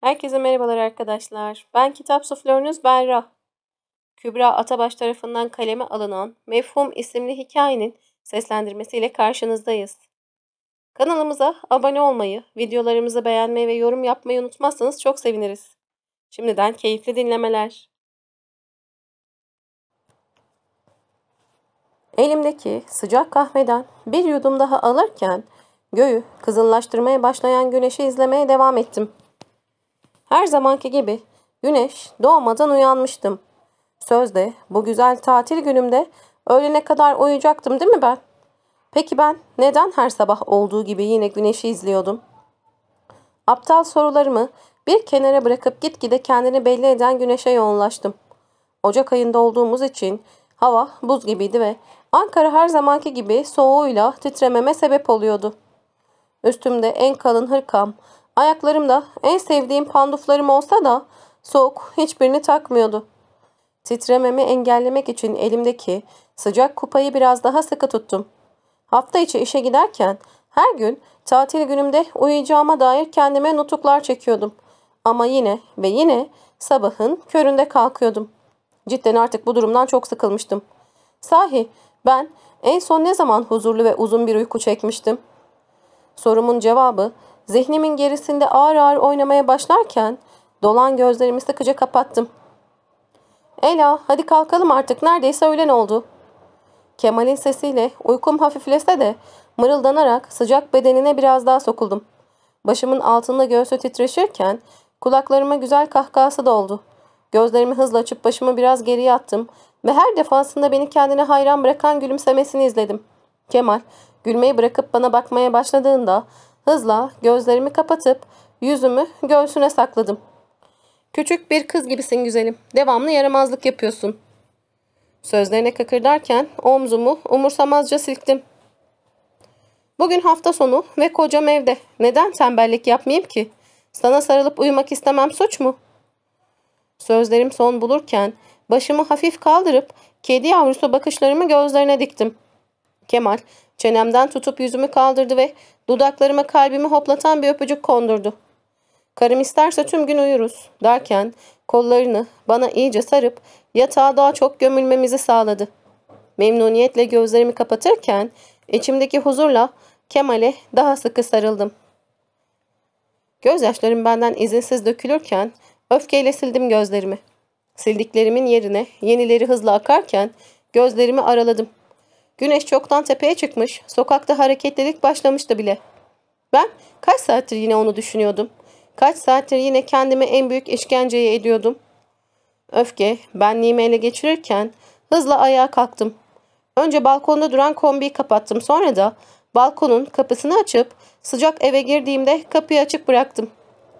Herkese merhabalar arkadaşlar. Ben kitap suflörünüz Berra. Kübra Atabaş tarafından kaleme alınan Mefhum isimli hikayenin seslendirmesiyle karşınızdayız. Kanalımıza abone olmayı, videolarımızı beğenmeyi ve yorum yapmayı unutmazsanız çok seviniriz. Şimdiden keyifli dinlemeler. Elimdeki sıcak kahveden bir yudum daha alırken göğü kızıllaştırmaya başlayan güneşi izlemeye devam ettim. Her zamanki gibi güneş doğmadan uyanmıştım. Sözde bu güzel tatil günümde öğlene kadar uyuyacaktım değil mi ben? Peki ben neden her sabah olduğu gibi yine güneşi izliyordum? Aptal sorularımı bir kenara bırakıp gitgide kendini belli eden güneşe yoğunlaştım. Ocak ayında olduğumuz için hava buz gibiydi ve Ankara her zamanki gibi soğuğuyla titrememe sebep oluyordu. Üstümde en kalın hırkam, Ayaklarımda en sevdiğim panduflarım olsa da soğuk hiçbirini takmıyordu. Titrememi engellemek için elimdeki sıcak kupayı biraz daha sıkı tuttum. Hafta içi işe giderken her gün tatil günümde uyuyacağıma dair kendime nutuklar çekiyordum. Ama yine ve yine sabahın köründe kalkıyordum. Cidden artık bu durumdan çok sıkılmıştım. Sahi ben en son ne zaman huzurlu ve uzun bir uyku çekmiştim? Sorumun cevabı Zihnimin gerisinde ağır ağır oynamaya başlarken dolan gözlerimi sıkıca kapattım. Ela hadi kalkalım artık neredeyse öğlen oldu. Kemal'in sesiyle uykum hafiflese de mırıldanarak sıcak bedenine biraz daha sokuldum. Başımın altında göğsü titreşirken kulaklarıma güzel kahkahası doldu. Gözlerimi hızla açıp başımı biraz geriye attım ve her defasında beni kendine hayran bırakan gülümsemesini izledim. Kemal gülmeyi bırakıp bana bakmaya başladığında Hızla gözlerimi kapatıp yüzümü göğsüne sakladım. Küçük bir kız gibisin güzelim. Devamlı yaramazlık yapıyorsun. Sözlerine kıkırdarken omzumu umursamazca silktim. Bugün hafta sonu ve kocam evde. Neden tembellik yapmayayım ki? Sana sarılıp uyumak istemem suç mu? Sözlerim son bulurken başımı hafif kaldırıp kedi yavrusu bakışlarımı gözlerine diktim. Kemal Çenemden tutup yüzümü kaldırdı ve dudaklarıma kalbimi hoplatan bir öpücük kondurdu. Karım isterse tüm gün uyuruz derken kollarını bana iyice sarıp yatağa daha çok gömülmemizi sağladı. Memnuniyetle gözlerimi kapatırken içimdeki huzurla Kemal'e daha sıkı sarıldım. Gözyaşlarım benden izinsiz dökülürken öfkeyle sildim gözlerimi. Sildiklerimin yerine yenileri hızla akarken gözlerimi araladım. Güneş çoktan tepeye çıkmış, sokakta hareketlilik başlamıştı bile. Ben kaç saattir yine onu düşünüyordum. Kaç saattir yine kendime en büyük işkenceyi ediyordum. Öfke benliğimi ele geçirirken hızla ayağa kalktım. Önce balkonda duran kombiyi kapattım sonra da balkonun kapısını açıp sıcak eve girdiğimde kapıyı açık bıraktım.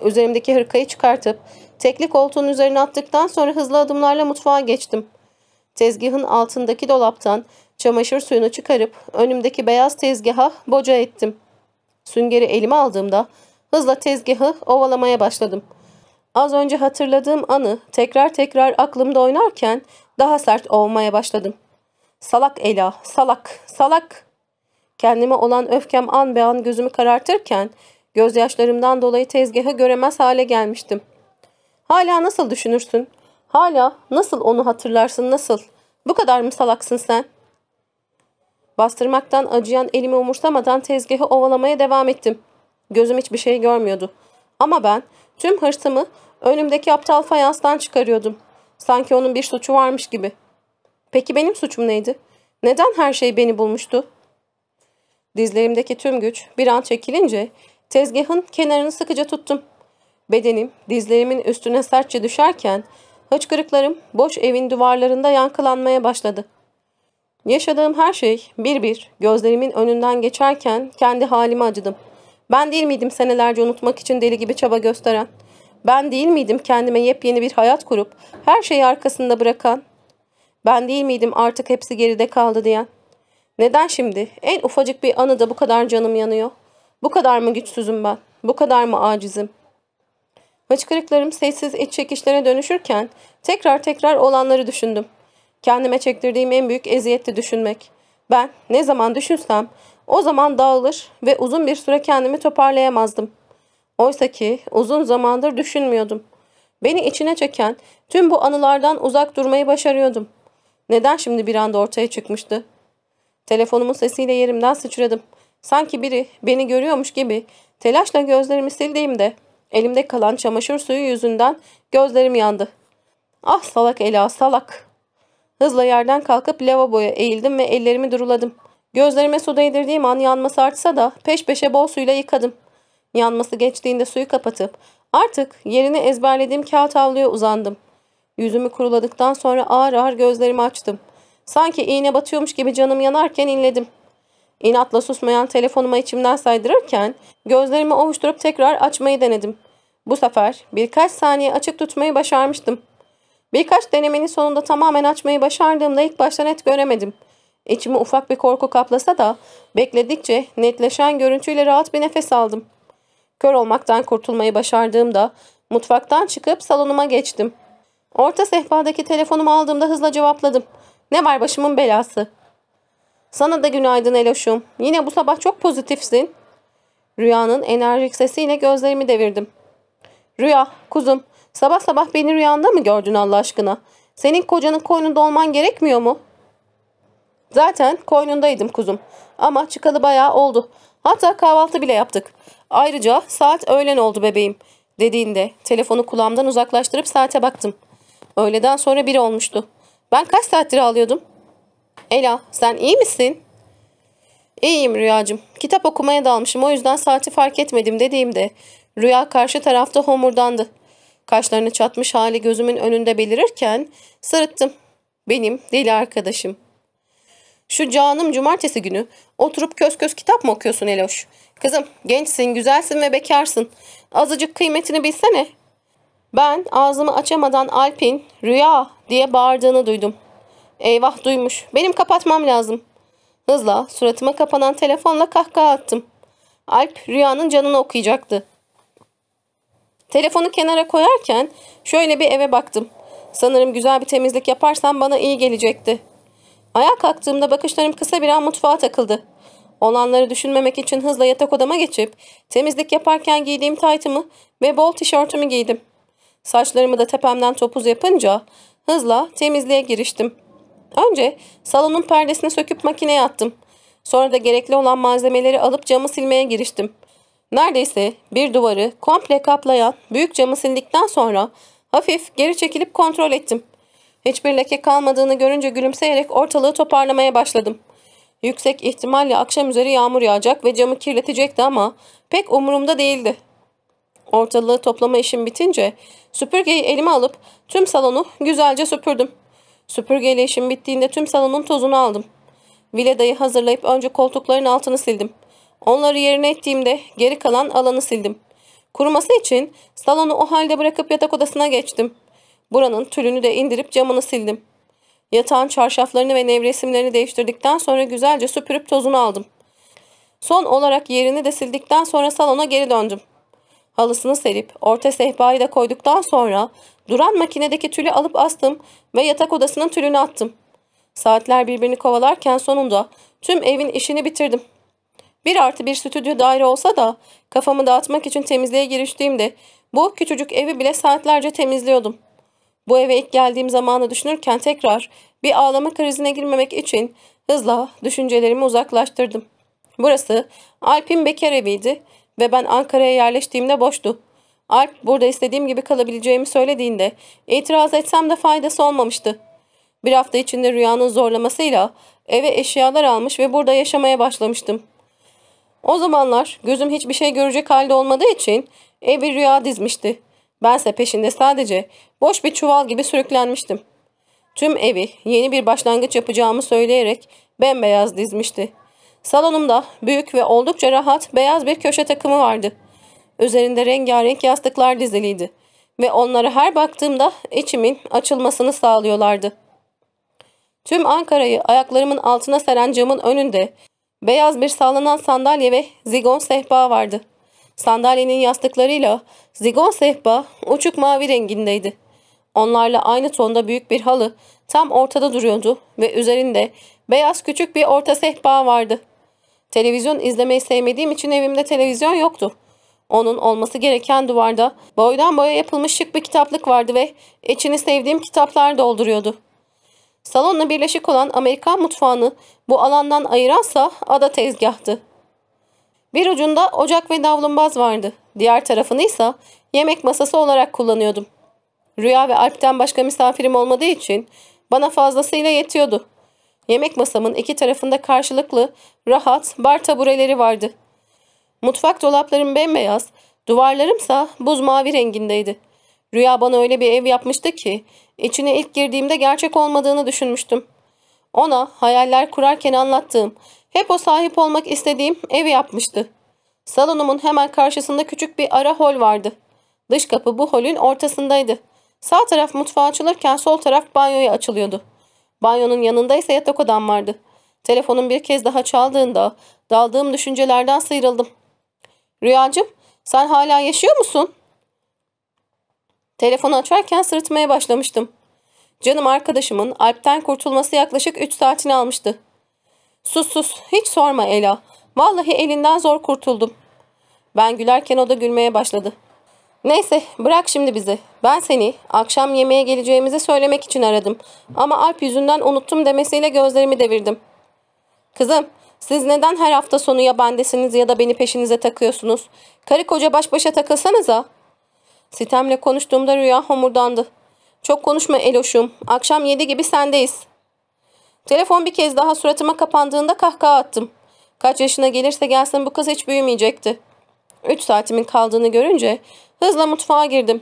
Üzerimdeki hırkayı çıkartıp tekli koltuğun üzerine attıktan sonra hızlı adımlarla mutfağa geçtim. Tezgahın altındaki dolaptan Çamaşır suyunu çıkarıp önümdeki beyaz tezgaha boca ettim. Süngeri elime aldığımda hızla tezgahı ovalamaya başladım. Az önce hatırladığım anı tekrar tekrar aklımda oynarken daha sert ovmaya başladım. Salak Ela, salak, salak. Kendime olan öfkem an be an gözümü karartırken gözyaşlarımdan dolayı tezgahı göremez hale gelmiştim. Hala nasıl düşünürsün? Hala nasıl onu hatırlarsın nasıl? Bu kadar mı salaksın sen?'' Bastırmaktan acıyan elimi umursamadan tezgahı ovalamaya devam ettim. Gözüm hiçbir şey görmüyordu. Ama ben tüm hırsımı önümdeki aptal fayanstan çıkarıyordum. Sanki onun bir suçu varmış gibi. Peki benim suçum neydi? Neden her şey beni bulmuştu? Dizlerimdeki tüm güç bir an çekilince tezgahın kenarını sıkıca tuttum. Bedenim dizlerimin üstüne sertçe düşerken hıçkırıklarım boş evin duvarlarında yankılanmaya başladı.'' Yaşadığım her şey bir bir gözlerimin önünden geçerken kendi halime acıdım. Ben değil miydim senelerce unutmak için deli gibi çaba gösteren? Ben değil miydim kendime yepyeni bir hayat kurup her şeyi arkasında bırakan? Ben değil miydim artık hepsi geride kaldı diyen? Neden şimdi en ufacık bir anıda bu kadar canım yanıyor? Bu kadar mı güçsüzüm ben? Bu kadar mı acizim? Hıçkırıklarım sessiz iç çekişlere dönüşürken tekrar tekrar olanları düşündüm. Kendime çektirdiğim en büyük eziyetti düşünmek. Ben ne zaman düşünsem o zaman dağılır ve uzun bir süre kendimi toparlayamazdım. Oysa ki uzun zamandır düşünmüyordum. Beni içine çeken tüm bu anılardan uzak durmayı başarıyordum. Neden şimdi bir anda ortaya çıkmıştı? Telefonumun sesiyle yerimden sıçradım. Sanki biri beni görüyormuş gibi telaşla gözlerimi sildiğimde elimde kalan çamaşır suyu yüzünden gözlerim yandı. Ah salak Ela salak. Hızla yerden kalkıp lavaboya eğildim ve ellerimi duruladım. Gözlerime su değdirdiğim an yanması artsa da peş peşe bol suyla yıkadım. Yanması geçtiğinde suyu kapatıp artık yerini ezberlediğim kağıt havluya uzandım. Yüzümü kuruladıktan sonra ağır ağır gözlerimi açtım. Sanki iğne batıyormuş gibi canım yanarken inledim. İnatla susmayan telefonuma içimden saydırırken gözlerimi ovuşturup tekrar açmayı denedim. Bu sefer birkaç saniye açık tutmayı başarmıştım. Birkaç denemenin sonunda tamamen açmayı başardığımda ilk başta net göremedim. İçimi ufak bir korku kaplasa da bekledikçe netleşen görüntüyle rahat bir nefes aldım. Kör olmaktan kurtulmayı başardığımda mutfaktan çıkıp salonuma geçtim. Orta sehpadaki telefonumu aldığımda hızla cevapladım. Ne var başımın belası? Sana da günaydın Eloşum. Yine bu sabah çok pozitifsin. Rüyanın enerjik sesiyle gözlerimi devirdim. Rüya, kuzum, Sabah sabah beni rüyanda mı gördün Allah aşkına? Senin kocanın koynunda olman gerekmiyor mu? Zaten koynundaydım kuzum. Ama çıkalı bayağı oldu. Hatta kahvaltı bile yaptık. Ayrıca saat öğlen oldu bebeğim. Dediğinde telefonu kulağımdan uzaklaştırıp saate baktım. Öğleden sonra bir olmuştu. Ben kaç saattir ağlıyordum? Ela sen iyi misin? İyiyim Rüyacım. Kitap okumaya dalmışım o yüzden saati fark etmedim dediğimde Rüya karşı tarafta homurdandı. Kaşlarını çatmış hali gözümün önünde belirirken sarıttım. Benim deli arkadaşım. Şu canım cumartesi günü oturup köz köz kitap mı okuyorsun Eloş? Kızım gençsin, güzelsin ve bekarsın. Azıcık kıymetini bilsene. Ben ağzımı açamadan Alp'in rüya diye bağırdığını duydum. Eyvah duymuş. Benim kapatmam lazım. Hızla suratıma kapanan telefonla kahkaha attım. Alp rüyanın canını okuyacaktı. Telefonu kenara koyarken şöyle bir eve baktım. Sanırım güzel bir temizlik yaparsam bana iyi gelecekti. Ayağa kalktığımda bakışlarım kısa bir an mutfağa takıldı. Olanları düşünmemek için hızla yatak odama geçip temizlik yaparken giydiğim taytımı ve bol tişörtümü giydim. Saçlarımı da tepemden topuz yapınca hızla temizliğe giriştim. Önce salonun perdesini söküp makineye attım. Sonra da gerekli olan malzemeleri alıp camı silmeye giriştim. Neredeyse bir duvarı komple kaplayan büyük camı sildikten sonra hafif geri çekilip kontrol ettim. Hiçbir leke kalmadığını görünce gülümseyerek ortalığı toparlamaya başladım. Yüksek ihtimalle akşam üzeri yağmur yağacak ve camı kirletecekti ama pek umurumda değildi. Ortalığı toplama işim bitince süpürgeyi elime alıp tüm salonu güzelce süpürdüm. Süpürgeyle işim bittiğinde tüm salonun tozunu aldım. Viledayı hazırlayıp önce koltukların altını sildim. Onları yerine ettiğimde geri kalan alanı sildim. Kuruması için salonu o halde bırakıp yatak odasına geçtim. Buranın tülünü de indirip camını sildim. Yatağın çarşaflarını ve nevresimlerini değiştirdikten sonra güzelce süpürüp tozunu aldım. Son olarak yerini de sildikten sonra salona geri döndüm. Halısını serip orta sehpayı da koyduktan sonra duran makinedeki tülü alıp astım ve yatak odasının tülünü attım. Saatler birbirini kovalarken sonunda tüm evin işini bitirdim. Bir artı bir stüdyo daire olsa da kafamı dağıtmak için temizliğe giriştiğimde bu küçücük evi bile saatlerce temizliyordum. Bu eve ilk geldiğim zamanı düşünürken tekrar bir ağlama krizine girmemek için hızla düşüncelerimi uzaklaştırdım. Burası Alp'in bekar eviydi ve ben Ankara'ya yerleştiğimde boştu. Alp burada istediğim gibi kalabileceğimi söylediğinde itiraz etsem de faydası olmamıştı. Bir hafta içinde rüyanın zorlamasıyla eve eşyalar almış ve burada yaşamaya başlamıştım. O zamanlar gözüm hiçbir şey görecek halde olmadığı için ev bir rüya dizmişti. Bense peşinde sadece boş bir çuval gibi sürüklenmiştim. Tüm evi yeni bir başlangıç yapacağımı söyleyerek bembeyaz dizmişti. Salonumda büyük ve oldukça rahat beyaz bir köşe takımı vardı. Üzerinde rengarenk yastıklar diziliydi ve onları her baktığımda içimin açılmasını sağlıyorlardı. Tüm Ankara'yı ayaklarımın altına seren camın önünde Beyaz bir sallanan sandalye ve zigon sehpa vardı. Sandalyenin yastıklarıyla zigon sehpa uçuk mavi rengindeydi. Onlarla aynı tonda büyük bir halı tam ortada duruyordu ve üzerinde beyaz küçük bir orta sehpa vardı. Televizyon izlemeyi sevmediğim için evimde televizyon yoktu. Onun olması gereken duvarda boydan boya yapılmış şık bir kitaplık vardı ve içini sevdiğim kitaplar dolduruyordu. Salonla birleşik olan Amerikan mutfağını bu alandan ayıransa ada tezgahtı. Bir ucunda ocak ve davlumbaz vardı. Diğer tarafını ise yemek masası olarak kullanıyordum. Rüya ve Alp'ten başka misafirim olmadığı için bana fazlasıyla yetiyordu. Yemek masamın iki tarafında karşılıklı, rahat bar tabureleri vardı. Mutfak dolaplarım bembeyaz, duvarlarımsa buz mavi rengindeydi. Rüya bana öyle bir ev yapmıştı ki İçine ilk girdiğimde gerçek olmadığını düşünmüştüm. Ona hayaller kurarken anlattığım, hep o sahip olmak istediğim evi yapmıştı. Salonumun hemen karşısında küçük bir ara hol vardı. Dış kapı bu holün ortasındaydı. Sağ taraf mutfağa açılırken sol taraf banyoya açılıyordu. Banyonun yanında ise yatak odam vardı. Telefonum bir kez daha çaldığında daldığım düşüncelerden sıyrıldım. Rüyacım sen hala yaşıyor musun? Telefonu açarken sırıtmaya başlamıştım. Canım arkadaşımın Alp'ten kurtulması yaklaşık 3 saatini almıştı. Sus sus hiç sorma Ela. Vallahi elinden zor kurtuldum. Ben gülerken o da gülmeye başladı. Neyse bırak şimdi bizi. Ben seni akşam yemeğe geleceğimizi söylemek için aradım. Ama Alp yüzünden unuttum demesiyle gözlerimi devirdim. Kızım siz neden her hafta sonu ya bendesiniz ya da beni peşinize takıyorsunuz? Karı koca baş başa takılsanıza. Sitem'le konuştuğumda rüya homurdandı. Çok konuşma Eloş'um. Akşam yedi gibi sendeyiz. Telefon bir kez daha suratıma kapandığında kahkaha attım. Kaç yaşına gelirse gelsin bu kız hiç büyümeyecekti. Üç saatimin kaldığını görünce hızla mutfağa girdim.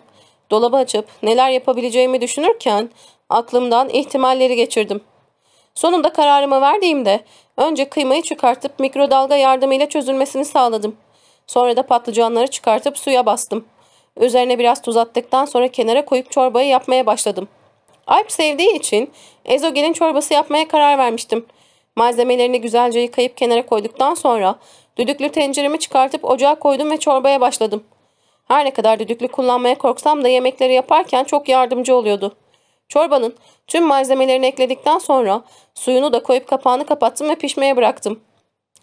Dolabı açıp neler yapabileceğimi düşünürken aklımdan ihtimalleri geçirdim. Sonunda kararımı verdiğimde önce kıymayı çıkartıp mikrodalga yardımıyla çözülmesini sağladım. Sonra da patlıcanları çıkartıp suya bastım. Üzerine biraz tuz attıktan sonra kenara koyup çorbayı yapmaya başladım. Alp sevdiği için ezogelin çorbası yapmaya karar vermiştim. Malzemelerini güzelce yıkayıp kenara koyduktan sonra düdüklü tenceremi çıkartıp ocağa koydum ve çorbaya başladım. Her ne kadar düdüklü kullanmaya korksam da yemekleri yaparken çok yardımcı oluyordu. Çorbanın tüm malzemelerini ekledikten sonra suyunu da koyup kapağını kapattım ve pişmeye bıraktım.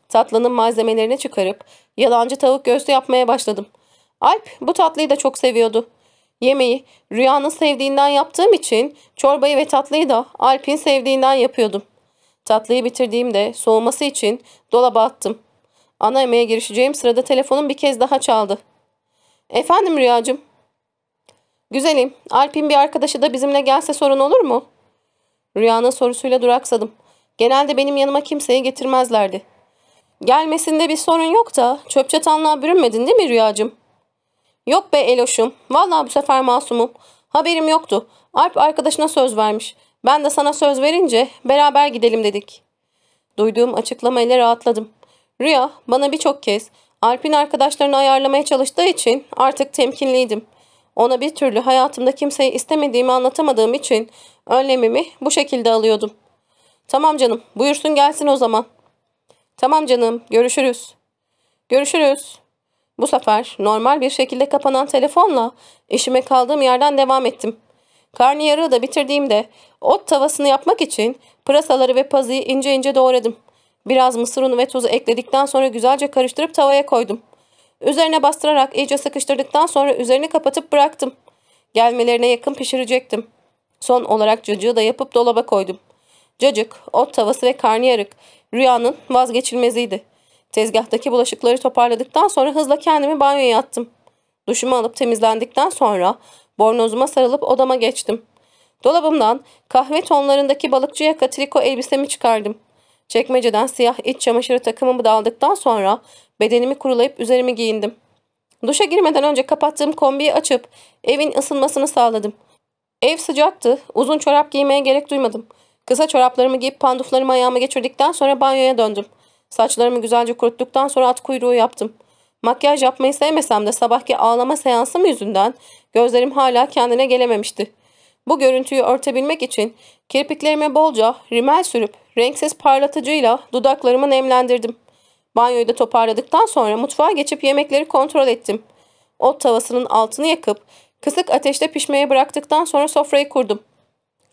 Tatlının malzemelerini çıkarıp yalancı tavuk göğsü yapmaya başladım.'' Alp bu tatlıyı da çok seviyordu. Yemeği Rüya'nın sevdiğinden yaptığım için çorbayı ve tatlıyı da Alp'in sevdiğinden yapıyordum. Tatlıyı bitirdiğimde soğuması için dolaba attım. Ana yemeğe girişeceğim sırada telefonum bir kez daha çaldı. Efendim Rüyacım, Güzelim, Alp'in bir arkadaşı da bizimle gelse sorun olur mu? Rüyanın sorusuyla duraksadım. Genelde benim yanıma kimseyi getirmezlerdi. Gelmesinde bir sorun yok da çöp çatanlığa bürünmedin değil mi Rüyacım? Yok be Eloş'um. Vallahi bu sefer masumum. Haberim yoktu. Alp arkadaşına söz vermiş. Ben de sana söz verince beraber gidelim dedik. Duyduğum açıklamayla rahatladım. Rüya bana birçok kez Alp'in arkadaşlarını ayarlamaya çalıştığı için artık temkinliydim. Ona bir türlü hayatımda kimseyi istemediğimi anlatamadığım için önlemimi bu şekilde alıyordum. Tamam canım buyursun gelsin o zaman. Tamam canım görüşürüz. Görüşürüz. Bu sefer normal bir şekilde kapanan telefonla işime kaldığım yerden devam ettim. Karnıyarığı da bitirdiğimde ot tavasını yapmak için pırasaları ve pazıyı ince ince doğradım. Biraz mısır unu ve tuzu ekledikten sonra güzelce karıştırıp tavaya koydum. Üzerine bastırarak iyice sıkıştırdıktan sonra üzerini kapatıp bıraktım. Gelmelerine yakın pişirecektim. Son olarak cacığı da yapıp dolaba koydum. Cacık, ot tavası ve karnıyarık rüyanın vazgeçilmeziydi. Tezgahtaki bulaşıkları toparladıktan sonra hızla kendimi banyoya attım. Duşumu alıp temizlendikten sonra bornozuma sarılıp odama geçtim. Dolabımdan kahve tonlarındaki balıkçı yaka triko elbisemi çıkardım. Çekmeceden siyah iç çamaşırı takımımı daldıktan sonra bedenimi kurulayıp üzerimi giyindim. Duşa girmeden önce kapattığım kombiyi açıp evin ısınmasını sağladım. Ev sıcaktı. Uzun çorap giymeye gerek duymadım. Kısa çoraplarımı giyip panduflarımı ayağıma geçirdikten sonra banyoya döndüm. Saçlarımı güzelce kuruttuktan sonra at kuyruğu yaptım. Makyaj yapmayı sevmesem de sabahki ağlama seansım yüzünden gözlerim hala kendine gelememişti. Bu görüntüyü örtebilmek için kirpiklerime bolca rimel sürüp renksiz parlatıcıyla dudaklarımı nemlendirdim. Banyoyu da toparladıktan sonra mutfağa geçip yemekleri kontrol ettim. Ot tavasının altını yakıp kısık ateşte pişmeye bıraktıktan sonra sofrayı kurdum.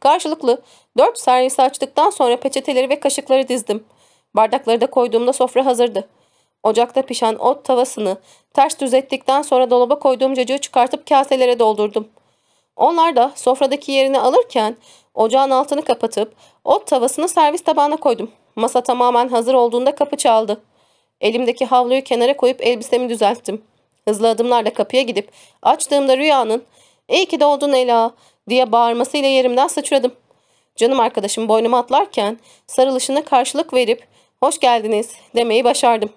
Karşılıklı dört servis açtıktan sonra peçeteleri ve kaşıkları dizdim.'' Bardakları da koyduğumda sofra hazırdı. Ocakta pişen ot tavasını ters düz ettikten sonra dolaba koyduğum cacığı çıkartıp kaselere doldurdum. Onlar da sofradaki yerini alırken ocağın altını kapatıp ot tavasını servis tabağına koydum. Masa tamamen hazır olduğunda kapı çaldı. Elimdeki havluyu kenara koyup elbisemi düzelttim. Hızlı adımlarla kapıya gidip açtığımda Rüya'nın ''İyi ki doğdun Ela'' diye bağırmasıyla yerimden sıçradım. Canım arkadaşım boynuma atlarken sarılışına karşılık verip hoş geldiniz demeyi başardım.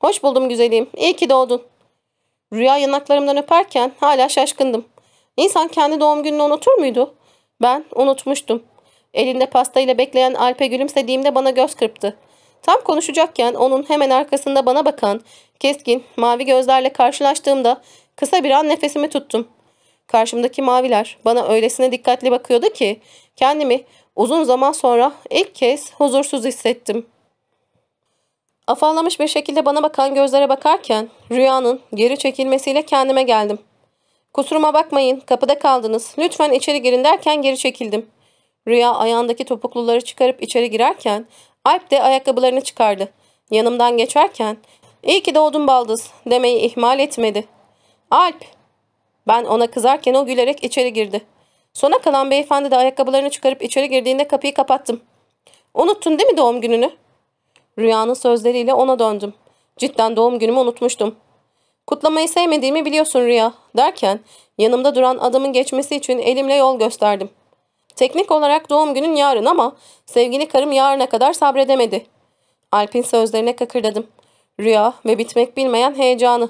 Hoş buldum güzelim, iyi ki doğdun. Rüya yanaklarımdan öperken hala şaşkındım. İnsan kendi doğum gününü unutur muydu? Ben unutmuştum. Elinde pastayla bekleyen Alp'e gülümsediğimde bana göz kırptı. Tam konuşacakken onun hemen arkasında bana bakan, keskin, mavi gözlerle karşılaştığımda kısa bir an nefesimi tuttum. Karşımdaki maviler bana öylesine dikkatli bakıyordu ki kendimi uzun zaman sonra ilk kez huzursuz hissettim. Afallamış bir şekilde bana bakan gözlere bakarken rüyanın geri çekilmesiyle kendime geldim. Kusuruma bakmayın kapıda kaldınız lütfen içeri girin derken geri çekildim. Rüya ayağındaki topukluları çıkarıp içeri girerken Alp de ayakkabılarını çıkardı. Yanımdan geçerken iyi ki doğdun baldız demeyi ihmal etmedi. Alp ben ona kızarken o gülerek içeri girdi. Sona kalan beyefendi de ayakkabılarını çıkarıp içeri girdiğinde kapıyı kapattım. Unuttun değil mi doğum gününü? Rüyanın sözleriyle ona döndüm. Cidden doğum günümü unutmuştum. Kutlamayı sevmediğimi biliyorsun Rüya derken yanımda duran adamın geçmesi için elimle yol gösterdim. Teknik olarak doğum günün yarın ama sevgili karım yarına kadar sabredemedi. Alp'in sözlerine kakırdadım. Rüya ve bitmek bilmeyen heyecanı.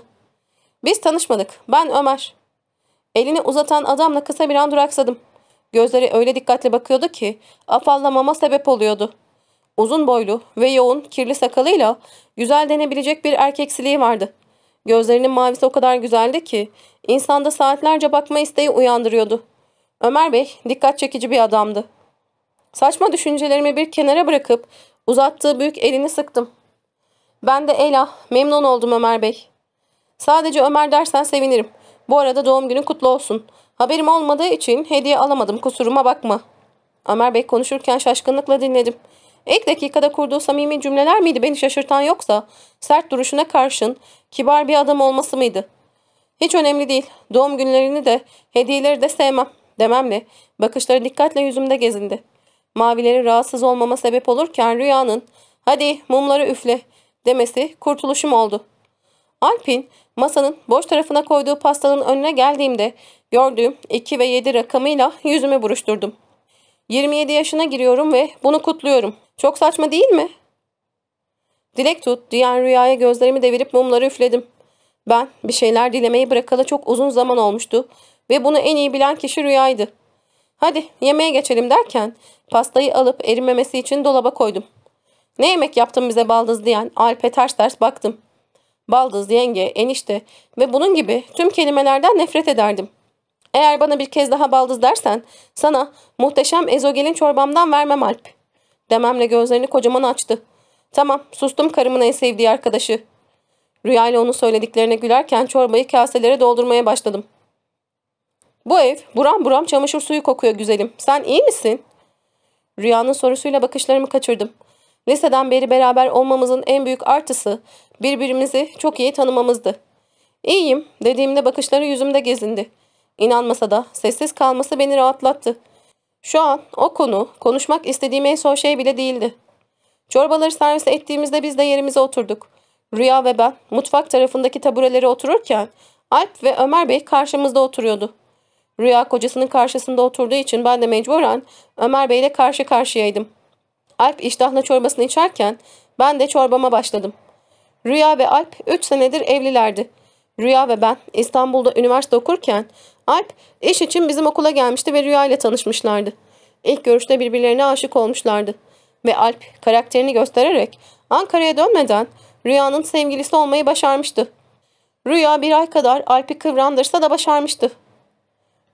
Biz tanışmadık. Ben Ömer. Elini uzatan adamla kısa bir an duraksadım. Gözleri öyle dikkatle bakıyordu ki afallamama sebep oluyordu.'' Uzun boylu ve yoğun kirli sakalıyla güzel denebilecek bir erkeksiliği vardı. Gözlerinin mavisi o kadar güzeldi ki insanda saatlerce bakma isteği uyandırıyordu. Ömer Bey dikkat çekici bir adamdı. Saçma düşüncelerimi bir kenara bırakıp uzattığı büyük elini sıktım. Ben de Ela memnun oldum Ömer Bey. Sadece Ömer dersen sevinirim. Bu arada doğum günün kutlu olsun. Haberim olmadığı için hediye alamadım kusuruma bakma. Ömer Bey konuşurken şaşkınlıkla dinledim. İlk dakikada kurduğu samimi cümleler miydi beni şaşırtan yoksa? Sert duruşuna karşın kibar bir adam olması mıydı? Hiç önemli değil. Doğum günlerini de hediyeleri de sevmem dememle bakışları dikkatle yüzümde gezindi. Mavileri rahatsız olmama sebep olurken rüyanın hadi mumları üfle demesi kurtuluşum oldu. Alpin masanın boş tarafına koyduğu pastanın önüne geldiğimde gördüğüm 2 ve 7 rakamıyla yüzümü buruşturdum. 27 yaşına giriyorum ve bunu kutluyorum. Çok saçma değil mi? Dilek tut diyen rüyaya gözlerimi devirip mumları üfledim. Ben bir şeyler dilemeyi bırakalı çok uzun zaman olmuştu ve bunu en iyi bilen kişi rüyaydı. Hadi yemeğe geçelim derken pastayı alıp erimemesi için dolaba koydum. Ne yemek yaptın bize baldız diyen Alp'e ters ters baktım. Baldız, yenge, enişte ve bunun gibi tüm kelimelerden nefret ederdim. Eğer bana bir kez daha baldız dersen sana muhteşem ezogelin çorbamdan vermem Alp. Dememle gözlerini kocaman açtı. Tamam sustum karımın en sevdiği arkadaşı. Rüya ile onun söylediklerine gülerken çorbayı kaselere doldurmaya başladım. Bu ev buram buram çamaşır suyu kokuyor güzelim. Sen iyi misin? Rüyanın sorusuyla bakışlarımı kaçırdım. Liseden beri beraber olmamızın en büyük artısı birbirimizi çok iyi tanımamızdı. İyiyim dediğimde bakışları yüzümde gezindi. İnanmasa da sessiz kalması beni rahatlattı. Şu an o konu konuşmak istediğim en son şey bile değildi. Çorbaları servis ettiğimizde biz de yerimize oturduk. Rüya ve ben mutfak tarafındaki taburelere otururken Alp ve Ömer Bey karşımızda oturuyordu. Rüya kocasının karşısında oturduğu için ben de mecburen Ömer Bey ile karşı karşıyaydım. Alp iştahla çorbasını içerken ben de çorbama başladım. Rüya ve Alp 3 senedir evlilerdi. Rüya ve ben İstanbul'da üniversite okurken Alp iş için bizim okula gelmişti ve Rüya ile tanışmışlardı. İlk görüşte birbirlerine aşık olmuşlardı. Ve Alp karakterini göstererek Ankara'ya dönmeden Rüya'nın sevgilisi olmayı başarmıştı. Rüya bir ay kadar Alp'i kıvrandırsa da başarmıştı.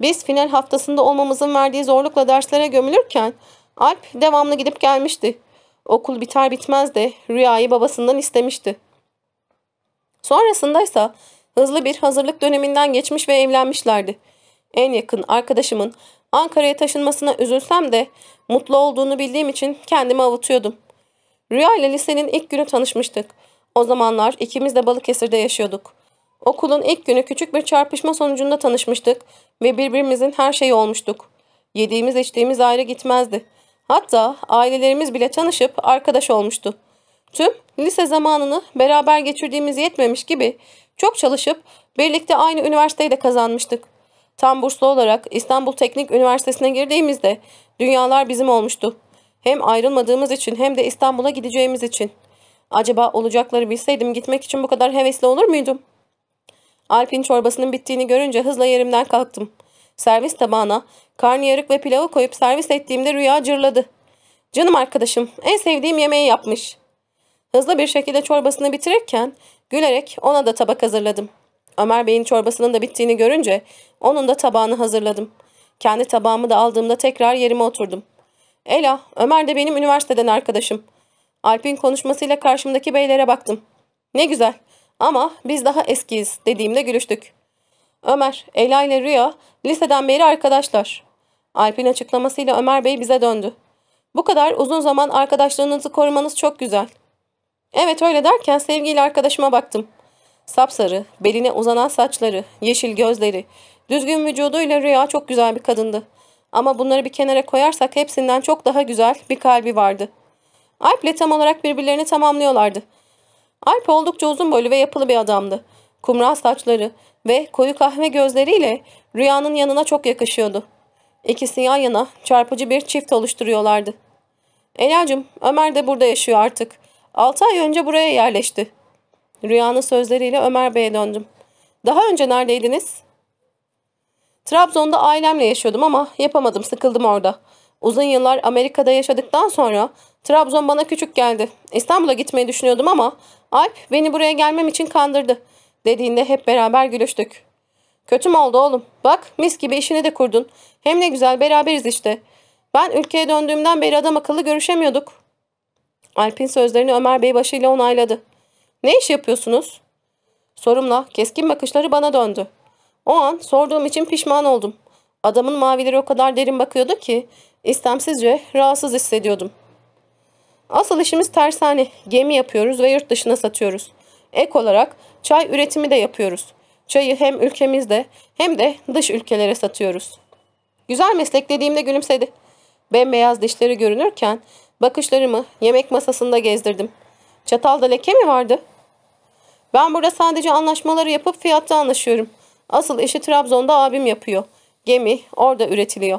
Biz final haftasında olmamızın verdiği zorlukla derslere gömülürken Alp devamlı gidip gelmişti. Okul biter bitmez de Rüya'yı babasından istemişti. Sonrasında ise Hızlı bir hazırlık döneminden geçmiş ve evlenmişlerdi. En yakın arkadaşımın Ankara'ya taşınmasına üzülsem de mutlu olduğunu bildiğim için kendimi avutuyordum. Rüya ile lisenin ilk günü tanışmıştık. O zamanlar ikimiz de Balıkesir'de yaşıyorduk. Okulun ilk günü küçük bir çarpışma sonucunda tanışmıştık ve birbirimizin her şeyi olmuştuk. Yediğimiz içtiğimiz ayrı gitmezdi. Hatta ailelerimiz bile tanışıp arkadaş olmuştu. Tüm lise zamanını beraber geçirdiğimiz yetmemiş gibi çok çalışıp birlikte aynı üniversiteyi de kazanmıştık. Tam burslu olarak İstanbul Teknik Üniversitesi'ne girdiğimizde dünyalar bizim olmuştu. Hem ayrılmadığımız için hem de İstanbul'a gideceğimiz için. Acaba olacakları bilseydim gitmek için bu kadar hevesli olur muydum? Alp'in çorbasının bittiğini görünce hızla yerimden kalktım. Servis tabağına karnıyarık ve pilavı koyup servis ettiğimde rüya cırladı. Canım arkadaşım en sevdiğim yemeği yapmış. Hızlı bir şekilde çorbasını bitirirken gülerek ona da tabak hazırladım. Ömer Bey'in çorbasının da bittiğini görünce onun da tabağını hazırladım. Kendi tabağımı da aldığımda tekrar yerime oturdum. Ela, Ömer de benim üniversiteden arkadaşım. Alp'in konuşmasıyla karşımdaki beylere baktım. Ne güzel ama biz daha eskiyiz dediğimde gülüştük. Ömer, Ela ile Rüya liseden beri arkadaşlar. Alp'in açıklamasıyla Ömer Bey bize döndü. Bu kadar uzun zaman arkadaşlığınızı korumanız çok güzel. Evet öyle derken sevgili arkadaşıma baktım. Sapsarı, beline uzanan saçları, yeşil gözleri, düzgün vücuduyla Rüya çok güzel bir kadındı. Ama bunları bir kenara koyarsak hepsinden çok daha güzel bir kalbi vardı. Alp'le tam olarak birbirlerini tamamlıyorlardı. Alp oldukça uzun boylu ve yapılı bir adamdı. Kumral saçları ve koyu kahve gözleriyle Rüya'nın yanına çok yakışıyordu. İkisi yan yana çarpıcı bir çift oluşturuyorlardı. Elacım, Ömer de burada yaşıyor artık.'' Altı ay önce buraya yerleşti. Rüyanın sözleriyle Ömer Bey'e döndüm. Daha önce neredeydiniz? Trabzon'da ailemle yaşıyordum ama yapamadım, sıkıldım orada. Uzun yıllar Amerika'da yaşadıktan sonra Trabzon bana küçük geldi. İstanbul'a gitmeyi düşünüyordum ama Alp beni buraya gelmem için kandırdı. Dediğinde hep beraber gülüştük. Kötü mü oldu oğlum? Bak mis gibi işini de kurdun. Hem ne güzel beraberiz işte. Ben ülkeye döndüğümden beri adam akıllı görüşemiyorduk. Alp'in sözlerini Ömer Bey başıyla onayladı. Ne iş yapıyorsunuz? Sorumla keskin bakışları bana döndü. O an sorduğum için pişman oldum. Adamın mavileri o kadar derin bakıyordu ki istemsizce rahatsız hissediyordum. Asıl işimiz tersane. Gemi yapıyoruz ve yurt dışına satıyoruz. Ek olarak çay üretimi de yapıyoruz. Çayı hem ülkemizde hem de dış ülkelere satıyoruz. Güzel meslek dediğimde gülümsedi. Bembeyaz dişleri görünürken Bakışlarımı yemek masasında gezdirdim. Çatalda leke mi vardı? Ben burada sadece anlaşmaları yapıp fiyatta anlaşıyorum. Asıl işi Trabzon'da abim yapıyor. Gemi orada üretiliyor.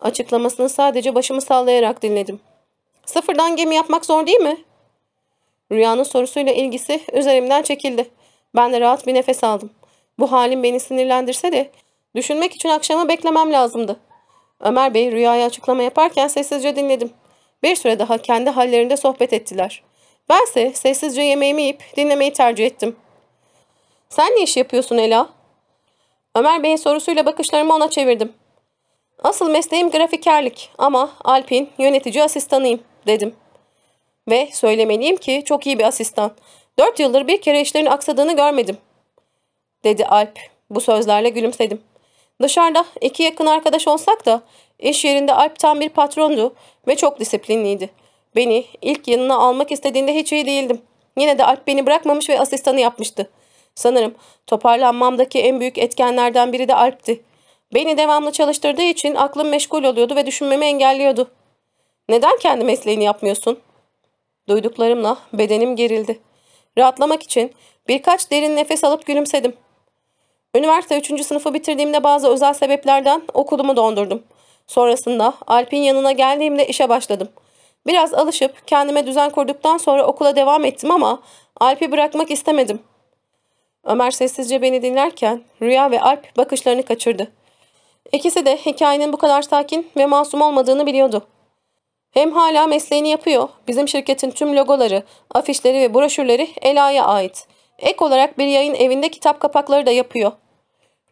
Açıklamasını sadece başımı sallayarak dinledim. Sıfırdan gemi yapmak zor değil mi? Rüyanın sorusuyla ilgisi üzerimden çekildi. Ben de rahat bir nefes aldım. Bu halim beni sinirlendirse de düşünmek için akşamı beklemem lazımdı. Ömer Bey rüyaya açıklama yaparken sessizce dinledim. Bir süre daha kendi hallerinde sohbet ettiler. Bense sessizce yemeğimi yiyip dinlemeyi tercih ettim. Sen ne iş yapıyorsun Ela? Ömer Bey'in sorusuyla bakışlarımı ona çevirdim. Asıl mesleğim grafikerlik ama Alp'in yönetici asistanıyım dedim. Ve söylemeliyim ki çok iyi bir asistan. Dört yıldır bir kere işlerin aksadığını görmedim. Dedi Alp. Bu sözlerle gülümsedim. Dışarıda iki yakın arkadaş olsak da İş yerinde Alp tam bir patrondu ve çok disiplinliydi. Beni ilk yanına almak istediğinde hiç iyi değildim. Yine de Alp beni bırakmamış ve asistanı yapmıştı. Sanırım toparlanmamdaki en büyük etkenlerden biri de Alp'ti. Beni devamlı çalıştırdığı için aklım meşgul oluyordu ve düşünmemi engelliyordu. Neden kendi mesleğini yapmıyorsun? Duyduklarımla bedenim gerildi. Rahatlamak için birkaç derin nefes alıp gülümsedim. Üniversite 3. sınıfı bitirdiğimde bazı özel sebeplerden okulumu dondurdum. Sonrasında Alp'in yanına geldiğimde işe başladım. Biraz alışıp kendime düzen kurduktan sonra okula devam ettim ama Alp'i bırakmak istemedim. Ömer sessizce beni dinlerken Rüya ve Alp bakışlarını kaçırdı. İkisi de hikayenin bu kadar sakin ve masum olmadığını biliyordu. Hem hala mesleğini yapıyor, bizim şirketin tüm logoları, afişleri ve broşürleri Ela'ya ait. Ek olarak bir yayın evinde kitap kapakları da yapıyor.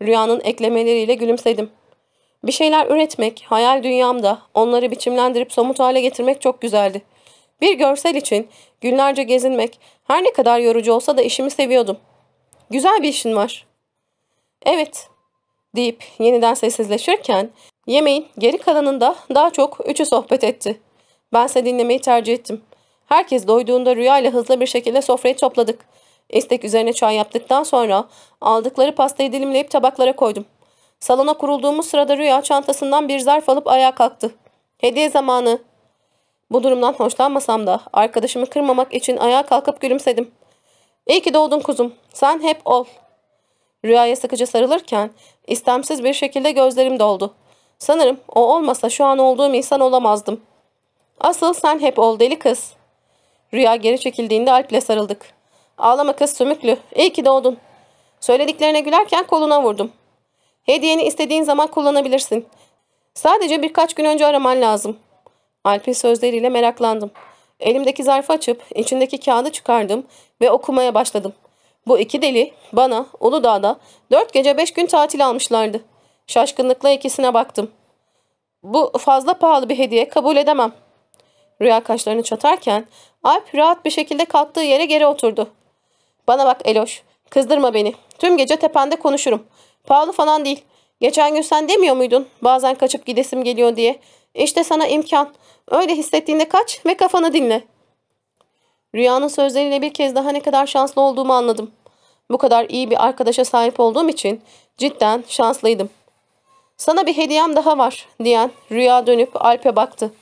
Rüyanın eklemeleriyle gülümsedim. Bir şeyler üretmek, hayal dünyamda onları biçimlendirip somut hale getirmek çok güzeldi. Bir görsel için günlerce gezinmek her ne kadar yorucu olsa da işimi seviyordum. Güzel bir işin var. Evet deyip yeniden sessizleşirken yemeğin geri kalanında daha çok üçü sohbet etti. Bense dinlemeyi tercih ettim. Herkes doyduğunda rüyayla hızlı bir şekilde sofrayı topladık. İstek üzerine çay yaptıktan sonra aldıkları pastayı dilimleyip tabaklara koydum. Salona kurulduğumuz sırada Rüya çantasından bir zarf alıp ayağa kalktı. Hediye zamanı. Bu durumdan hoşlanmasam da arkadaşımı kırmamak için ayağa kalkıp gülümsedim. İyi ki doğdun kuzum. Sen hep ol. Rüyaya sıkıca sarılırken istemsiz bir şekilde gözlerim doldu. Sanırım o olmasa şu an olduğum insan olamazdım. Asıl sen hep ol deli kız. Rüya geri çekildiğinde Alp'le sarıldık. Ağlama kız sümüklü. İyi ki doğdun. Söylediklerine gülerken koluna vurdum. Hediyeni istediğin zaman kullanabilirsin. Sadece birkaç gün önce araman lazım. Alp'in sözleriyle meraklandım. Elimdeki zarfı açıp içindeki kağıdı çıkardım ve okumaya başladım. Bu iki deli bana Uludağ'da dört gece beş gün tatil almışlardı. Şaşkınlıkla ikisine baktım. Bu fazla pahalı bir hediye kabul edemem. Rüya kaşlarını çatarken Alp rahat bir şekilde kalktığı yere geri oturdu. Bana bak Eloş kızdırma beni. Tüm gece tepende konuşurum. Pahalı falan değil. Geçen gün sen demiyor muydun? Bazen kaçıp gidesim geliyor diye. İşte sana imkan. Öyle hissettiğinde kaç ve kafanı dinle. Rüyanın sözleriyle bir kez daha ne kadar şanslı olduğumu anladım. Bu kadar iyi bir arkadaşa sahip olduğum için cidden şanslıydım. Sana bir hediyem daha var diyen Rüya dönüp Alp'e baktı.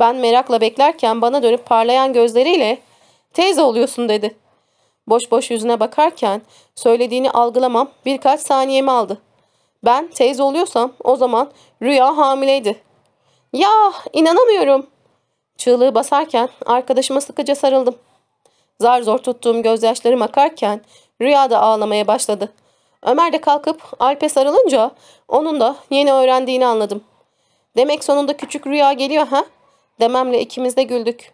Ben merakla beklerken bana dönüp parlayan gözleriyle teyze oluyorsun dedi. Boş boş yüzüne bakarken söylediğini algılamam birkaç saniyemi aldı. Ben teyze oluyorsam o zaman Rüya hamileydi. Ya inanamıyorum. Çığlığı basarken arkadaşıma sıkıca sarıldım. Zar zor tuttuğum gözyaşlarım akarken Rüya da ağlamaya başladı. Ömer de kalkıp Alp'e sarılınca onun da yeni öğrendiğini anladım. Demek sonunda küçük rüya geliyor ha? Dememle ikimiz de güldük.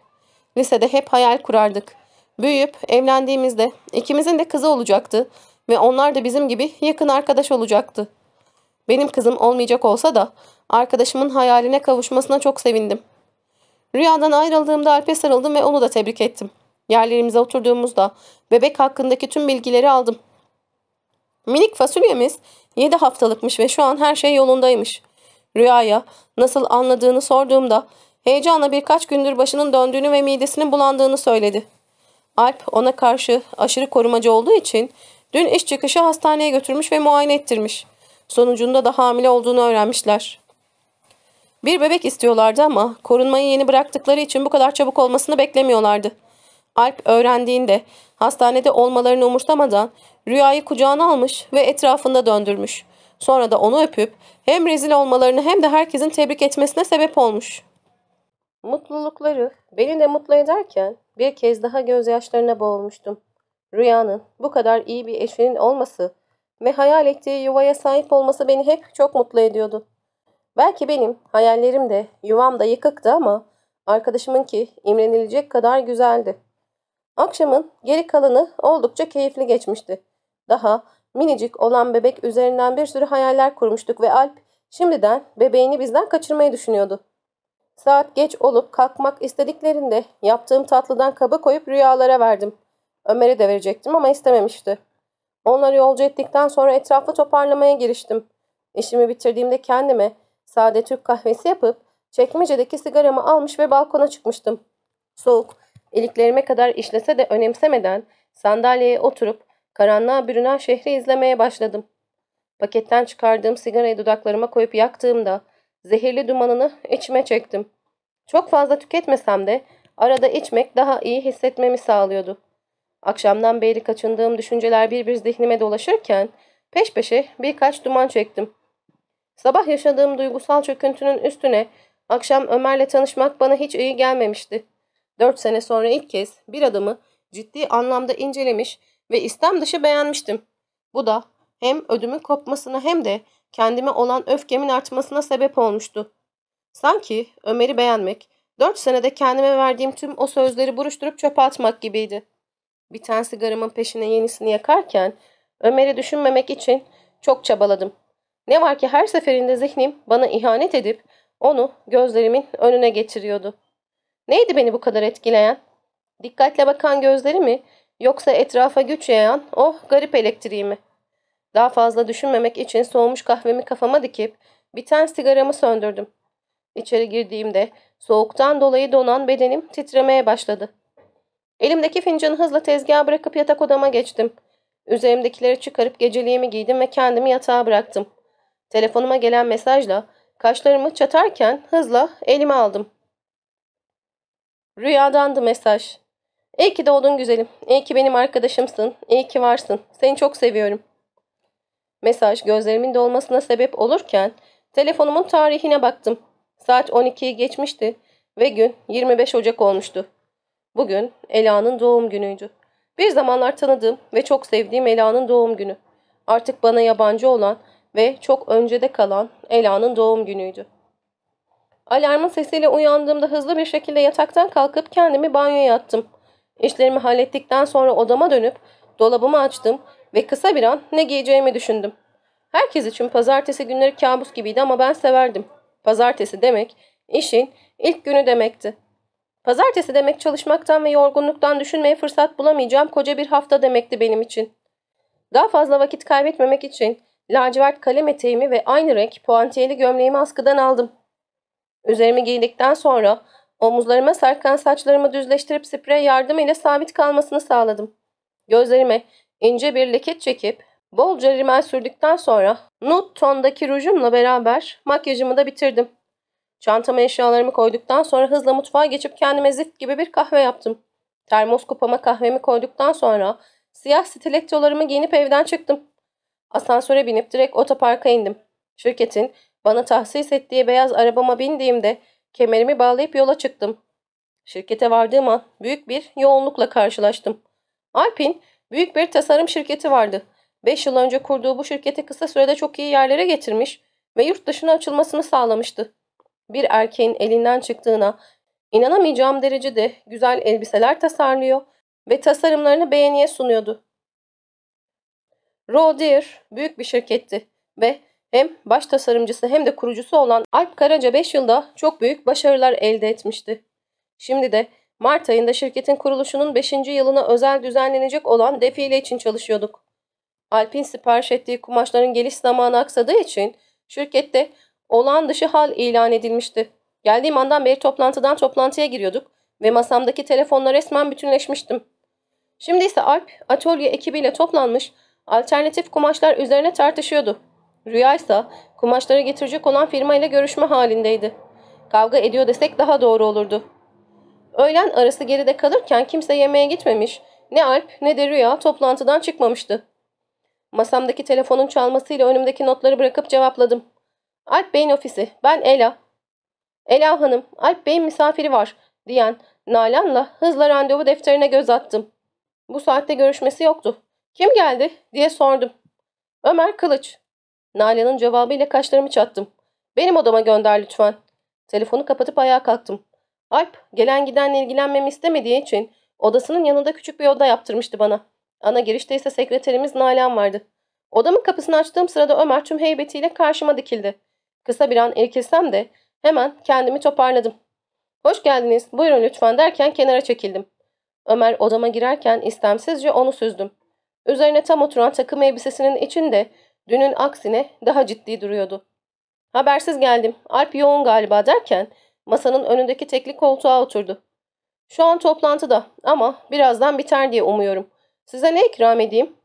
Lisede hep hayal kurardık. Büyüyüp evlendiğimizde ikimizin de kızı olacaktı ve onlar da bizim gibi yakın arkadaş olacaktı. Benim kızım olmayacak olsa da arkadaşımın hayaline kavuşmasına çok sevindim. Rüyadan ayrıldığımda Alp'e sarıldım ve onu da tebrik ettim. Yerlerimize oturduğumuzda bebek hakkındaki tüm bilgileri aldım. Minik fasulyemiz 7 haftalıkmış ve şu an her şey yolundaymış. Rüyaya nasıl anladığını sorduğumda heyecanla birkaç gündür başının döndüğünü ve midesinin bulandığını söyledi. Alp ona karşı aşırı korumacı olduğu için dün iş çıkışı hastaneye götürmüş ve muayene ettirmiş. Sonucunda da hamile olduğunu öğrenmişler. Bir bebek istiyorlardı ama korunmayı yeni bıraktıkları için bu kadar çabuk olmasını beklemiyorlardı. Alp öğrendiğinde hastanede olmalarını umursamadan rüyayı kucağına almış ve etrafında döndürmüş. Sonra da onu öpüp hem rezil olmalarını hem de herkesin tebrik etmesine sebep olmuş. Mutlulukları beni de mutlu ederken bir kez daha gözyaşlarına boğulmuştum. Rüyanın bu kadar iyi bir eşinin olması ve hayal ettiği yuvaya sahip olması beni hep çok mutlu ediyordu. Belki benim hayallerim de yuvam da yıkıktı ama arkadaşımınki imrenilecek kadar güzeldi. Akşamın geri kalanı oldukça keyifli geçmişti. Daha minicik olan bebek üzerinden bir sürü hayaller kurmuştuk ve Alp şimdiden bebeğini bizden kaçırmayı düşünüyordu. Saat geç olup kalkmak istediklerinde yaptığım tatlıdan kabı koyup rüyalara verdim. Ömer'e de verecektim ama istememişti. Onları yolcu ettikten sonra etrafı toparlamaya giriştim. İşimi bitirdiğimde kendime sade Türk kahvesi yapıp çekmecedeki sigaramı almış ve balkona çıkmıştım. Soğuk, iliklerime kadar işlese de önemsemeden sandalyeye oturup karanlığa bürünen şehri izlemeye başladım. Paketten çıkardığım sigarayı dudaklarıma koyup yaktığımda Zehirli dumanını içime çektim. Çok fazla tüketmesem de arada içmek daha iyi hissetmemi sağlıyordu. Akşamdan beri kaçındığım düşünceler bir bir zihnime dolaşırken peş peşe birkaç duman çektim. Sabah yaşadığım duygusal çöküntünün üstüne akşam Ömer'le tanışmak bana hiç iyi gelmemişti. Dört sene sonra ilk kez bir adamı ciddi anlamda incelemiş ve İslam dışı beğenmiştim. Bu da hem ödümün kopmasına hem de kendime olan öfkemin artmasına sebep olmuştu. Sanki Ömer'i beğenmek, dört senede kendime verdiğim tüm o sözleri buruşturup çöpe atmak gibiydi. Biten sigaramın peşine yenisini yakarken Ömer'i düşünmemek için çok çabaladım. Ne var ki her seferinde zihnim bana ihanet edip onu gözlerimin önüne getiriyordu. Neydi beni bu kadar etkileyen? Dikkatle bakan gözleri mi yoksa etrafa güç yayan o garip elektriği mi? Daha fazla düşünmemek için soğumuş kahvemi kafama dikip biten sigaramı söndürdüm. İçeri girdiğimde soğuktan dolayı donan bedenim titremeye başladı. Elimdeki fincanı hızla tezgaha bırakıp yatak odama geçtim. Üzerimdekileri çıkarıp geceliğimi giydim ve kendimi yatağa bıraktım. Telefonuma gelen mesajla kaşlarımı çatarken hızla elime aldım. Rüyadandı mesaj. İyi ki doğdun güzelim. İyi ki benim arkadaşımsın. İyi ki varsın. Seni çok seviyorum. Mesaj gözlerimin dolmasına sebep olurken telefonumun tarihine baktım. Saat 12'yi geçmişti ve gün 25 Ocak olmuştu. Bugün Ela'nın doğum günüydü. Bir zamanlar tanıdığım ve çok sevdiğim Ela'nın doğum günü. Artık bana yabancı olan ve çok öncede kalan Ela'nın doğum günüydü. Alarmın sesiyle uyandığımda hızlı bir şekilde yataktan kalkıp kendimi banyoya attım. İşlerimi hallettikten sonra odama dönüp dolabımı açtım ve kısa bir an ne giyeceğimi düşündüm. Herkes için pazartesi günleri kabus gibiydi ama ben severdim. Pazartesi demek işin ilk günü demekti. Pazartesi demek çalışmaktan ve yorgunluktan düşünmeye fırsat bulamayacağım koca bir hafta demekti benim için. Daha fazla vakit kaybetmemek için lacivert kalem eteğimi ve aynı renk puantiyeli gömleğimi askıdan aldım. Üzerimi giydikten sonra omuzlarıma sarkan saçlarımı düzleştirip sprey yardım ile sabit kalmasını sağladım. Gözlerime ince bir leket çekip bolca rimel sürdükten sonra nude tondaki rujumla beraber makyajımı da bitirdim. Çantama eşyalarımı koyduktan sonra hızla mutfağa geçip kendime zift gibi bir kahve yaptım. Termos kupama kahvemi koyduktan sonra siyah stilettolarımı giyinip evden çıktım. Asansöre binip direkt otoparka indim. Şirketin bana tahsis ettiği beyaz arabama bindiğimde kemerimi bağlayıp yola çıktım. Şirkete vardığım an büyük bir yoğunlukla karşılaştım. Alpin Büyük bir tasarım şirketi vardı. Beş yıl önce kurduğu bu şirketi kısa sürede çok iyi yerlere getirmiş ve yurt dışına açılmasını sağlamıştı. Bir erkeğin elinden çıktığına inanamayacağım derecede güzel elbiseler tasarlıyor ve tasarımlarını beğeniye sunuyordu. Raw büyük bir şirketti ve hem baş tasarımcısı hem de kurucusu olan Alp Karaca 5 yılda çok büyük başarılar elde etmişti. Şimdi de Mart ayında şirketin kuruluşunun 5. yılına özel düzenlenecek olan defile için çalışıyorduk. Alp'in sipariş ettiği kumaşların geliş zamanı aksadığı için şirkette olağan dışı hal ilan edilmişti. Geldiğim andan beri toplantıdan toplantıya giriyorduk ve masamdaki telefonla resmen bütünleşmiştim. Şimdi ise Alp atölye ekibiyle toplanmış alternatif kumaşlar üzerine tartışıyordu. Rüya ise kumaşları getirecek olan firma ile görüşme halindeydi. Kavga ediyor desek daha doğru olurdu. Öğlen arası geride kalırken kimse yemeğe gitmemiş. Ne Alp ne de Rüya toplantıdan çıkmamıştı. Masamdaki telefonun çalmasıyla önümdeki notları bırakıp cevapladım. Alp Bey'in ofisi. Ben Ela. Ela Hanım, Alp Bey'in misafiri var diyen Nalan'la hızla randevu defterine göz attım. Bu saatte görüşmesi yoktu. Kim geldi diye sordum. Ömer Kılıç. Nalan'ın cevabıyla kaşlarımı çattım. Benim odama gönder lütfen. Telefonu kapatıp ayağa kalktım. Alp gelen gidenle ilgilenmemi istemediği için odasının yanında küçük bir oda yaptırmıştı bana. Ana girişte ise sekreterimiz Nalan vardı. Odamın kapısını açtığım sırada Ömer tüm heybetiyle karşıma dikildi. Kısa bir an irkilsem de hemen kendimi toparladım. Hoş geldiniz buyurun lütfen derken kenara çekildim. Ömer odama girerken istemsizce onu süzdüm. Üzerine tam oturan takım elbisesinin içinde dünün aksine daha ciddi duruyordu. Habersiz geldim. Alp yoğun galiba derken Masanın önündeki tekli koltuğa oturdu. Şu an toplantıda ama birazdan biter diye umuyorum. Size ne ikram edeyim?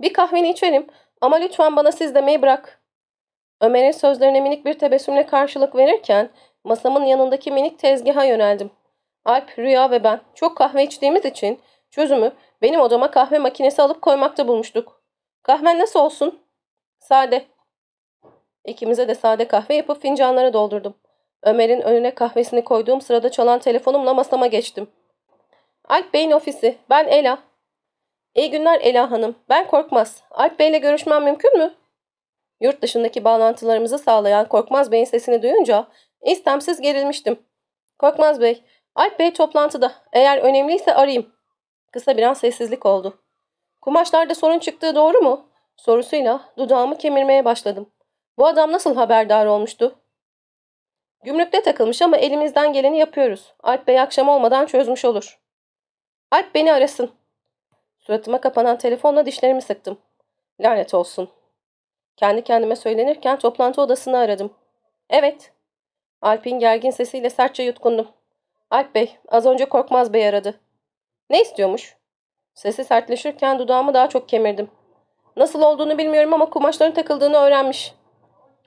Bir kahveni içerim ama lütfen bana siz demeyi bırak. Ömer'in sözlerine minik bir tebessümle karşılık verirken masamın yanındaki minik tezgaha yöneldim. Alp, Rüya ve ben çok kahve içtiğimiz için çözümü benim odama kahve makinesi alıp koymakta bulmuştuk. Kahven nasıl olsun? Sade. İkimize de sade kahve yapıp fincanlara doldurdum. Ömer'in önüne kahvesini koyduğum sırada çalan telefonumla masama geçtim. Alp Bey'in ofisi. Ben Ela. İyi günler Ela Hanım. Ben Korkmaz. Alp Bey'le görüşmem mümkün mü? Yurt dışındaki bağlantılarımızı sağlayan Korkmaz Bey'in sesini duyunca istemsiz gerilmiştim. Korkmaz Bey, Alp Bey toplantıda. Eğer önemliyse arayayım. Kısa bir an sessizlik oldu. Kumaşlarda sorun çıktığı doğru mu? Sorusuyla dudağımı kemirmeye başladım. Bu adam nasıl haberdar olmuştu? Gümrükte takılmış ama elimizden geleni yapıyoruz. Alp Bey akşam olmadan çözmüş olur. Alp beni arasın. Suratıma kapanan telefonla dişlerimi sıktım. Lanet olsun. Kendi kendime söylenirken toplantı odasını aradım. Evet. Alp'in gergin sesiyle sertçe yutkundum. Alp Bey, az önce Korkmaz Bey aradı. Ne istiyormuş? Sesi sertleşirken dudağımı daha çok kemirdim. Nasıl olduğunu bilmiyorum ama kumaşların takıldığını öğrenmiş.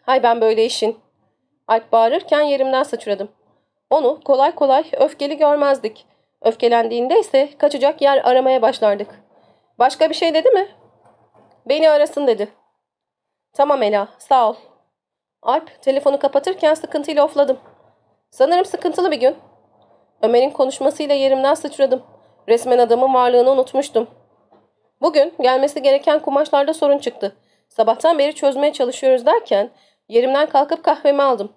Hay ben böyle işin. Alp bağırırken yerimden sıçradım. Onu kolay kolay öfkeli görmezdik. Öfkelendiğinde ise kaçacak yer aramaya başlardık. Başka bir şey dedi mi? Beni arasın dedi. Tamam Ela sağ ol. Alp telefonu kapatırken sıkıntıyla ofladım. Sanırım sıkıntılı bir gün. Ömer'in konuşmasıyla yerimden sıçradım. Resmen adamın varlığını unutmuştum. Bugün gelmesi gereken kumaşlarda sorun çıktı. Sabahtan beri çözmeye çalışıyoruz derken Yerimden kalkıp kahvemi aldım.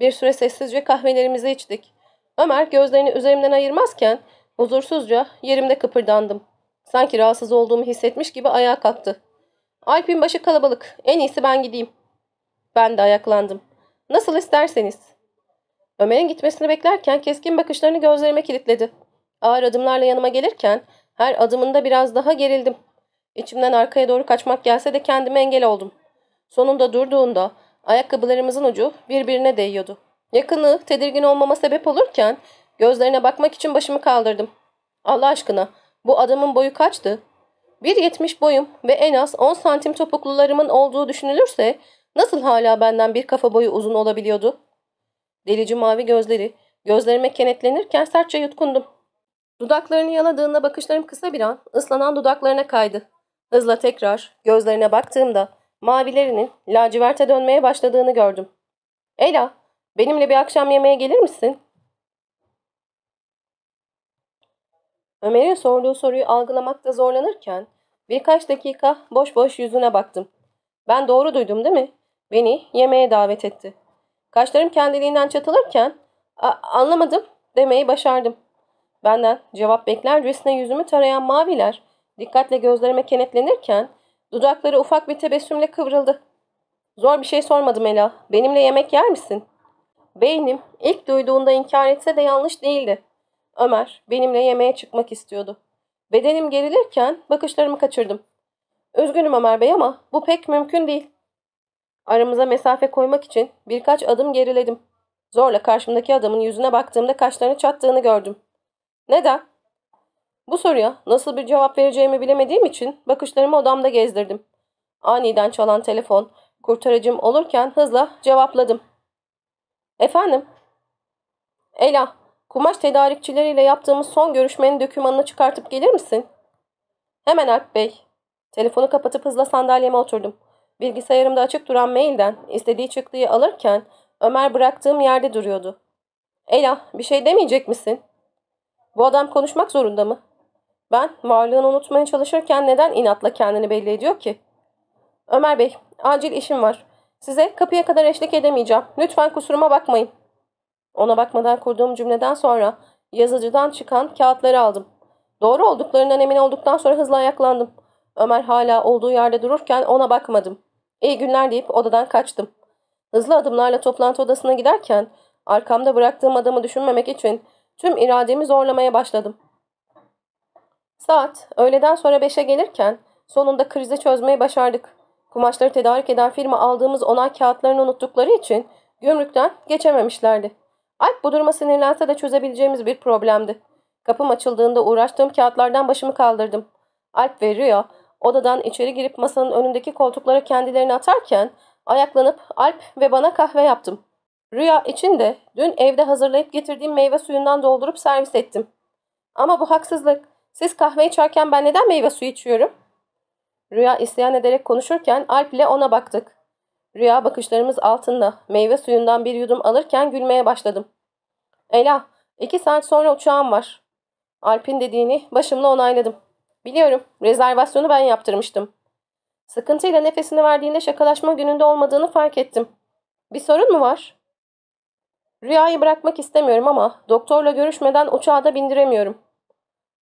Bir süre sessizce kahvelerimizi içtik. Ömer gözlerini üzerimden ayırmazken huzursuzca yerimde kıpırdandım. Sanki rahatsız olduğumu hissetmiş gibi ayağa kalktı. Alp'in başı kalabalık. En iyisi ben gideyim. Ben de ayaklandım. Nasıl isterseniz. Ömer'in gitmesini beklerken keskin bakışlarını gözlerime kilitledi. Ağır adımlarla yanıma gelirken her adımında biraz daha gerildim. İçimden arkaya doğru kaçmak gelse de kendime engel oldum. Sonunda durduğunda Ayakkabılarımızın ucu birbirine değiyordu. Yakını, tedirgin olmama sebep olurken gözlerine bakmak için başımı kaldırdım. Allah aşkına bu adamın boyu kaçtı? 1.70 boyum ve en az 10 santim topuklularımın olduğu düşünülürse nasıl hala benden bir kafa boyu uzun olabiliyordu? Delici mavi gözleri gözlerime kenetlenirken sertçe yutkundum. Dudaklarını yaladığında bakışlarım kısa bir an ıslanan dudaklarına kaydı. Hızla tekrar gözlerine baktığımda mavilerinin laciverte dönmeye başladığını gördüm. Ela, benimle bir akşam yemeğe gelir misin? Ömer'in sorduğu soruyu algılamakta zorlanırken birkaç dakika boş boş yüzüne baktım. Ben doğru duydum değil mi? Beni yemeğe davet etti. Kaşlarım kendiliğinden çatılırken anlamadım demeyi başardım. Benden cevap bekler, beklercesine yüzümü tarayan maviler dikkatle gözlerime kenetlenirken Dudakları ufak bir tebessümle kıvrıldı. Zor bir şey sormadım Ela. Benimle yemek yer misin? Beynim ilk duyduğunda inkar etse de yanlış değildi. Ömer benimle yemeğe çıkmak istiyordu. Bedenim gerilirken bakışlarımı kaçırdım. Üzgünüm Ömer Bey ama bu pek mümkün değil. Aramıza mesafe koymak için birkaç adım geriledim. Zorla karşımdaki adamın yüzüne baktığımda kaşlarını çattığını gördüm. Neden? Bu soruya nasıl bir cevap vereceğimi bilemediğim için bakışlarımı odamda gezdirdim. Aniden çalan telefon kurtarıcım olurken hızla cevapladım. Efendim? Ela, kumaş tedarikçileriyle yaptığımız son görüşmenin dökümanını çıkartıp gelir misin? Hemen Alp Bey. Telefonu kapatıp hızla sandalyeme oturdum. Bilgisayarımda açık duran mailden istediği çıktıyı alırken Ömer bıraktığım yerde duruyordu. Ela bir şey demeyecek misin? Bu adam konuşmak zorunda mı? Ben varlığını unutmaya çalışırken neden inatla kendini belli ediyor ki? Ömer Bey, acil işim var. Size kapıya kadar eşlik edemeyeceğim. Lütfen kusuruma bakmayın. Ona bakmadan kurduğum cümleden sonra yazıcıdan çıkan kağıtları aldım. Doğru olduklarından emin olduktan sonra hızla ayaklandım. Ömer hala olduğu yerde dururken ona bakmadım. İyi günler deyip odadan kaçtım. Hızlı adımlarla toplantı odasına giderken arkamda bıraktığım adamı düşünmemek için tüm irademi zorlamaya başladım. Saat öğleden sonra beşe gelirken sonunda krizi çözmeyi başardık. Kumaşları tedarik eden firma aldığımız onay kağıtlarını unuttukları için gümrükten geçememişlerdi. Alp bu duruma sinirlense de çözebileceğimiz bir problemdi. Kapım açıldığında uğraştığım kağıtlardan başımı kaldırdım. Alp ve Rio odadan içeri girip masanın önündeki koltuklara kendilerini atarken ayaklanıp Alp ve bana kahve yaptım. Rüya için de dün evde hazırlayıp getirdiğim meyve suyundan doldurup servis ettim. Ama bu haksızlık. Siz kahve içerken ben neden meyve suyu içiyorum? Rüya isyan ederek konuşurken Alp ile ona baktık. Rüya bakışlarımız altında meyve suyundan bir yudum alırken gülmeye başladım. Ela, iki saat sonra uçağım var. Alp'in dediğini başımla onayladım. Biliyorum, rezervasyonu ben yaptırmıştım. Sıkıntıyla nefesini verdiğinde şakalaşma gününde olmadığını fark ettim. Bir sorun mu var? Rüyayı bırakmak istemiyorum ama doktorla görüşmeden uçağa da bindiremiyorum.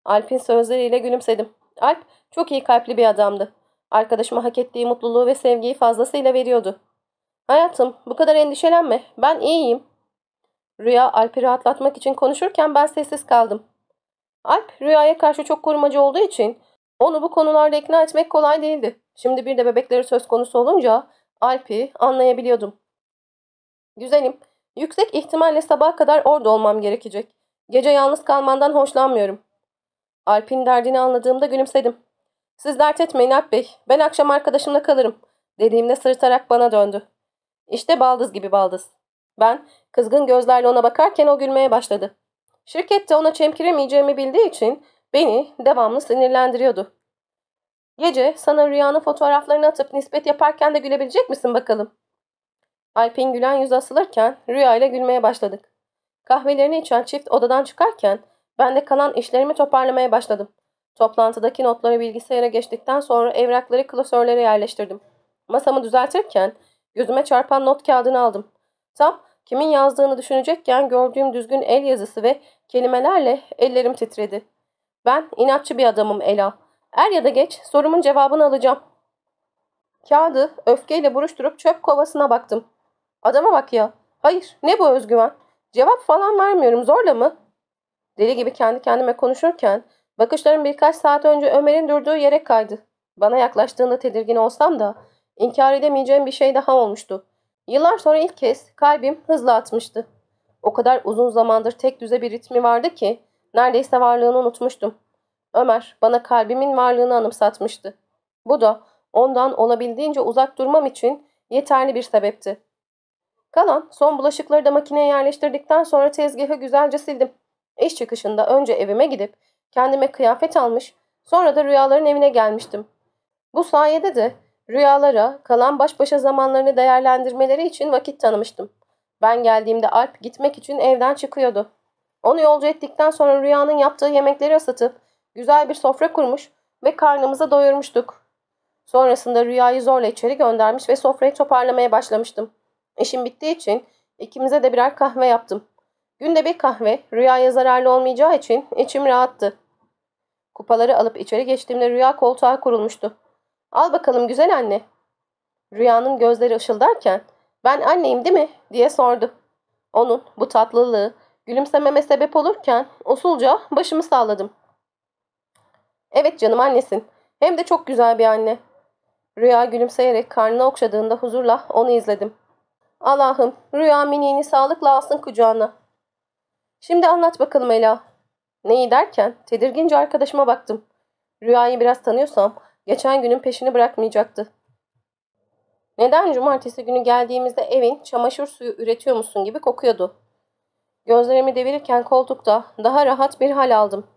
Alp'in sözleriyle gülümsedim. Alp çok iyi kalpli bir adamdı. Arkadaşıma hak ettiği mutluluğu ve sevgiyi fazlasıyla veriyordu. Hayatım bu kadar endişelenme. Ben iyiyim. Rüya Alp'i rahatlatmak için konuşurken ben sessiz kaldım. Alp Rüya'ya karşı çok korumacı olduğu için onu bu konularda ikna etmek kolay değildi. Şimdi bir de bebekleri söz konusu olunca Alp'i anlayabiliyordum. Güzelim, yüksek ihtimalle sabaha kadar orada olmam gerekecek. Gece yalnız kalmandan hoşlanmıyorum. Alp'in derdini anladığımda gülümsedim. Siz dert etmeyin Alp Bey. Ben akşam arkadaşımla kalırım. Dediğimde sırıtarak bana döndü. İşte baldız gibi baldız. Ben kızgın gözlerle ona bakarken o gülmeye başladı. Şirkette ona çemkiremeyeceğimi bildiği için beni devamlı sinirlendiriyordu. Gece sana rüyanın fotoğraflarını atıp nispet yaparken de gülebilecek misin bakalım? Alp'in gülen yüzü asılırken rüyayla gülmeye başladık. Kahvelerini içen çift odadan çıkarken ben de kalan işlerimi toparlamaya başladım. Toplantıdaki notları bilgisayara geçtikten sonra evrakları klasörlere yerleştirdim. Masamı düzeltirken gözüme çarpan not kağıdını aldım. Tam kimin yazdığını düşünecekken gördüğüm düzgün el yazısı ve kelimelerle ellerim titredi. Ben inatçı bir adamım Ela. Er ya da geç sorumun cevabını alacağım. Kağıdı öfkeyle buruşturup çöp kovasına baktım. Adama bak ya. Hayır ne bu özgüven? Cevap falan vermiyorum zorla mı? Deli gibi kendi kendime konuşurken bakışlarım birkaç saat önce Ömer'in durduğu yere kaydı. Bana yaklaştığında tedirgin olsam da inkar edemeyeceğim bir şey daha olmuştu. Yıllar sonra ilk kez kalbim hızla atmıştı. O kadar uzun zamandır tek düze bir ritmi vardı ki neredeyse varlığını unutmuştum. Ömer bana kalbimin varlığını anımsatmıştı. Bu da ondan olabildiğince uzak durmam için yeterli bir sebepti. Kalan son bulaşıkları da makineye yerleştirdikten sonra tezgahı güzelce sildim. İş çıkışında önce evime gidip kendime kıyafet almış, sonra da rüyaların evine gelmiştim. Bu sayede de rüyalara, kalan baş başa zamanlarını değerlendirmeleri için vakit tanımıştım. Ben geldiğimde Alp gitmek için evden çıkıyordu. Onu yolcu ettikten sonra rüyanın yaptığı yemekleri ısıtıp güzel bir sofra kurmuş ve karnımıza doyurmuştuk. Sonrasında rüyayı zorla içeri göndermiş ve sofrayı toparlamaya başlamıştım. İşim bittiği için ikimize de birer kahve yaptım. Günde bir kahve rüyaya zararlı olmayacağı için içim rahattı. Kupaları alıp içeri geçtiğimde rüya koltuğa kurulmuştu. Al bakalım güzel anne. Rüyanın gözleri ışıldarken ben anneyim değil mi diye sordu. Onun bu tatlılığı gülümsememe sebep olurken usulca başımı sağladım. Evet canım annesin. Hem de çok güzel bir anne. Rüya gülümseyerek karnına okşadığında huzurla onu izledim. Allah'ım rüya miniğini sağlıkla alsın kucağına. Şimdi anlat bakalım Ela. Neyi derken tedirgince arkadaşıma baktım. Rüyayı biraz tanıyorsam geçen günün peşini bırakmayacaktı. Neden cumartesi günü geldiğimizde evin çamaşır suyu üretiyor musun gibi kokuyordu. Gözlerimi devirirken koltukta daha rahat bir hal aldım.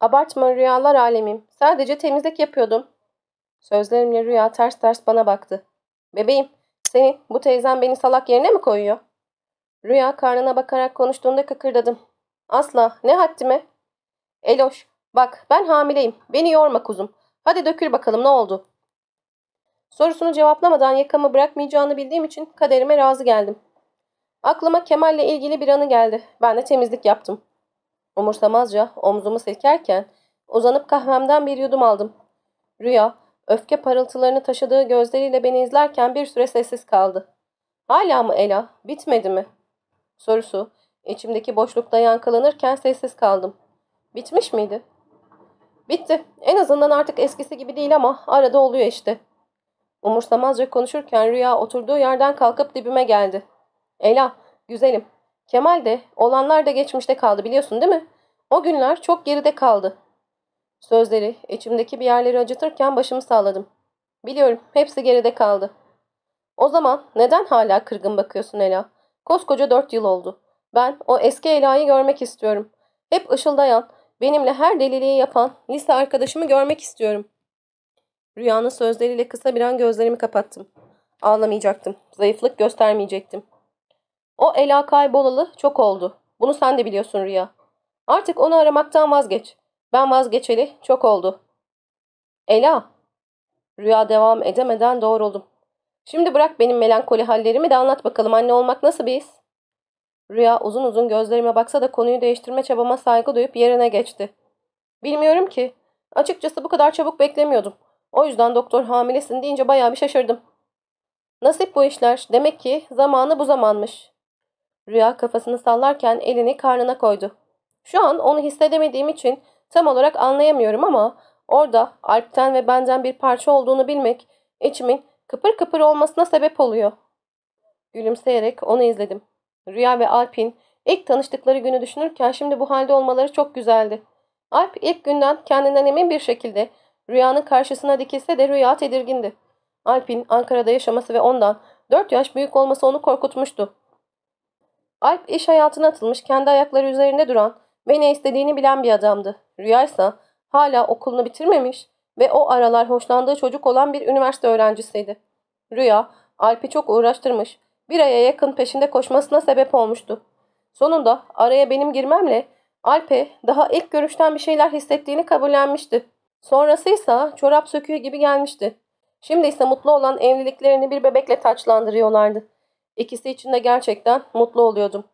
Abartma rüyalar alemim. Sadece temizlik yapıyordum. Sözlerimle rüya ters ters bana baktı. Bebeğim, senin bu teyzen beni salak yerine mi koyuyor? Rüya karnına bakarak konuştuğunda kıkırdadım. Asla, ne haddime? Eloş, bak ben hamileyim, beni yorma kuzum. Hadi dökül bakalım ne oldu? Sorusunu cevaplamadan yakamı bırakmayacağını bildiğim için kaderime razı geldim. Aklıma Kemal'le ilgili bir anı geldi. Ben de temizlik yaptım. Umursamazca omzumu silkerken uzanıp kahvemden bir yudum aldım. Rüya, öfke parıltılarını taşıdığı gözleriyle beni izlerken bir süre sessiz kaldı. Hala mı Ela? Bitmedi mi? sorusu içimdeki boşlukta yankılanırken sessiz kaldım. Bitmiş miydi? Bitti. En azından artık eskisi gibi değil ama arada oluyor işte. Umursamazca konuşurken Rüya oturduğu yerden kalkıp dibime geldi. Ela, güzelim. Kemal de, olanlar da geçmişte kaldı biliyorsun değil mi? O günler çok geride kaldı. Sözleri, içimdeki bir yerleri acıtırken başımı salladım. Biliyorum, hepsi geride kaldı. O zaman neden hala kırgın bakıyorsun Ela? Koskoca dört yıl oldu. Ben o eski Ela'yı görmek istiyorum. Hep ışıldayan, benimle her deliliği yapan lise arkadaşımı görmek istiyorum. Rüyanın sözleriyle kısa bir an gözlerimi kapattım. Ağlamayacaktım. Zayıflık göstermeyecektim. O Ela kaybolalı çok oldu. Bunu sen de biliyorsun Rüya. Artık onu aramaktan vazgeç. Ben vazgeçeli çok oldu. Ela. Rüya devam edemeden doğruldum. Şimdi bırak benim melankoli hallerimi de anlat bakalım anne olmak nasıl biz? Rüya uzun uzun gözlerime baksa da konuyu değiştirme çabama saygı duyup yerine geçti. Bilmiyorum ki. Açıkçası bu kadar çabuk beklemiyordum. O yüzden doktor hamilesin deyince bayağı bir şaşırdım. Nasip bu işler. Demek ki zamanı bu zamanmış. Rüya kafasını sallarken elini karnına koydu. Şu an onu hissedemediğim için tam olarak anlayamıyorum ama orada Alp'ten ve benden bir parça olduğunu bilmek içimin kıpır kıpır olmasına sebep oluyor. Gülümseyerek onu izledim. Rüya ve Alp'in ilk tanıştıkları günü düşünürken şimdi bu halde olmaları çok güzeldi. Alp ilk günden kendinden emin bir şekilde Rüya'nın karşısına dikilse de Rüya tedirgindi. Alp'in Ankara'da yaşaması ve ondan 4 yaş büyük olması onu korkutmuştu. Alp iş hayatına atılmış, kendi ayakları üzerinde duran ve ne istediğini bilen bir adamdı. Rüya ise hala okulunu bitirmemiş, ve o aralar hoşlandığı çocuk olan bir üniversite öğrencisiydi. Rüya, Alp'i çok uğraştırmış, bir aya yakın peşinde koşmasına sebep olmuştu. Sonunda araya benim girmemle Alp'e daha ilk görüşten bir şeyler hissettiğini kabullenmişti. Sonrasıysa çorap söküğü gibi gelmişti. Şimdi ise mutlu olan evliliklerini bir bebekle taçlandırıyorlardı. İkisi için de gerçekten mutlu oluyordum.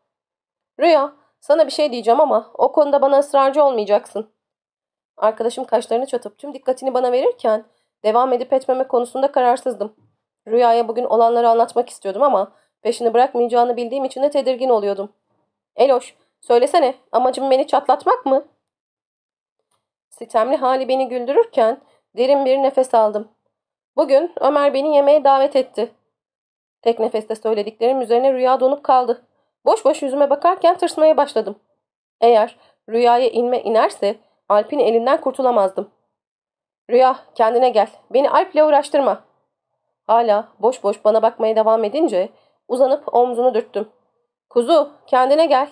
Rüya, sana bir şey diyeceğim ama o konuda bana ısrarcı olmayacaksın. Arkadaşım kaşlarını çatıp tüm dikkatini bana verirken devam edip etmeme konusunda kararsızdım. Rüyaya bugün olanları anlatmak istiyordum ama peşini bırakmayacağını bildiğim için de tedirgin oluyordum. Eloş, söylesene amacım beni çatlatmak mı? Sitemli hali beni güldürürken derin bir nefes aldım. Bugün Ömer beni yemeğe davet etti. Tek nefeste söylediklerim üzerine rüya donup kaldı. Boş boş yüzüme bakarken tırsmaya başladım. Eğer rüyaya inme inerse Alp'in elinden kurtulamazdım. Rüya kendine gel. Beni Alp'le uğraştırma. Hala boş boş bana bakmaya devam edince uzanıp omzunu dürttüm. Kuzu kendine gel.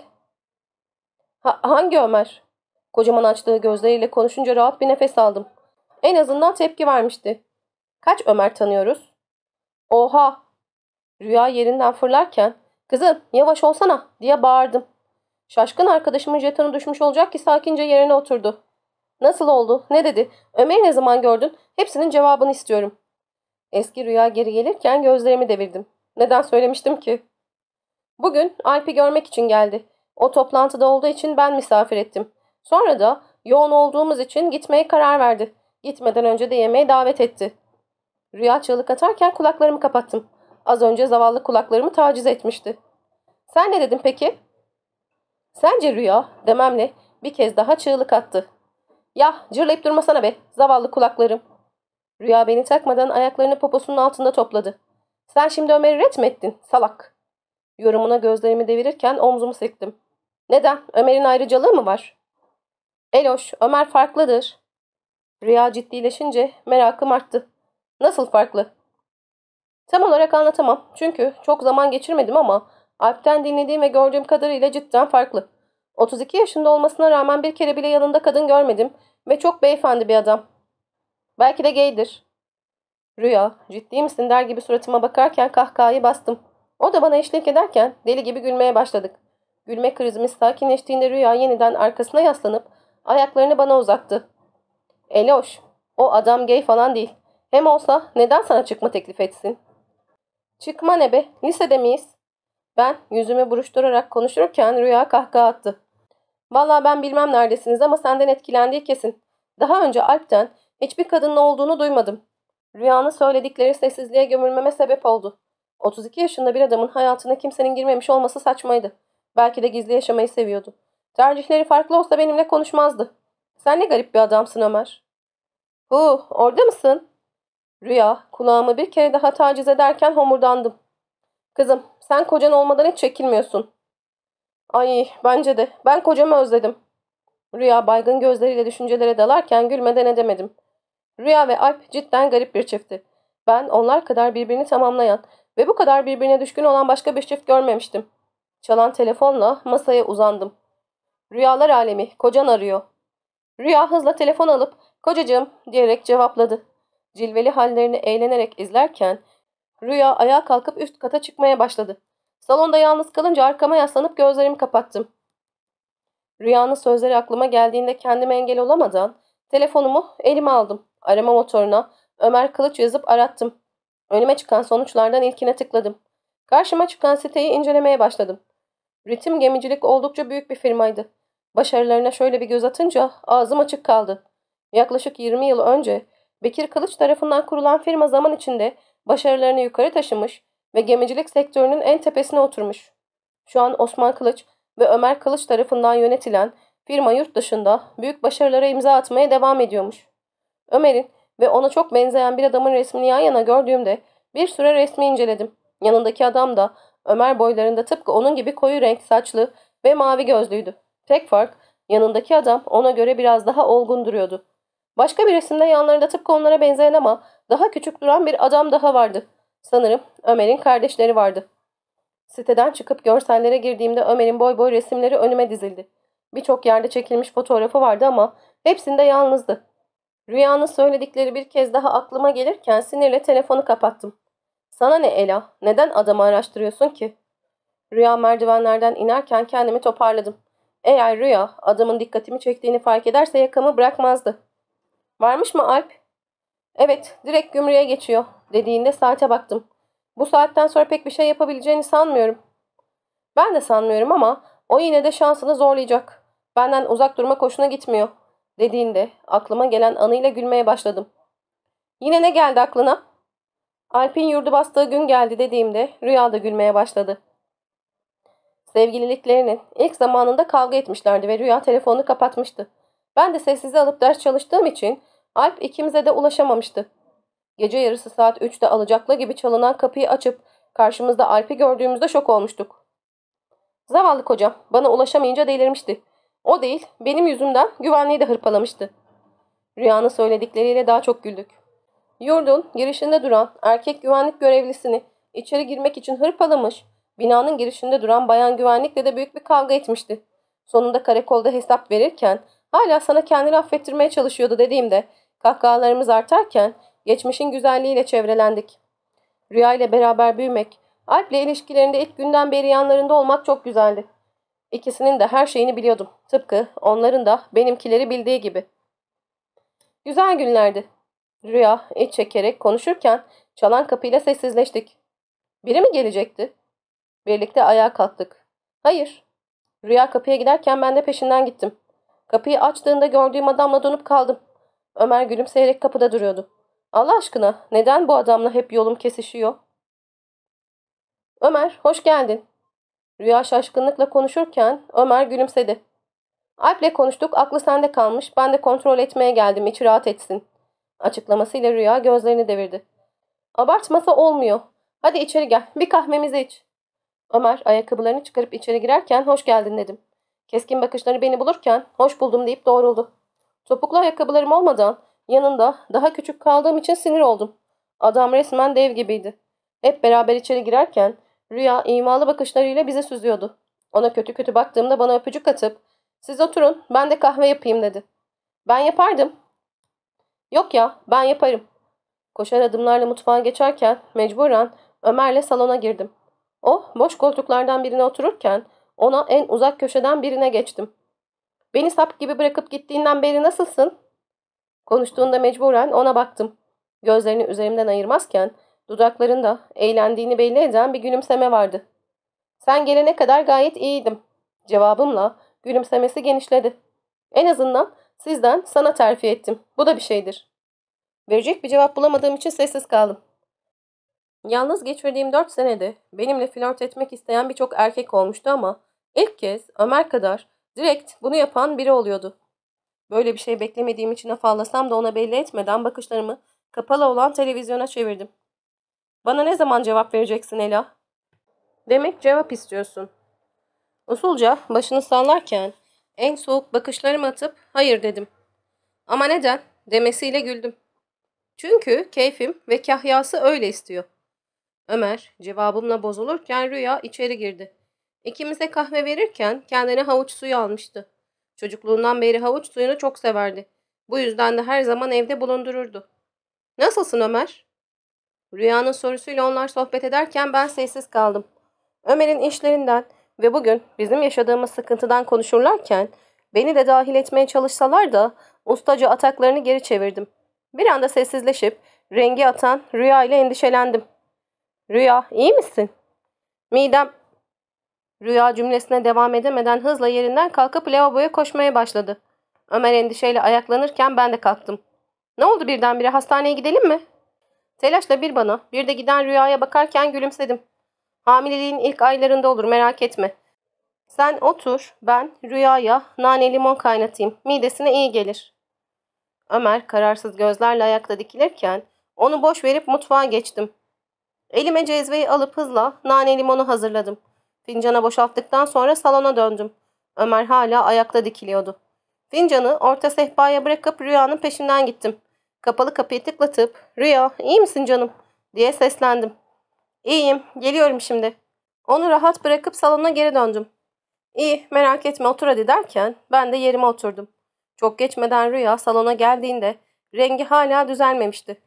Ha hangi Ömer? Kocaman açtığı gözleriyle konuşunca rahat bir nefes aldım. En azından tepki vermişti. Kaç Ömer tanıyoruz? Oha! Rüya yerinden fırlarken kızım yavaş olsana diye bağırdım. Şaşkın arkadaşımın jetonu düşmüş olacak ki sakince yerine oturdu. Nasıl oldu? Ne dedi? Ömer'i ne zaman gördün? Hepsinin cevabını istiyorum. Eski rüya geri gelirken gözlerimi devirdim. Neden söylemiştim ki? Bugün Alp'i görmek için geldi. O toplantıda olduğu için ben misafir ettim. Sonra da yoğun olduğumuz için gitmeye karar verdi. Gitmeden önce de yemeğe davet etti. Rüya çığlık atarken kulaklarımı kapattım. Az önce zavallı kulaklarımı taciz etmişti. Sen ne dedin peki? Sence rüya dememle bir kez daha çığlık attı. Ya cırlayıp durmasana be zavallı kulaklarım. Rüya beni takmadan ayaklarını poposunun altında topladı. Sen şimdi Ömer'i ret mi ettin salak? Yorumuna gözlerimi devirirken omzumu sıktım. Neden? Ömer'in ayrıcalığı mı var? Eloş, Ömer farklıdır. Rüya ciddileşince merakım arttı. Nasıl farklı? Tam olarak anlatamam. Çünkü çok zaman geçirmedim ama Alp'ten dinlediğim ve gördüğüm kadarıyla cidden farklı. 32 yaşında olmasına rağmen bir kere bile yanında kadın görmedim ve çok beyefendi bir adam. Belki de gaydir. Rüya, ciddi misin der gibi suratıma bakarken kahkahayı bastım. O da bana eşlik ederken deli gibi gülmeye başladık. Gülme krizimiz sakinleştiğinde Rüya yeniden arkasına yaslanıp ayaklarını bana uzattı. Eloş, o adam gay falan değil. Hem olsa neden sana çıkma teklif etsin? Çıkma ne be, lisede miyiz? Ben yüzümü buruşturarak konuşurken Rüya kahkaha attı. Vallahi ben bilmem neredesiniz ama senden etkilendiği kesin. Daha önce Alp'ten hiçbir kadının olduğunu duymadım. Rüyanın söyledikleri sessizliğe gömülmeme sebep oldu. 32 yaşında bir adamın hayatına kimsenin girmemiş olması saçmaydı. Belki de gizli yaşamayı seviyordu. Tercihleri farklı olsa benimle konuşmazdı. Sen ne garip bir adamsın Ömer. Hu, orada mısın? Rüya, kulağımı bir kere daha taciz ederken homurdandım. Kızım, sen kocan olmadan hiç çekilmiyorsun. Ay bence de. Ben kocamı özledim. Rüya baygın gözleriyle düşüncelere dalarken gülmeden edemedim. Rüya ve Alp cidden garip bir çiftti. Ben onlar kadar birbirini tamamlayan ve bu kadar birbirine düşkün olan başka bir çift görmemiştim. Çalan telefonla masaya uzandım. Rüyalar alemi, kocan arıyor. Rüya hızla telefon alıp kocacığım diyerek cevapladı. Cilveli hallerini eğlenerek izlerken Rüya ayağa kalkıp üst kata çıkmaya başladı. Salonda yalnız kalınca arkama yaslanıp gözlerimi kapattım. Rüyanın sözleri aklıma geldiğinde kendime engel olamadan telefonumu elime aldım. Arama motoruna Ömer Kılıç yazıp arattım. Önüme çıkan sonuçlardan ilkine tıkladım. Karşıma çıkan siteyi incelemeye başladım. Ritim gemicilik oldukça büyük bir firmaydı. Başarılarına şöyle bir göz atınca ağzım açık kaldı. Yaklaşık 20 yıl önce Bekir Kılıç tarafından kurulan firma zaman içinde başarılarını yukarı taşımış, ve gemicilik sektörünün en tepesine oturmuş. Şu an Osman Kılıç ve Ömer Kılıç tarafından yönetilen firma yurt dışında büyük başarılara imza atmaya devam ediyormuş. Ömer'in ve ona çok benzeyen bir adamın resmini yan yana gördüğümde bir süre resmi inceledim. Yanındaki adam da Ömer boylarında tıpkı onun gibi koyu renk saçlı ve mavi gözlüydü. Tek fark yanındaki adam ona göre biraz daha olgun duruyordu. Başka bir resimde yanlarında tıpkı onlara benzeyen ama daha küçük duran bir adam daha vardı. Sanırım Ömer'in kardeşleri vardı. Siteden çıkıp görsellere girdiğimde Ömer'in boy boy resimleri önüme dizildi. Birçok yerde çekilmiş fotoğrafı vardı ama hepsinde yalnızdı. Rüyanın söyledikleri bir kez daha aklıma gelirken sinirle telefonu kapattım. Sana ne Ela? Neden adamı araştırıyorsun ki? Rüya merdivenlerden inerken kendimi toparladım. Eğer Rüya adamın dikkatimi çektiğini fark ederse yakamı bırakmazdı. Varmış mı Alp? Evet direkt gümrüğe geçiyor dediğinde saate baktım. Bu saatten sonra pek bir şey yapabileceğini sanmıyorum. Ben de sanmıyorum ama o yine de şansını zorlayacak. Benden uzak durma hoşuna gitmiyor dediğinde aklıma gelen anıyla gülmeye başladım. Yine ne geldi aklına? Alp'in yurdu bastığı gün geldi dediğimde rüyada gülmeye başladı. Sevgililiklerinin ilk zamanında kavga etmişlerdi ve rüya telefonunu kapatmıştı. Ben de sessize alıp ders çalıştığım için Alp ikimize de ulaşamamıştı. Gece yarısı saat 3'te alacakla gibi çalınan kapıyı açıp karşımızda Alp'i gördüğümüzde şok olmuştuk. Zavallı kocam bana ulaşamayınca delirmişti. O değil benim yüzümden güvenliği de hırpalamıştı. Rüyanın söyledikleriyle daha çok güldük. Yurdun girişinde duran erkek güvenlik görevlisini içeri girmek için hırpalamış, binanın girişinde duran bayan güvenlikle de büyük bir kavga etmişti. Sonunda karakolda hesap verirken hala sana kendini affettirmeye çalışıyordu dediğimde Kahkahalarımız artarken geçmişin güzelliğiyle çevrelendik. Rüya ile beraber büyümek, Alp'le ilişkilerinde ilk günden beri yanlarında olmak çok güzeldi. İkisinin de her şeyini biliyordum. Tıpkı onların da benimkileri bildiği gibi. Güzel günlerdi. Rüya iç çekerek konuşurken çalan kapıyla sessizleştik. Biri mi gelecekti? Birlikte ayağa kalktık. Hayır. Rüya kapıya giderken ben de peşinden gittim. Kapıyı açtığında gördüğüm adamla donup kaldım. Ömer gülümseyerek kapıda duruyordu. Allah aşkına neden bu adamla hep yolum kesişiyor? Ömer hoş geldin. Rüya şaşkınlıkla konuşurken Ömer gülümsedi. Alp'le konuştuk aklı sende kalmış ben de kontrol etmeye geldim içi rahat etsin. Açıklamasıyla Rüya gözlerini devirdi. Abartmasa olmuyor. Hadi içeri gel bir kahvemizi iç. Ömer ayakkabılarını çıkarıp içeri girerken hoş geldin dedim. Keskin bakışları beni bulurken hoş buldum deyip doğruldu. Topuklu ayakkabılarım olmadan yanında daha küçük kaldığım için sinir oldum. Adam resmen dev gibiydi. Hep beraber içeri girerken Rüya imalı bakışlarıyla bize süzüyordu. Ona kötü kötü baktığımda bana öpücük atıp siz oturun ben de kahve yapayım dedi. Ben yapardım. Yok ya ben yaparım. Koşar adımlarla mutfağa geçerken mecburen Ömer'le salona girdim. O oh, boş koltuklardan birine otururken ona en uzak köşeden birine geçtim. Beni sap gibi bırakıp gittiğinden beri nasılsın? Konuştuğunda mecburen ona baktım. Gözlerini üzerimden ayırmazken dudaklarında eğlendiğini belli eden bir gülümseme vardı. Sen gelene kadar gayet iyiydim. Cevabımla gülümsemesi genişledi. En azından sizden sana terfi ettim. Bu da bir şeydir. Verecek bir cevap bulamadığım için sessiz kaldım. Yalnız geçirdiğim dört senede benimle flört etmek isteyen birçok erkek olmuştu ama ilk kez Ömer kadar Direkt bunu yapan biri oluyordu. Böyle bir şey beklemediğim için afallasam da ona belli etmeden bakışlarımı kapalı olan televizyona çevirdim. Bana ne zaman cevap vereceksin Ela? Demek cevap istiyorsun. Usulca başını sallarken en soğuk bakışlarımı atıp hayır dedim. Ama neden? demesiyle güldüm. Çünkü keyfim ve kahyası öyle istiyor. Ömer cevabımla bozulurken Rüya içeri girdi. İkimize kahve verirken kendine havuç suyu almıştı. Çocukluğundan beri havuç suyunu çok severdi. Bu yüzden de her zaman evde bulundururdu. Nasılsın Ömer? Rüyanın sorusuyla onlar sohbet ederken ben sessiz kaldım. Ömer'in işlerinden ve bugün bizim yaşadığımız sıkıntıdan konuşurlarken beni de dahil etmeye çalışsalar da ustaca ataklarını geri çevirdim. Bir anda sessizleşip rengi atan Rüya ile endişelendim. Rüya iyi misin? Midem Rüya cümlesine devam edemeden hızla yerinden kalkıp lavaboya koşmaya başladı. Ömer endişeyle ayaklanırken ben de kalktım. Ne oldu birdenbire hastaneye gidelim mi? Telaşla bir bana bir de giden rüyaya bakarken gülümsedim. Hamileliğin ilk aylarında olur merak etme. Sen otur ben rüyaya nane limon kaynatayım midesine iyi gelir. Ömer kararsız gözlerle ayakta dikilirken onu boş verip mutfağa geçtim. Elime cezveyi alıp hızla nane limonu hazırladım. Fincana boşalttıktan sonra salona döndüm. Ömer hala ayakta dikiliyordu. Fincanı orta sehpaya bırakıp Rüya'nın peşinden gittim. Kapalı kapıyı tıklatıp ''Rüya iyi misin canım?'' diye seslendim. ''İyiyim geliyorum şimdi.'' Onu rahat bırakıp salona geri döndüm. ''İyi merak etme otur hadi.'' derken ben de yerime oturdum. Çok geçmeden Rüya salona geldiğinde rengi hala düzelmemişti.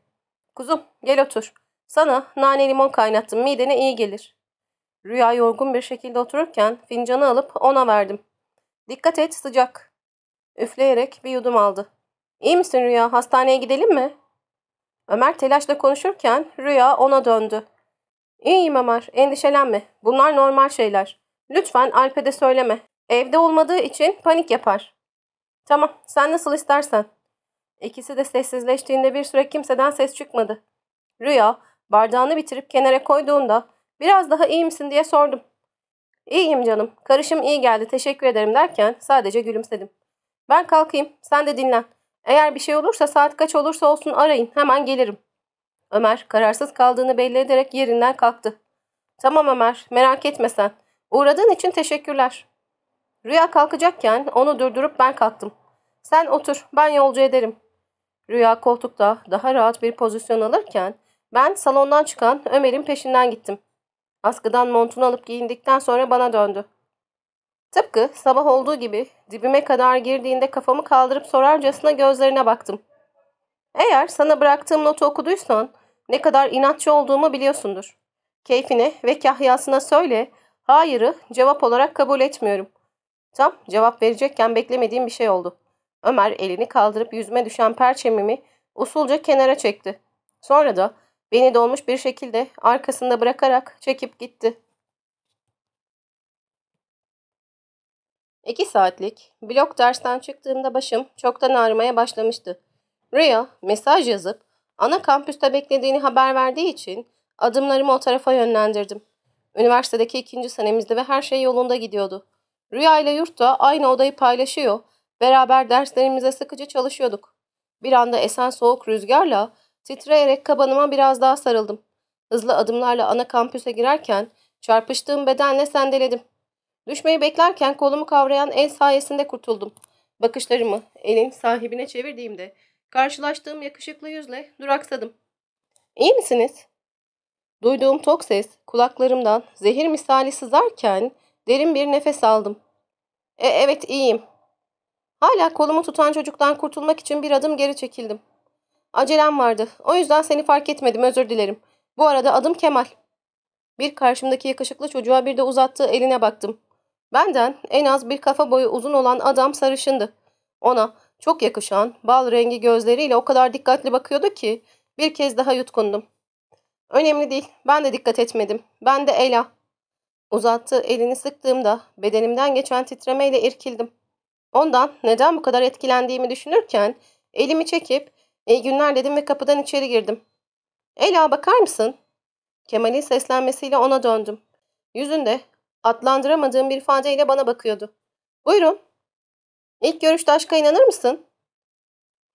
''Kuzum gel otur. Sana nane limon kaynattım midene iyi gelir.'' Rüya yorgun bir şekilde otururken fincanı alıp ona verdim. Dikkat et sıcak. Üfleyerek bir yudum aldı. İyi misin Rüya hastaneye gidelim mi? Ömer telaşla konuşurken Rüya ona döndü. İyiyim Ömer endişelenme bunlar normal şeyler. Lütfen Alp'e de söyleme. Evde olmadığı için panik yapar. Tamam sen nasıl istersen. İkisi de sessizleştiğinde bir süre kimseden ses çıkmadı. Rüya bardağını bitirip kenara koyduğunda Biraz daha iyi misin diye sordum. İyiyim canım. Karışım iyi geldi. Teşekkür ederim derken sadece gülümsedim. Ben kalkayım. Sen de dinlen. Eğer bir şey olursa saat kaç olursa olsun arayın. Hemen gelirim. Ömer kararsız kaldığını belli ederek yerinden kalktı. Tamam Ömer. Merak etme sen. Uğradığın için teşekkürler. Rüya kalkacakken onu durdurup ben kalktım. Sen otur. Ben yolcu ederim. Rüya koltukta daha rahat bir pozisyon alırken ben salondan çıkan Ömer'in peşinden gittim. Askıdan montunu alıp giyindikten sonra bana döndü. Tıpkı sabah olduğu gibi dibime kadar girdiğinde kafamı kaldırıp sorarcasına gözlerine baktım. Eğer sana bıraktığım notu okuduysan ne kadar inatçı olduğumu biliyorsundur. Keyfine ve kahyasına söyle, hayırı cevap olarak kabul etmiyorum. Tam cevap verecekken beklemediğim bir şey oldu. Ömer elini kaldırıp yüzüme düşen perçemimi usulca kenara çekti. Sonra da Beni dolmuş bir şekilde arkasında bırakarak çekip gitti. İki saatlik blok dersten çıktığımda başım çoktan ağrımaya başlamıştı. Rhea mesaj yazıp ana kampüste beklediğini haber verdiği için adımlarımı o tarafa yönlendirdim. Üniversitedeki ikinci senemizde ve her şey yolunda gidiyordu. Rüya ile yurtta aynı odayı paylaşıyor, beraber derslerimize sıkıcı çalışıyorduk. Bir anda esen soğuk rüzgarla Titreyerek kabanıma biraz daha sarıldım. Hızlı adımlarla ana kampüse girerken çarpıştığım bedenle sendeledim. Düşmeyi beklerken kolumu kavrayan el sayesinde kurtuldum. Bakışlarımı elin sahibine çevirdiğimde karşılaştığım yakışıklı yüzle duraksadım. İyi misiniz? Duyduğum tok ses kulaklarımdan zehir misali sızarken derin bir nefes aldım. E, evet iyiyim. Hala kolumu tutan çocuktan kurtulmak için bir adım geri çekildim. Acelem vardı. O yüzden seni fark etmedim özür dilerim. Bu arada adım Kemal. Bir karşımdaki yakışıklı çocuğa bir de uzattığı eline baktım. Benden en az bir kafa boyu uzun olan adam sarışındı. Ona çok yakışan, bal rengi gözleriyle o kadar dikkatli bakıyordu ki bir kez daha yutkundum. Önemli değil, ben de dikkat etmedim. Ben de Ela. Uzattığı elini sıktığımda bedenimden geçen titremeyle irkildim. Ondan neden bu kadar etkilendiğimi düşünürken elimi çekip İyi günler dedim ve kapıdan içeri girdim. Ela bakar mısın? Kemal'in seslenmesiyle ona döndüm. Yüzünde adlandıramadığım bir ifadeyle bana bakıyordu. Buyurun. İlk görüşte aşka inanır mısın?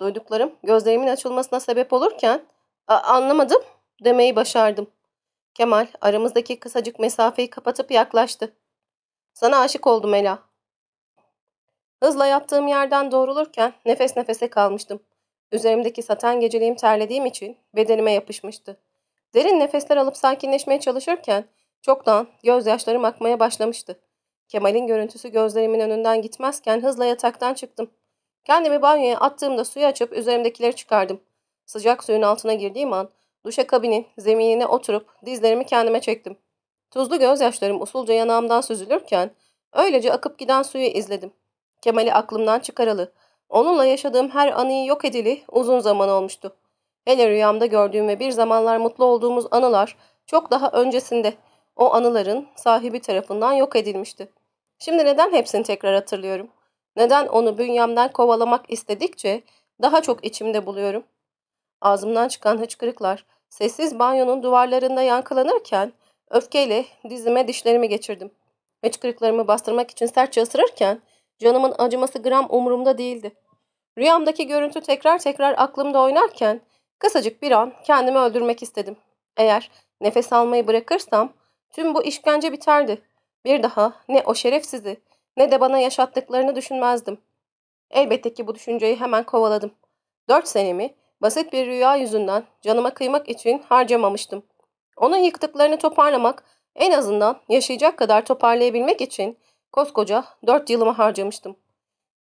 Duyduklarım gözlerimin açılmasına sebep olurken anlamadım demeyi başardım. Kemal aramızdaki kısacık mesafeyi kapatıp yaklaştı. Sana aşık oldum Ela. Hızla yattığım yerden doğrulurken nefes nefese kalmıştım. Üzerimdeki saten geceliğim terlediğim için bedenime yapışmıştı. Derin nefesler alıp sakinleşmeye çalışırken çoktan gözyaşlarım akmaya başlamıştı. Kemal'in görüntüsü gözlerimin önünden gitmezken hızla yataktan çıktım. Kendimi banyoya attığımda suyu açıp üzerimdekileri çıkardım. Sıcak suyun altına girdiğim an duşa kabinin zeminine oturup dizlerimi kendime çektim. Tuzlu gözyaşlarım usulca yanağımdan süzülürken öylece akıp giden suyu izledim. Kemal'i aklımdan çıkaralı Onunla yaşadığım her anıyı yok edili uzun zaman olmuştu. Hele rüyamda gördüğüm ve bir zamanlar mutlu olduğumuz anılar çok daha öncesinde o anıların sahibi tarafından yok edilmişti. Şimdi neden hepsini tekrar hatırlıyorum? Neden onu bünyemden kovalamak istedikçe daha çok içimde buluyorum? Ağzımdan çıkan hıçkırıklar sessiz banyonun duvarlarında yankılanırken öfkeyle dizime dişlerimi geçirdim. Hıçkırıklarımı bastırmak için sertçe ısırırken Canımın acıması gram umurumda değildi. Rüyamdaki görüntü tekrar tekrar aklımda oynarken kısacık bir an kendimi öldürmek istedim. Eğer nefes almayı bırakırsam tüm bu işkence biterdi. Bir daha ne o şerefsizi ne de bana yaşattıklarını düşünmezdim. Elbette ki bu düşünceyi hemen kovaladım. Dört senemi basit bir rüya yüzünden canıma kıymak için harcamamıştım. Onun yıktıklarını toparlamak en azından yaşayacak kadar toparlayabilmek için Koskoca dört yılımı harcamıştım.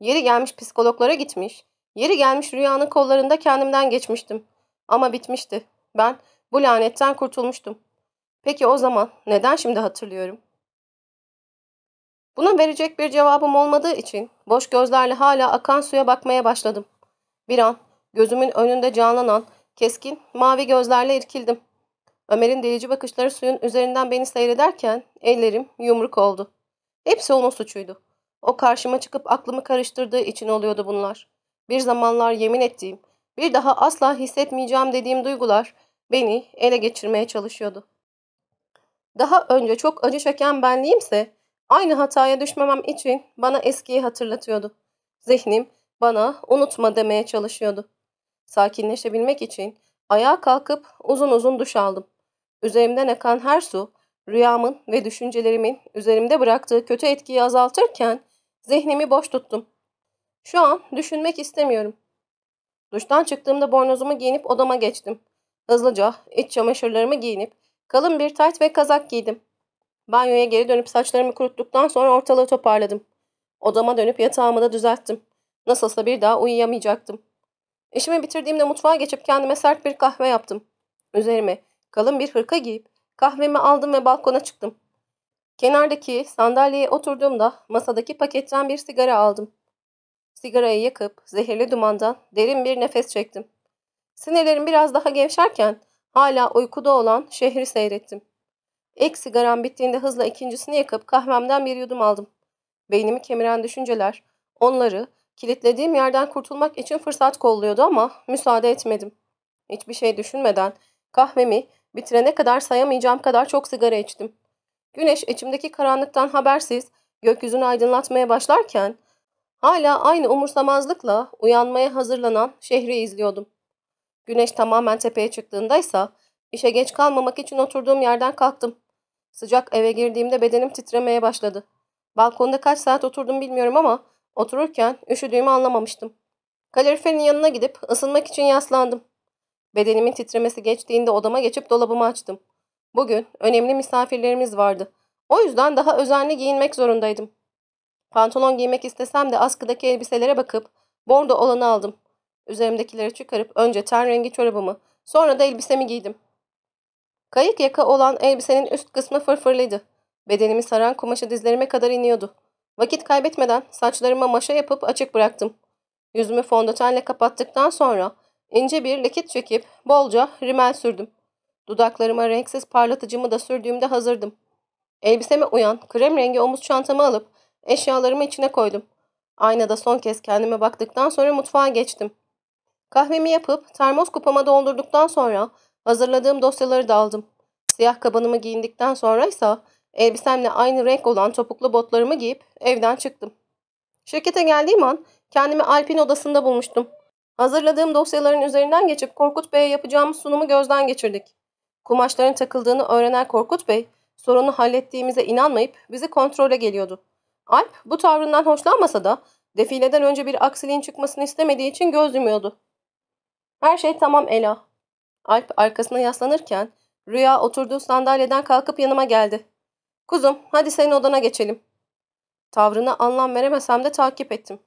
Yeri gelmiş psikologlara gitmiş, yeri gelmiş rüyanın kollarında kendimden geçmiştim. Ama bitmişti. Ben bu lanetten kurtulmuştum. Peki o zaman neden şimdi hatırlıyorum? Buna verecek bir cevabım olmadığı için boş gözlerle hala akan suya bakmaya başladım. Bir an gözümün önünde canlanan keskin mavi gözlerle irkildim. Ömer'in delici bakışları suyun üzerinden beni seyrederken ellerim yumruk oldu. Hepsi onun suçuydu. O karşıma çıkıp aklımı karıştırdığı için oluyordu bunlar. Bir zamanlar yemin ettiğim, bir daha asla hissetmeyeceğim dediğim duygular beni ele geçirmeye çalışıyordu. Daha önce çok acı çeken benliğimse aynı hataya düşmemem için bana eskiyi hatırlatıyordu. Zihnim bana unutma demeye çalışıyordu. Sakinleşebilmek için ayağa kalkıp uzun uzun duş aldım. Üzerimden akan her su Rüyamın ve düşüncelerimin üzerimde bıraktığı kötü etkiyi azaltırken zihnimi boş tuttum. Şu an düşünmek istemiyorum. Duştan çıktığımda bornozumu giyinip odama geçtim. Hızlıca iç çamaşırlarımı giyinip kalın bir tayt ve kazak giydim. Banyoya geri dönüp saçlarımı kuruttuktan sonra ortalığı toparladım. Odama dönüp yatağımı da düzelttim. Nasılsa bir daha uyuyamayacaktım. İşimi bitirdiğimde mutfağa geçip kendime sert bir kahve yaptım. Üzerime kalın bir hırka giyip Kahvemi aldım ve balkona çıktım. Kenardaki sandalyeye oturduğumda masadaki paketten bir sigara aldım. Sigarayı yakıp zehirli dumandan derin bir nefes çektim. Sinirlerim biraz daha gevşerken hala uykuda olan şehri seyrettim. İlk sigaram bittiğinde hızla ikincisini yakıp kahvemden bir yudum aldım. Beynimi kemiren düşünceler, onları kilitlediğim yerden kurtulmak için fırsat kolluyordu ama müsaade etmedim. Hiçbir şey düşünmeden kahvemi Bitirene kadar sayamayacağım kadar çok sigara içtim. Güneş içimdeki karanlıktan habersiz gökyüzünü aydınlatmaya başlarken hala aynı umursamazlıkla uyanmaya hazırlanan şehri izliyordum. Güneş tamamen tepeye çıktığındaysa işe geç kalmamak için oturduğum yerden kalktım. Sıcak eve girdiğimde bedenim titremeye başladı. Balkonda kaç saat oturdum bilmiyorum ama otururken üşüdüğümü anlamamıştım. Kaloriferin yanına gidip ısınmak için yaslandım. Bedenimin titremesi geçtiğinde odama geçip dolabımı açtım. Bugün önemli misafirlerimiz vardı. O yüzden daha özenli giyinmek zorundaydım. Pantolon giymek istesem de askıdaki elbiselere bakıp bordo olanı aldım. Üzerimdekileri çıkarıp önce ten rengi çorabımı, sonra da elbisemi giydim. Kayık yaka olan elbisenin üst kısmı fırfırlıydı. Bedenimi saran kumaşı dizlerime kadar iniyordu. Vakit kaybetmeden saçlarıma maşa yapıp açık bıraktım. Yüzümü fondötenle kapattıktan sonra İnce bir likit çekip bolca rimel sürdüm. Dudaklarıma renksiz parlatıcımı da sürdüğümde hazırdım. Elbiseme uyan krem rengi omuz çantamı alıp eşyalarımı içine koydum. Aynada son kez kendime baktıktan sonra mutfağa geçtim. Kahvemi yapıp termos kupama doldurduktan sonra hazırladığım dosyaları da aldım. Siyah kabanımı giyindikten sonra ise elbisemle aynı renk olan topuklu botlarımı giyip evden çıktım. Şirkete geldiğim an kendimi Alp'in odasında bulmuştum. Hazırladığım dosyaların üzerinden geçip Korkut Bey'e yapacağımız sunumu gözden geçirdik. Kumaşların takıldığını öğrenen Korkut Bey, sorunu hallettiğimize inanmayıp bizi kontrole geliyordu. Alp bu tavrından hoşlanmasa da defileden önce bir aksiliğin çıkmasını istemediği için göz yumuyordu. Her şey tamam Ela. Alp arkasına yaslanırken Rüya oturduğu sandalyeden kalkıp yanıma geldi. Kuzum hadi senin odana geçelim. Tavrına anlam veremesem de takip ettim.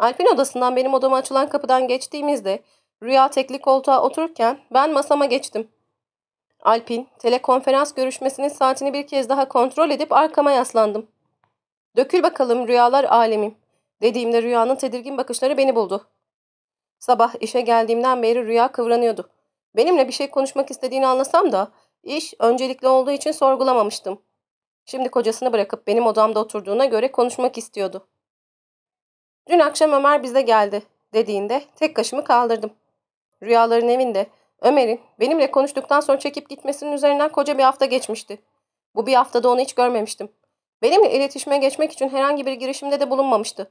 Alp'in odasından benim odama açılan kapıdan geçtiğimizde Rüya tekli koltuğa otururken ben masama geçtim. Alp'in telekonferans görüşmesinin saatini bir kez daha kontrol edip arkama yaslandım. Dökül bakalım rüyalar alemim dediğimde rüyanın tedirgin bakışları beni buldu. Sabah işe geldiğimden beri rüya kıvranıyordu. Benimle bir şey konuşmak istediğini anlasam da iş öncelikli olduğu için sorgulamamıştım. Şimdi kocasını bırakıp benim odamda oturduğuna göre konuşmak istiyordu. Dün akşam Ömer bize geldi dediğinde tek kaşımı kaldırdım. Rüyaların evinde Ömer'in benimle konuştuktan sonra çekip gitmesinin üzerinden koca bir hafta geçmişti. Bu bir haftada onu hiç görmemiştim. Benimle iletişime geçmek için herhangi bir girişimde de bulunmamıştı.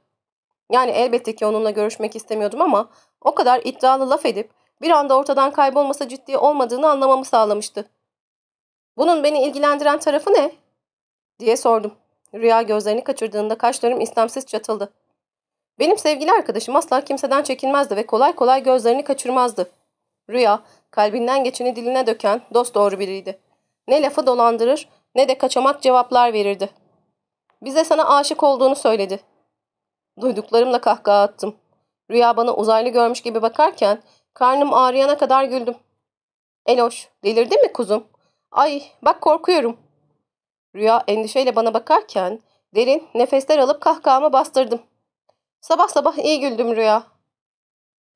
Yani elbette ki onunla görüşmek istemiyordum ama o kadar iddialı laf edip bir anda ortadan kaybolması ciddi olmadığını anlamamı sağlamıştı. Bunun beni ilgilendiren tarafı ne? diye sordum. Rüya gözlerini kaçırdığında kaşlarım istemsiz çatıldı. Benim sevgili arkadaşım asla kimseden çekinmezdi ve kolay kolay gözlerini kaçırmazdı. Rüya, kalbinden geçeni diline döken dost doğru biriydi. Ne lafı dolandırır ne de kaçamak cevaplar verirdi. Bize sana aşık olduğunu söyledi. Duyduklarımla kahkaha attım. Rüya bana uzaylı görmüş gibi bakarken karnım ağrıyana kadar güldüm. Eloş, delirdin mi kuzum? Ay, bak korkuyorum. Rüya endişeyle bana bakarken derin nefesler alıp kahkahamı bastırdım. Sabah sabah iyi güldüm Rüya.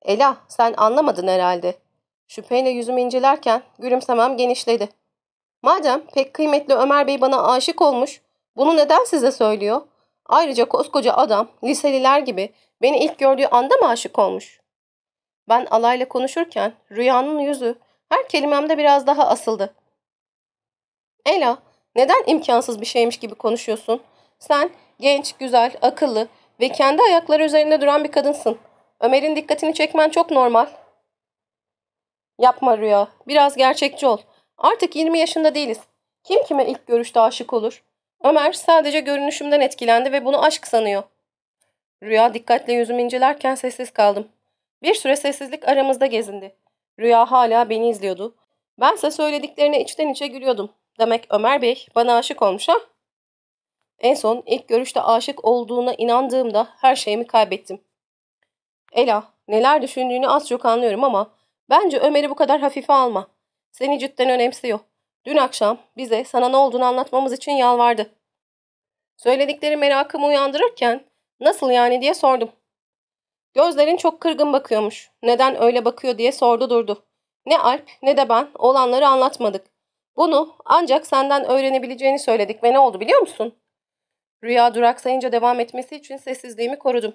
Ela sen anlamadın herhalde. Şüpheyle yüzümü incelerken gülümsemem genişledi. Madem pek kıymetli Ömer Bey bana aşık olmuş, bunu neden size söylüyor? Ayrıca koskoca adam, liseliler gibi beni ilk gördüğü anda mı aşık olmuş? Ben alayla konuşurken rüyanın yüzü her kelimemde biraz daha asıldı. Ela, neden imkansız bir şeymiş gibi konuşuyorsun? Sen genç, güzel, akıllı, ve kendi ayakları üzerinde duran bir kadınsın. Ömer'in dikkatini çekmen çok normal. Yapma Rüya. Biraz gerçekçi ol. Artık 20 yaşında değiliz. Kim kime ilk görüşte aşık olur? Ömer sadece görünüşümden etkilendi ve bunu aşk sanıyor. Rüya dikkatle yüzümü incelerken sessiz kaldım. Bir süre sessizlik aramızda gezindi. Rüya hala beni izliyordu. Bense söylediklerine içten içe gülüyordum. Demek Ömer Bey bana aşık olmuş ha? En son ilk görüşte aşık olduğuna inandığımda her şeyimi kaybettim. Ela, neler düşündüğünü az çok anlıyorum ama bence Ömer'i bu kadar hafife alma. Seni cidden önemsiyor. Dün akşam bize sana ne olduğunu anlatmamız için yalvardı. Söyledikleri merakımı uyandırırken nasıl yani diye sordum. Gözlerin çok kırgın bakıyormuş. Neden öyle bakıyor diye sordu durdu. Ne Alp ne de ben olanları anlatmadık. Bunu ancak senden öğrenebileceğini söyledik ve ne oldu biliyor musun? Rüya duraksayınca devam etmesi için sessizliğimi korudum.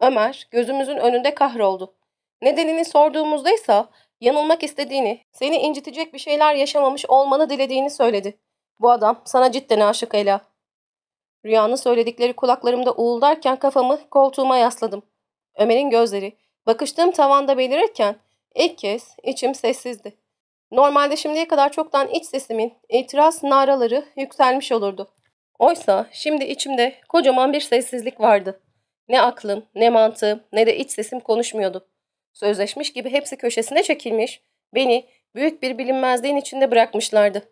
Ömer gözümüzün önünde kahroldu. Nedenini sorduğumuzda ise yanılmak istediğini, seni incitecek bir şeyler yaşamamış olmanı dilediğini söyledi. Bu adam sana cidden aşık Ela. Rüyanın söyledikleri kulaklarımda uğuldarken kafamı koltuğuma yasladım. Ömer'in gözleri bakıştığım tavanda belirirken ilk kez içim sessizdi. Normalde şimdiye kadar çoktan iç sesimin itiraz naraları yükselmiş olurdu. Oysa şimdi içimde kocaman bir sessizlik vardı. Ne aklım, ne mantığım, ne de iç sesim konuşmuyordu. Sözleşmiş gibi hepsi köşesine çekilmiş, beni büyük bir bilinmezliğin içinde bırakmışlardı.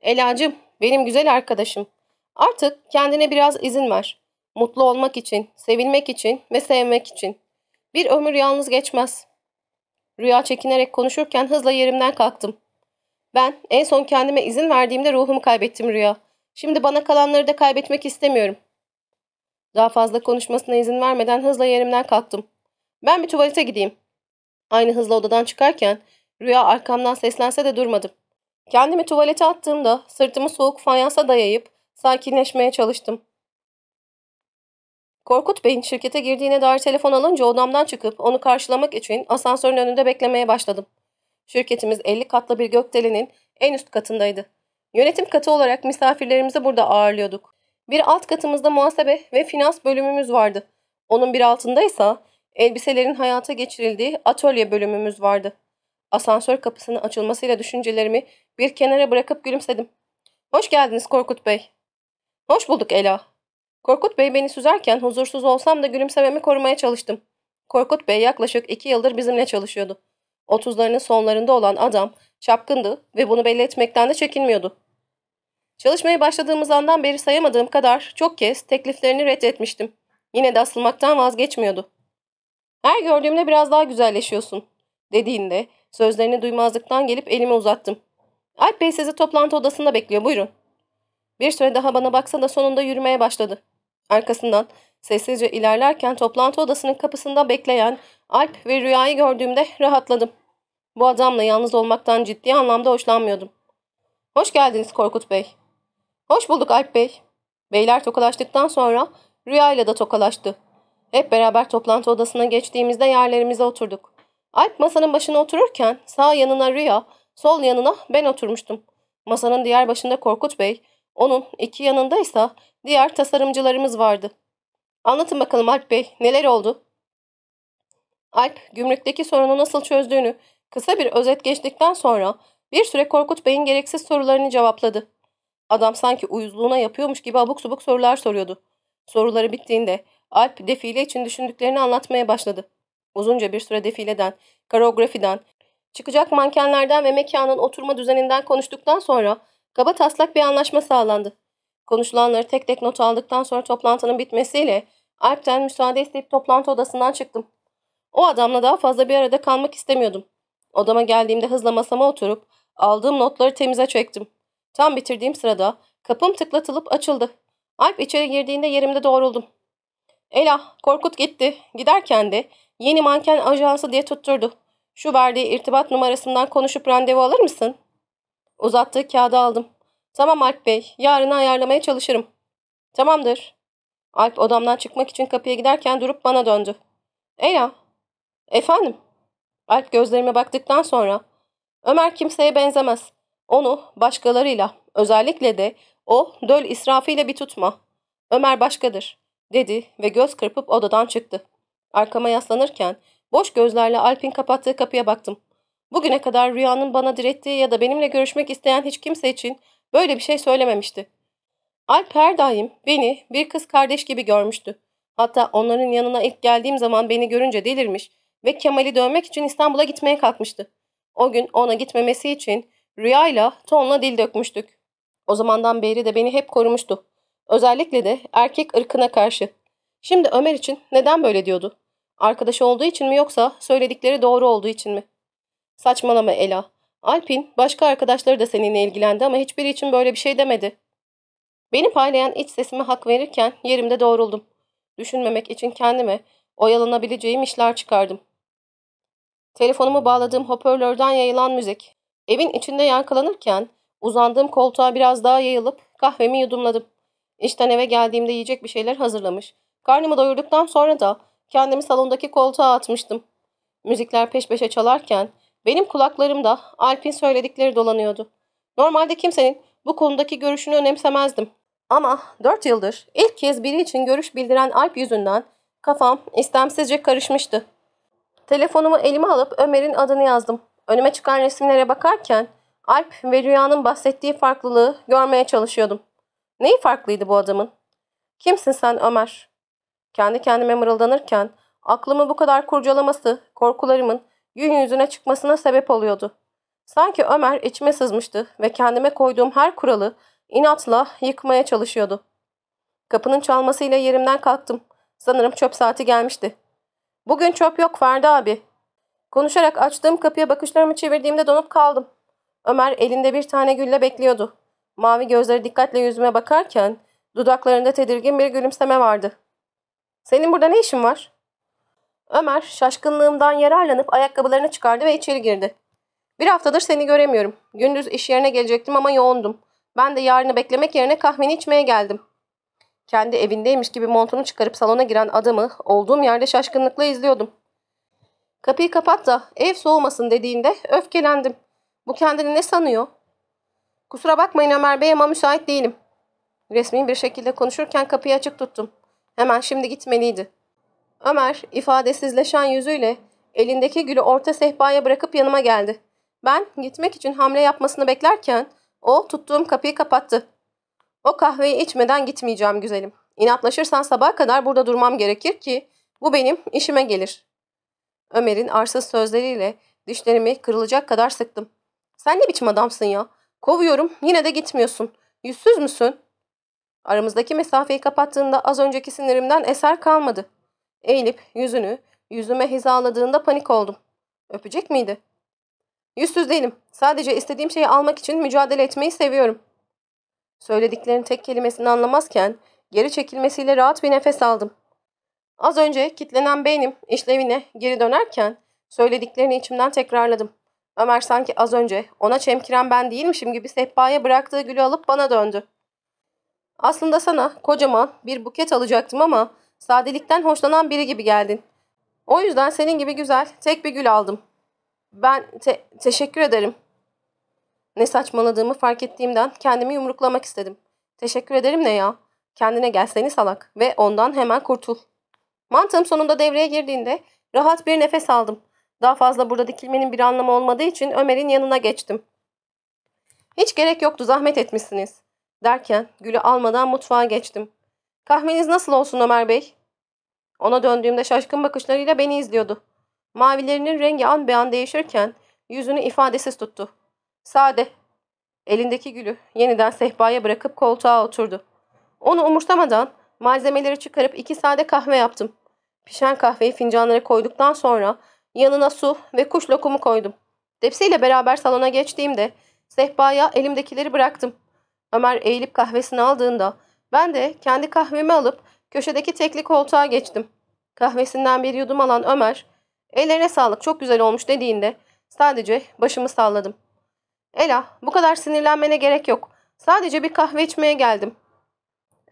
Elacım, benim güzel arkadaşım. Artık kendine biraz izin ver. Mutlu olmak için, sevilmek için ve sevmek için. Bir ömür yalnız geçmez. Rüya çekinerek konuşurken hızla yerimden kalktım. Ben en son kendime izin verdiğimde ruhumu kaybettim Rüya. Şimdi bana kalanları da kaybetmek istemiyorum. Daha fazla konuşmasına izin vermeden hızla yerimden kalktım. Ben bir tuvalete gideyim. Aynı hızla odadan çıkarken rüya arkamdan seslense de durmadım. Kendimi tuvalete attığımda sırtımı soğuk fayansa dayayıp sakinleşmeye çalıştım. Korkut Bey'in şirkete girdiğine dair telefon alınca odamdan çıkıp onu karşılamak için asansörün önünde beklemeye başladım. Şirketimiz 50 katlı bir gökdelenin en üst katındaydı. Yönetim katı olarak misafirlerimizi burada ağırlıyorduk. Bir alt katımızda muhasebe ve finans bölümümüz vardı. Onun bir altındaysa elbiselerin hayata geçirildiği atölye bölümümüz vardı. Asansör kapısının açılmasıyla düşüncelerimi bir kenara bırakıp gülümsedim. Hoş geldiniz Korkut Bey. Hoş bulduk Ela. Korkut Bey beni süzerken huzursuz olsam da gülümsememi korumaya çalıştım. Korkut Bey yaklaşık iki yıldır bizimle çalışıyordu. Otuzlarının sonlarında olan adam çapkındı ve bunu belli etmekten de çekinmiyordu. Çalışmaya başladığımız andan beri sayamadığım kadar çok kez tekliflerini reddetmiştim. Yine de asılmaktan vazgeçmiyordu. Her gördüğümde biraz daha güzelleşiyorsun dediğinde sözlerini duymazlıktan gelip elimi uzattım. Alp Bey sizi toplantı odasında bekliyor buyurun. Bir süre daha bana baksa da sonunda yürümeye başladı. Arkasından sessizce ilerlerken toplantı odasının kapısında bekleyen Alp ve Rüya'yı gördüğümde rahatladım. Bu adamla yalnız olmaktan ciddi anlamda hoşlanmıyordum. Hoş geldiniz Korkut Bey Hoş bulduk Alp Bey. Beyler tokalaştıktan sonra Rüya ile de tokalaştı. Hep beraber toplantı odasına geçtiğimizde yerlerimize oturduk. Alp masanın başına otururken sağ yanına Rüya, sol yanına ben oturmuştum. Masanın diğer başında Korkut Bey, onun iki yanında ise diğer tasarımcılarımız vardı. Anlatın bakalım Alp Bey, neler oldu? Alp, gümrükteki sorunu nasıl çözdüğünü kısa bir özet geçtikten sonra bir süre Korkut Bey'in gereksiz sorularını cevapladı. Adam sanki uyuzluğuna yapıyormuş gibi abuk subuk sorular soruyordu. Soruları bittiğinde Alp defile için düşündüklerini anlatmaya başladı. Uzunca bir süre defileden, karografiden, çıkacak mankenlerden ve mekanın oturma düzeninden konuştuktan sonra kaba taslak bir anlaşma sağlandı. Konuşulanları tek tek not aldıktan sonra toplantının bitmesiyle Alp'ten müsaade isteyip toplantı odasından çıktım. O adamla daha fazla bir arada kalmak istemiyordum. Odama geldiğimde hızla masama oturup aldığım notları temize çektim. Tam bitirdiğim sırada kapım tıklatılıp açıldı. Alp içeri girdiğinde yerimde doğruldum. Ela, Korkut gitti. Giderken de yeni manken ajansı diye tutturdu. Şu verdiği irtibat numarasından konuşup randevu alır mısın? Uzattığı kağıdı aldım. Tamam Alp Bey, yarını ayarlamaya çalışırım. Tamamdır. Alp odamdan çıkmak için kapıya giderken durup bana döndü. Ela. Efendim? Alp gözlerime baktıktan sonra. Ömer kimseye benzemez. Onu başkalarıyla, özellikle de o döl israfıyla bir tutma. Ömer başkadır, dedi ve göz kırpıp odadan çıktı. Arkama yaslanırken boş gözlerle Alp'in kapattığı kapıya baktım. Bugüne kadar rüyanın bana direttiği ya da benimle görüşmek isteyen hiç kimse için böyle bir şey söylememişti. Alp her daim beni bir kız kardeş gibi görmüştü. Hatta onların yanına ilk geldiğim zaman beni görünce delirmiş ve Kemal'i dövmek için İstanbul'a gitmeye kalkmıştı. O gün ona gitmemesi için Rüyayla tonla dil dökmüştük. O zamandan beri de beni hep korumuştu. Özellikle de erkek ırkına karşı. Şimdi Ömer için neden böyle diyordu? Arkadaşı olduğu için mi yoksa söyledikleri doğru olduğu için mi? Saçmalama Ela. Alpin başka arkadaşları da seninle ilgilendi ama hiçbiri için böyle bir şey demedi. Beni paylayan iç sesime hak verirken yerimde doğruldum. Düşünmemek için kendime oyalanabileceğim işler çıkardım. Telefonumu bağladığım hoparlörden yayılan müzik Evin içinde yakalanırken uzandığım koltuğa biraz daha yayılıp kahvemi yudumladım. İşten eve geldiğimde yiyecek bir şeyler hazırlamış. Karnımı doyurduktan sonra da kendimi salondaki koltuğa atmıştım. Müzikler peş peşe çalarken benim kulaklarımda Alp'in söyledikleri dolanıyordu. Normalde kimsenin bu konudaki görüşünü önemsemezdim. Ama dört yıldır ilk kez biri için görüş bildiren Alp yüzünden kafam istemsizce karışmıştı. Telefonumu elime alıp Ömer'in adını yazdım. Önüme çıkan resimlere bakarken Alp ve Rüya'nın bahsettiği farklılığı görmeye çalışıyordum. Neyi farklıydı bu adamın? Kimsin sen Ömer? Kendi kendime mırıldanırken aklımı bu kadar kurcalaması korkularımın gün yüzüne çıkmasına sebep oluyordu. Sanki Ömer içime sızmıştı ve kendime koyduğum her kuralı inatla yıkmaya çalışıyordu. Kapının çalmasıyla yerimden kalktım. Sanırım çöp saati gelmişti. Bugün çöp yok Ferdi abi Konuşarak açtığım kapıya bakışlarımı çevirdiğimde donup kaldım. Ömer elinde bir tane gülle bekliyordu. Mavi gözleri dikkatle yüzüme bakarken dudaklarında tedirgin bir gülümseme vardı. ''Senin burada ne işin var?'' Ömer şaşkınlığımdan yararlanıp ayakkabılarını çıkardı ve içeri girdi. ''Bir haftadır seni göremiyorum. Gündüz iş yerine gelecektim ama yoğundum. Ben de yarını beklemek yerine kahveni içmeye geldim.'' Kendi evindeymiş gibi montunu çıkarıp salona giren adamı olduğum yerde şaşkınlıkla izliyordum. Kapıyı kapat da ev soğumasın dediğinde öfkelendim. Bu kendini ne sanıyor? Kusura bakmayın Ömer Bey ama müsait değilim. Resmi bir şekilde konuşurken kapıyı açık tuttum. Hemen şimdi gitmeliydi. Ömer ifadesizleşen yüzüyle elindeki gülü orta sehpaya bırakıp yanıma geldi. Ben gitmek için hamle yapmasını beklerken o tuttuğum kapıyı kapattı. O kahveyi içmeden gitmeyeceğim güzelim. İnatlaşırsan sabaha kadar burada durmam gerekir ki bu benim işime gelir. Ömer'in arsız sözleriyle dişlerimi kırılacak kadar sıktım. Sen ne biçim adamsın ya? Kovuyorum yine de gitmiyorsun. Yüzsüz müsün? Aramızdaki mesafeyi kapattığında az önceki sinirimden eser kalmadı. Eğilip yüzünü yüzüme hizaladığında panik oldum. Öpecek miydi? Yüzsüz değilim. Sadece istediğim şeyi almak için mücadele etmeyi seviyorum. Söylediklerin tek kelimesini anlamazken geri çekilmesiyle rahat bir nefes aldım. Az önce kitlenen beynim işlevine geri dönerken söylediklerini içimden tekrarladım. Ömer sanki az önce ona çemkiren ben değilmişim gibi sehpaya bıraktığı gülü alıp bana döndü. Aslında sana kocaman bir buket alacaktım ama sadelikten hoşlanan biri gibi geldin. O yüzden senin gibi güzel tek bir gül aldım. Ben te teşekkür ederim. Ne saçmaladığımı fark ettiğimden kendimi yumruklamak istedim. Teşekkür ederim ne ya? Kendine gelseni salak ve ondan hemen kurtul. Mantığım sonunda devreye girdiğinde rahat bir nefes aldım. Daha fazla burada dikilmenin bir anlamı olmadığı için Ömer'in yanına geçtim. Hiç gerek yoktu zahmet etmişsiniz. Derken gülü almadan mutfağa geçtim. Kahveniz nasıl olsun Ömer Bey? Ona döndüğümde şaşkın bakışlarıyla beni izliyordu. Mavilerinin rengi an be an değişirken yüzünü ifadesiz tuttu. Sade. Elindeki gülü yeniden sehpaya bırakıp koltuğa oturdu. Onu umursamadan Malzemeleri çıkarıp iki sade kahve yaptım. Pişen kahveyi fincanlara koyduktan sonra yanına su ve kuş lokumu koydum. Depsiyle beraber salona geçtiğimde sehpaya elimdekileri bıraktım. Ömer eğilip kahvesini aldığında ben de kendi kahvemi alıp köşedeki tekli koltuğa geçtim. Kahvesinden bir yudum alan Ömer, ellerine sağlık çok güzel olmuş dediğinde sadece başımı salladım. Ela bu kadar sinirlenmene gerek yok. Sadece bir kahve içmeye geldim.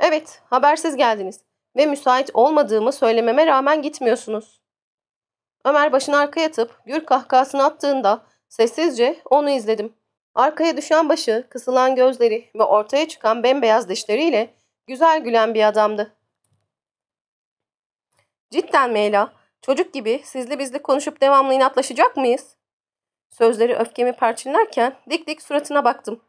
Evet, habersiz geldiniz ve müsait olmadığımı söylememe rağmen gitmiyorsunuz. Ömer başını arkaya atıp gür kahkahasını attığında sessizce onu izledim. Arkaya düşen başı, kısılan gözleri ve ortaya çıkan bembeyaz dişleriyle güzel gülen bir adamdı. Cidden Meyla, çocuk gibi sizli bizli konuşup devamlı inatlaşacak mıyız? Sözleri öfkemi parçalarken dik dik suratına baktım.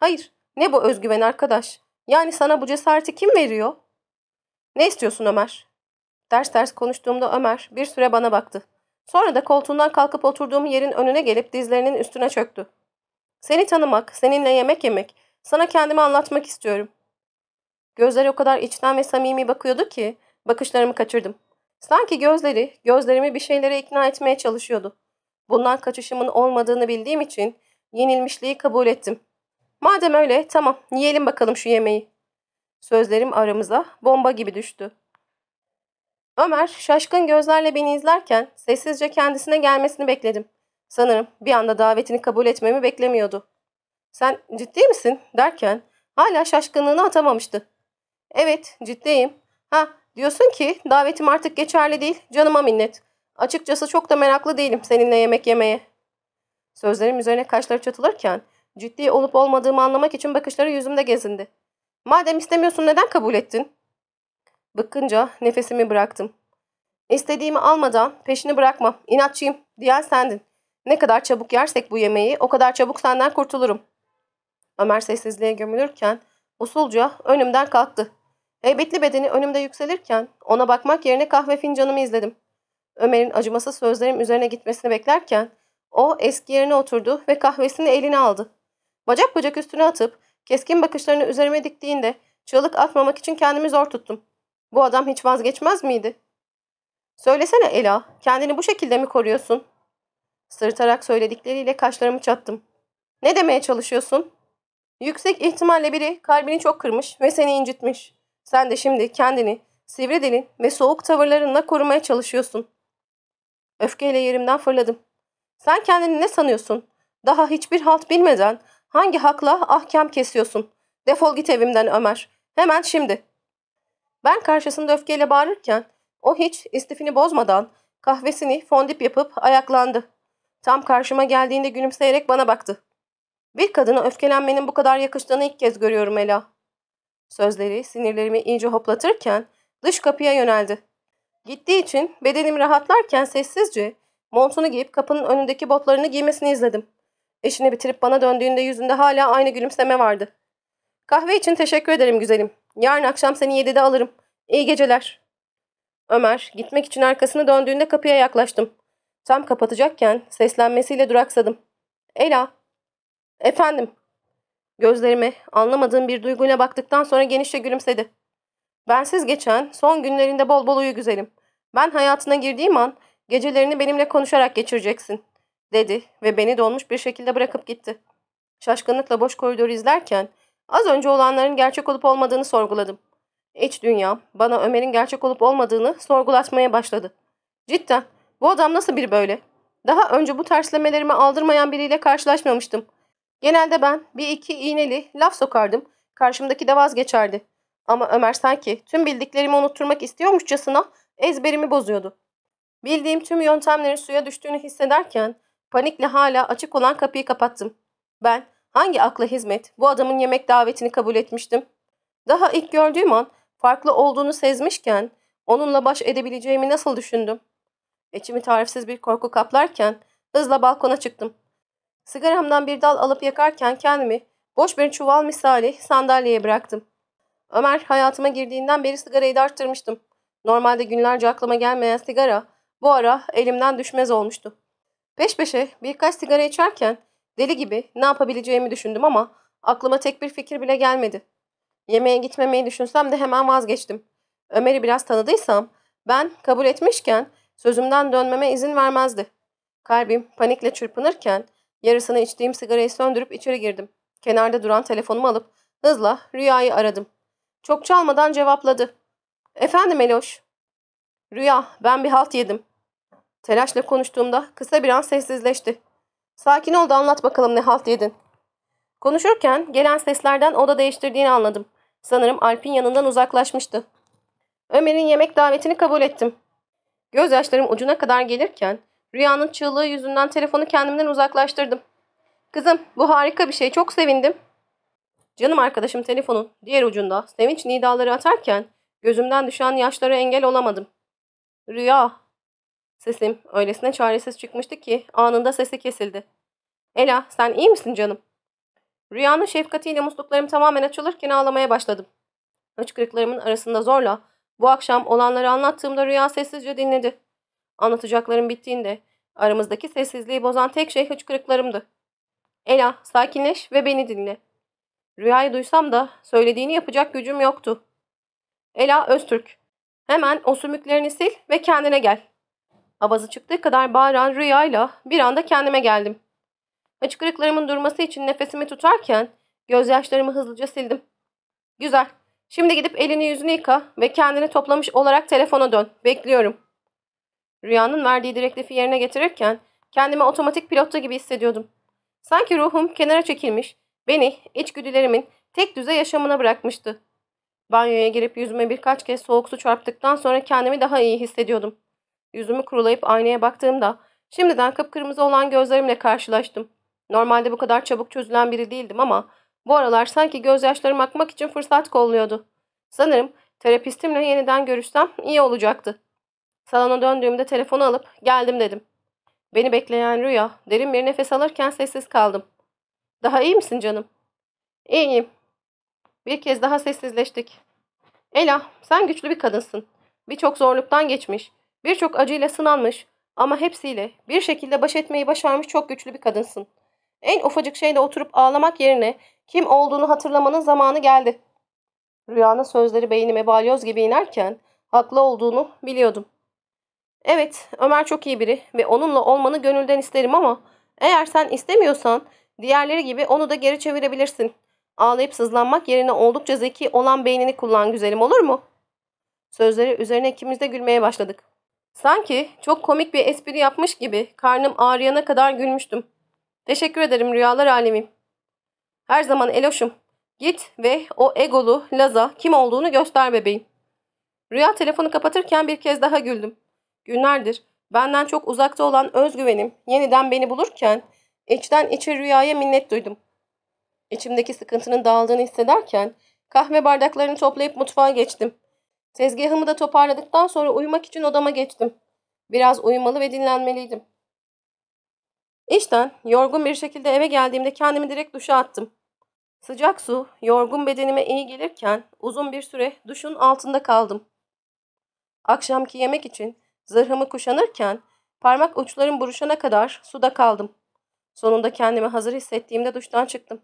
Hayır, ne bu özgüven arkadaş? Yani sana bu cesareti kim veriyor? Ne istiyorsun Ömer? Ders ders konuştuğumda Ömer bir süre bana baktı. Sonra da koltuğundan kalkıp oturduğum yerin önüne gelip dizlerinin üstüne çöktü. Seni tanımak, seninle yemek yemek, sana kendimi anlatmak istiyorum. Gözleri o kadar içten ve samimi bakıyordu ki bakışlarımı kaçırdım. Sanki gözleri, gözlerimi bir şeylere ikna etmeye çalışıyordu. Bundan kaçışımın olmadığını bildiğim için yenilmişliği kabul ettim. Madem öyle tamam yiyelim bakalım şu yemeği. Sözlerim aramıza bomba gibi düştü. Ömer şaşkın gözlerle beni izlerken sessizce kendisine gelmesini bekledim. Sanırım bir anda davetini kabul etmemi beklemiyordu. Sen ciddi misin derken hala şaşkınlığını atamamıştı. Evet ciddiyim. Ha diyorsun ki davetim artık geçerli değil canıma minnet. Açıkçası çok da meraklı değilim seninle yemek yemeye. Sözlerim üzerine kaşları çatılırken Ciddi olup olmadığımı anlamak için bakışları yüzümde gezindi. Madem istemiyorsun neden kabul ettin? Bıkkınca nefesimi bıraktım. İstediğimi almadan peşini bırakma. inatçıyım diyen sendin. Ne kadar çabuk yersek bu yemeği o kadar çabuk senden kurtulurum. Ömer sessizliğe gömülürken usulca önümden kalktı. Heybetli bedeni önümde yükselirken ona bakmak yerine kahve fincanımı izledim. Ömer'in acımasız sözlerim üzerine gitmesini beklerken o eski yerine oturdu ve kahvesini eline aldı. Bacak bacak üstüne atıp keskin bakışlarını üzerime diktiğinde çığlık atmamak için kendimi zor tuttum. Bu adam hiç vazgeçmez miydi? Söylesene Ela, kendini bu şekilde mi koruyorsun? Sırıtarak söyledikleriyle kaşlarımı çattım. Ne demeye çalışıyorsun? Yüksek ihtimalle biri kalbini çok kırmış ve seni incitmiş. Sen de şimdi kendini sivri dilin ve soğuk tavırlarınla korumaya çalışıyorsun. Öfkeyle yerimden fırladım. Sen kendini ne sanıyorsun? Daha hiçbir halt bilmeden Hangi hakla ahkam kesiyorsun? Defol git evimden Ömer. Hemen şimdi. Ben karşısında öfkeyle bağırırken o hiç istifini bozmadan kahvesini fondip yapıp ayaklandı. Tam karşıma geldiğinde gülümseyerek bana baktı. Bir kadına öfkelenmenin bu kadar yakıştığını ilk kez görüyorum Ela. Sözleri sinirlerimi iyice hoplatırken dış kapıya yöneldi. Gittiği için bedenim rahatlarken sessizce montunu giyip kapının önündeki botlarını giymesini izledim. İşini bitirip bana döndüğünde yüzünde hala aynı gülümseme vardı. Kahve için teşekkür ederim güzelim. Yarın akşam seni yedide alırım. İyi geceler. Ömer gitmek için arkasını döndüğünde kapıya yaklaştım. Tam kapatacakken seslenmesiyle duraksadım. Ela. Efendim. Gözlerime anlamadığım bir duyguyla baktıktan sonra genişçe gülümsedi. Bensiz geçen son günlerinde bol bol uyu güzelim. Ben hayatına girdiğim an gecelerini benimle konuşarak geçireceksin dedi ve beni donmuş bir şekilde bırakıp gitti. Şaşkınlıkla boş koridoru izlerken az önce olanların gerçek olup olmadığını sorguladım. İç dünya bana Ömer'in gerçek olup olmadığını sorgulatmaya başladı. Cidden bu adam nasıl bir böyle? Daha önce bu terslemelerimi aldırmayan biriyle karşılaşmamıştım. Genelde ben bir iki iğneli laf sokardım. Karşımdaki de vazgeçerdi. Ama Ömer sanki tüm bildiklerimi unutturmak istiyormuşçasına ezberimi bozuyordu. Bildiğim tüm yöntemlerin suya düştüğünü hissederken Panikle hala açık olan kapıyı kapattım. Ben hangi akla hizmet bu adamın yemek davetini kabul etmiştim. Daha ilk gördüğüm an farklı olduğunu sezmişken onunla baş edebileceğimi nasıl düşündüm? İçimi tarifsiz bir korku kaplarken hızla balkona çıktım. Sigaramdan bir dal alıp yakarken kendimi boş bir çuval misali sandalyeye bıraktım. Ömer hayatıma girdiğinden beri sigarayı da arttırmıştım. Normalde günlerce aklıma gelmeyen sigara bu ara elimden düşmez olmuştu. Beş beşe birkaç sigara içerken deli gibi ne yapabileceğimi düşündüm ama aklıma tek bir fikir bile gelmedi. Yemeğe gitmemeyi düşünsem de hemen vazgeçtim. Ömer'i biraz tanıdıysam ben kabul etmişken sözümden dönmeme izin vermezdi. Kalbim panikle çırpınırken yarısını içtiğim sigarayı söndürüp içeri girdim. Kenarda duran telefonumu alıp hızla Rüya'yı aradım. Çok çalmadan cevapladı. Efendim Eloş. Rüya ben bir halt yedim. Telaşla konuştuğumda kısa bir an sessizleşti. Sakin ol da anlat bakalım ne halt yedin. Konuşurken gelen seslerden oda değiştirdiğini anladım. Sanırım Alp'in yanından uzaklaşmıştı. Ömer'in yemek davetini kabul ettim. Gözyaşlarım ucuna kadar gelirken rüyanın çığlığı yüzünden telefonu kendimden uzaklaştırdım. Kızım bu harika bir şey çok sevindim. Canım arkadaşım telefonun diğer ucunda sevinç nidaları atarken gözümden düşen yaşlara engel olamadım. Rüya Sesim öylesine çaresiz çıkmıştı ki anında sesi kesildi. Ela sen iyi misin canım? Rüyanın şefkatiyle musluklarım tamamen açılırken ağlamaya başladım. Hıçkırıklarımın arasında zorla bu akşam olanları anlattığımda rüya sessizce dinledi. Anlatacaklarım bittiğinde aramızdaki sessizliği bozan tek şey hıçkırıklarımdı. Ela sakinleş ve beni dinle. Rüyayı duysam da söylediğini yapacak gücüm yoktu. Ela Öztürk. Hemen o sümüklerini sil ve kendine gel. Abazı çıktığı kadar bağıran rüyayla bir anda kendime geldim. Açıklıklarımın durması için nefesimi tutarken gözyaşlarımı hızlıca sildim. Güzel. Şimdi gidip elini yüzünü yıka ve kendini toplamış olarak telefona dön. Bekliyorum. Rüyanın verdiği direktifi yerine getirirken kendimi otomatik pilotta gibi hissediyordum. Sanki ruhum kenara çekilmiş, beni içgüdülerimin tek düze yaşamına bırakmıştı. Banyoya girip yüzüme birkaç kez soğuk su çarptıktan sonra kendimi daha iyi hissediyordum. Yüzümü kurulayıp aynaya baktığımda şimdiden kıpkırmızı olan gözlerimle karşılaştım. Normalde bu kadar çabuk çözülen biri değildim ama bu aralar sanki gözyaşlarım akmak için fırsat kolluyordu. Sanırım terapistimle yeniden görüşsem iyi olacaktı. Salona döndüğümde telefonu alıp geldim dedim. Beni bekleyen Rüya derin bir nefes alırken sessiz kaldım. Daha iyi misin canım? İyiyim. Bir kez daha sessizleştik. Ela sen güçlü bir kadınsın. Birçok zorluktan geçmiş. Birçok acıyla sınanmış ama hepsiyle bir şekilde baş etmeyi başarmış çok güçlü bir kadınsın. En ufacık şeyle oturup ağlamak yerine kim olduğunu hatırlamanın zamanı geldi. Rüyanın sözleri beynime balyoz gibi inerken haklı olduğunu biliyordum. Evet, Ömer çok iyi biri ve onunla olmanı gönülden isterim ama eğer sen istemiyorsan diğerleri gibi onu da geri çevirebilirsin. Ağlayıp sızlanmak yerine oldukça zeki olan beynini kullan güzelim olur mu? Sözleri üzerine ikimiz de gülmeye başladık. Sanki çok komik bir espri yapmış gibi karnım ağrıyana kadar gülmüştüm. Teşekkür ederim rüyalar alemim. Her zaman Eloş'um. Git ve o egolu Laza kim olduğunu göster bebeğim. Rüya telefonu kapatırken bir kez daha güldüm. Günlerdir benden çok uzakta olan özgüvenim yeniden beni bulurken içten içe rüyaya minnet duydum. İçimdeki sıkıntının dağıldığını hissederken kahve bardaklarını toplayıp mutfağa geçtim. Tezgahımı da toparladıktan sonra uyumak için odama geçtim. Biraz uyumalı ve dinlenmeliydim. İşten yorgun bir şekilde eve geldiğimde kendimi direkt duşa attım. Sıcak su yorgun bedenime iyi gelirken uzun bir süre duşun altında kaldım. Akşamki yemek için zırhımı kuşanırken parmak uçlarım buruşana kadar suda kaldım. Sonunda kendimi hazır hissettiğimde duştan çıktım.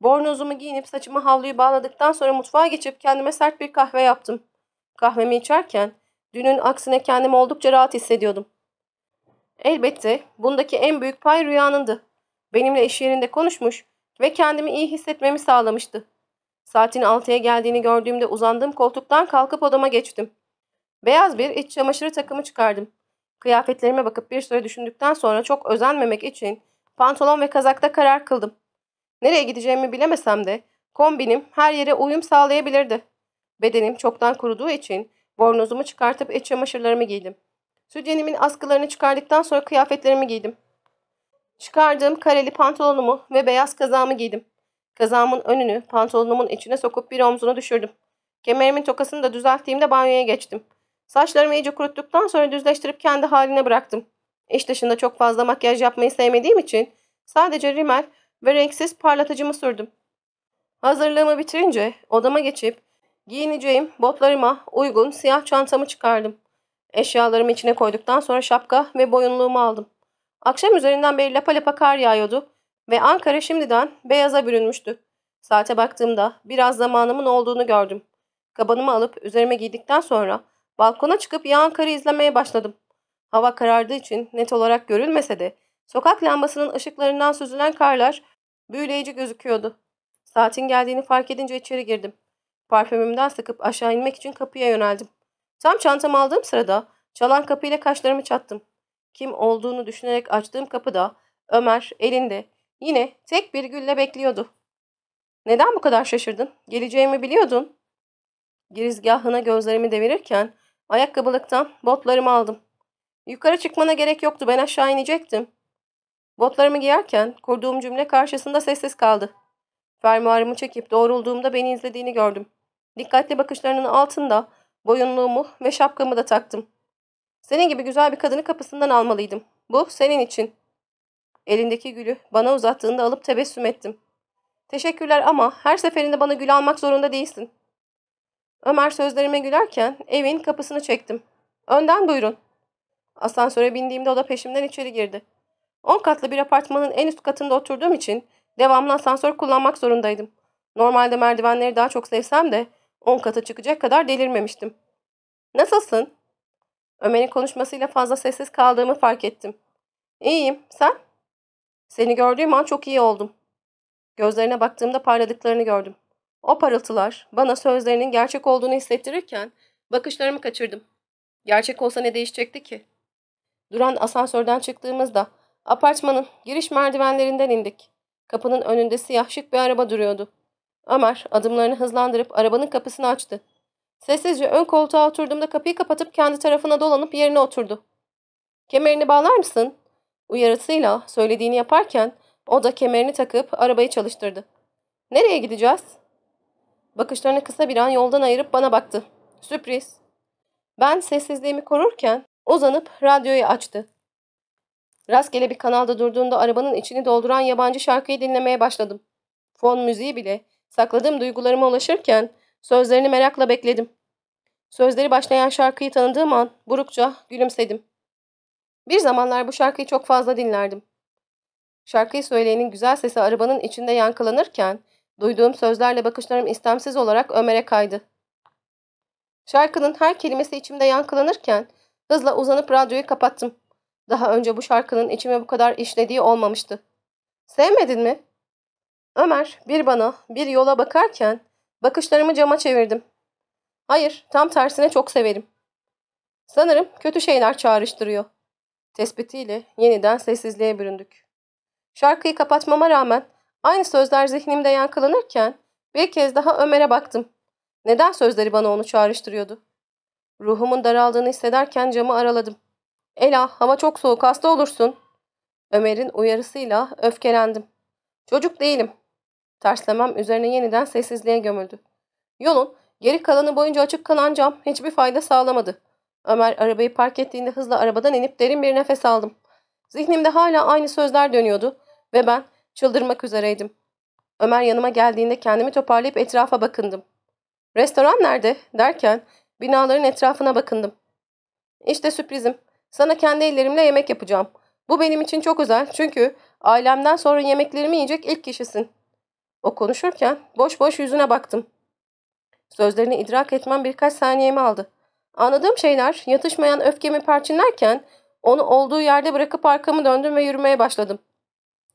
Bornozumu giyinip saçımı havluyu bağladıktan sonra mutfağa geçip kendime sert bir kahve yaptım. Kahvemi içerken dünün aksine kendimi oldukça rahat hissediyordum. Elbette bundaki en büyük pay rüyanındı. Benimle iş yerinde konuşmuş ve kendimi iyi hissetmemi sağlamıştı. Saatin altıya geldiğini gördüğümde uzandığım koltuktan kalkıp odama geçtim. Beyaz bir iç çamaşırı takımı çıkardım. Kıyafetlerime bakıp bir süre düşündükten sonra çok özenmemek için pantolon ve kazakta karar kıldım. Nereye gideceğimi bilemesem de kombinim her yere uyum sağlayabilirdi. Bedenim çoktan kuruduğu için bornozumu çıkartıp iç çamaşırlarımı giydim. Sütyenimin askılarını çıkardıktan sonra kıyafetlerimi giydim. Çıkardığım kareli pantolonumu ve beyaz kazağımı giydim. Kazağımın önünü pantolonumun içine sokup bir omzuna düşürdüm. Kemerimin tokasını da düzelttiğimde banyoya geçtim. Saçlarımı iyice kuruttuktan sonra düzleştirip kendi haline bıraktım. İş dışında çok fazla makyaj yapmayı sevmediğim için sadece rimel ve renksiz parlatıcımı sürdüm. Hazırlığımı bitirince odama geçip giyineceğim botlarıma uygun siyah çantamı çıkardım. Eşyalarımı içine koyduktan sonra şapka ve boyunluğumu aldım. Akşam üzerinden beri lapa lapa kar yağıyordu ve Ankara şimdiden beyaza bürünmüştü. Saate baktığımda biraz zamanımın olduğunu gördüm. Kabanımı alıp üzerime giydikten sonra balkona çıkıp yağan karı izlemeye başladım. Hava karardığı için net olarak görülmese de Sokak lambasının ışıklarından süzülen karlar büyüleyici gözüküyordu. Saatin geldiğini fark edince içeri girdim. Parfümümden sıkıp aşağı inmek için kapıya yöneldim. Tam çantamı aldığım sırada çalan kapıyla kaşlarımı çattım. Kim olduğunu düşünerek açtığım kapıda Ömer elinde yine tek bir gülle bekliyordu. Neden bu kadar şaşırdın? Geleceğimi biliyordun. Girizgahına gözlerimi devirirken ayakkabılıktan botlarımı aldım. Yukarı çıkmana gerek yoktu ben aşağı inecektim. Botlarımı giyerken kurduğum cümle karşısında sessiz kaldı. Fermuarımı çekip doğrulduğumda beni izlediğini gördüm. Dikkatli bakışlarının altında boyunluğumu ve şapkamı da taktım. Senin gibi güzel bir kadını kapısından almalıydım. Bu senin için. Elindeki gülü bana uzattığında alıp tebessüm ettim. Teşekkürler ama her seferinde bana gül almak zorunda değilsin. Ömer sözlerime gülerken evin kapısını çektim. Önden buyurun. Asansöre bindiğimde o da peşimden içeri girdi. 10 katlı bir apartmanın en üst katında oturduğum için devamlı asansör kullanmak zorundaydım. Normalde merdivenleri daha çok sevsem de 10 kata çıkacak kadar delirmemiştim. Nasılsın? Ömer'in konuşmasıyla fazla sessiz kaldığımı fark ettim. İyiyim, sen? Seni gördüğüm an çok iyi oldum. Gözlerine baktığımda parladıklarını gördüm. O parıltılar bana sözlerinin gerçek olduğunu hissettirirken bakışlarımı kaçırdım. Gerçek olsa ne değişecekti ki? Duran asansörden çıktığımızda Apartmanın giriş merdivenlerinden indik. Kapının önünde siyah şık bir araba duruyordu. Ömer adımlarını hızlandırıp arabanın kapısını açtı. Sessizce ön koltuğa oturduğumda kapıyı kapatıp kendi tarafına dolanıp yerine oturdu. Kemerini bağlar mısın? Uyarısıyla söylediğini yaparken o da kemerini takıp arabayı çalıştırdı. Nereye gideceğiz? Bakışlarını kısa bir an yoldan ayırıp bana baktı. Sürpriz. Ben sessizliğimi korurken uzanıp radyoyu açtı. Rastgele bir kanalda durduğunda arabanın içini dolduran yabancı şarkıyı dinlemeye başladım. Fon müziği bile sakladığım duygularıma ulaşırken sözlerini merakla bekledim. Sözleri başlayan şarkıyı tanıdığım an burukça gülümsedim. Bir zamanlar bu şarkıyı çok fazla dinlerdim. Şarkıyı söyleyenin güzel sesi arabanın içinde yankılanırken duyduğum sözlerle bakışlarım istemsiz olarak Ömer'e kaydı. Şarkının her kelimesi içimde yankılanırken hızla uzanıp radyoyu kapattım. Daha önce bu şarkının içime bu kadar işlediği olmamıştı. Sevmedin mi? Ömer bir bana bir yola bakarken bakışlarımı cama çevirdim. Hayır tam tersine çok severim. Sanırım kötü şeyler çağrıştırıyor. Tespitiyle yeniden sessizliğe büründük. Şarkıyı kapatmama rağmen aynı sözler zihnimde yankılanırken bir kez daha Ömer'e baktım. Neden sözleri bana onu çağrıştırıyordu? Ruhumun daraldığını hissederken camı araladım. Ela hava çok soğuk hasta olursun. Ömer'in uyarısıyla öfkelendim. Çocuk değilim. Terslemem üzerine yeniden sessizliğe gömüldü. Yolun geri kalanı boyunca açık kalan cam hiçbir fayda sağlamadı. Ömer arabayı park ettiğinde hızla arabadan inip derin bir nefes aldım. Zihnimde hala aynı sözler dönüyordu ve ben çıldırmak üzereydim. Ömer yanıma geldiğinde kendimi toparlayıp etrafa bakındım. Restoran nerede derken binaların etrafına bakındım. İşte sürprizim. Sana kendi ellerimle yemek yapacağım. Bu benim için çok özel çünkü ailemden sonra yemeklerimi yiyecek ilk kişisin. O konuşurken boş boş yüzüne baktım. Sözlerini idrak etmem birkaç saniyemi aldı. Anladığım şeyler yatışmayan öfkemi perçinlerken onu olduğu yerde bırakıp arkamı döndüm ve yürümeye başladım.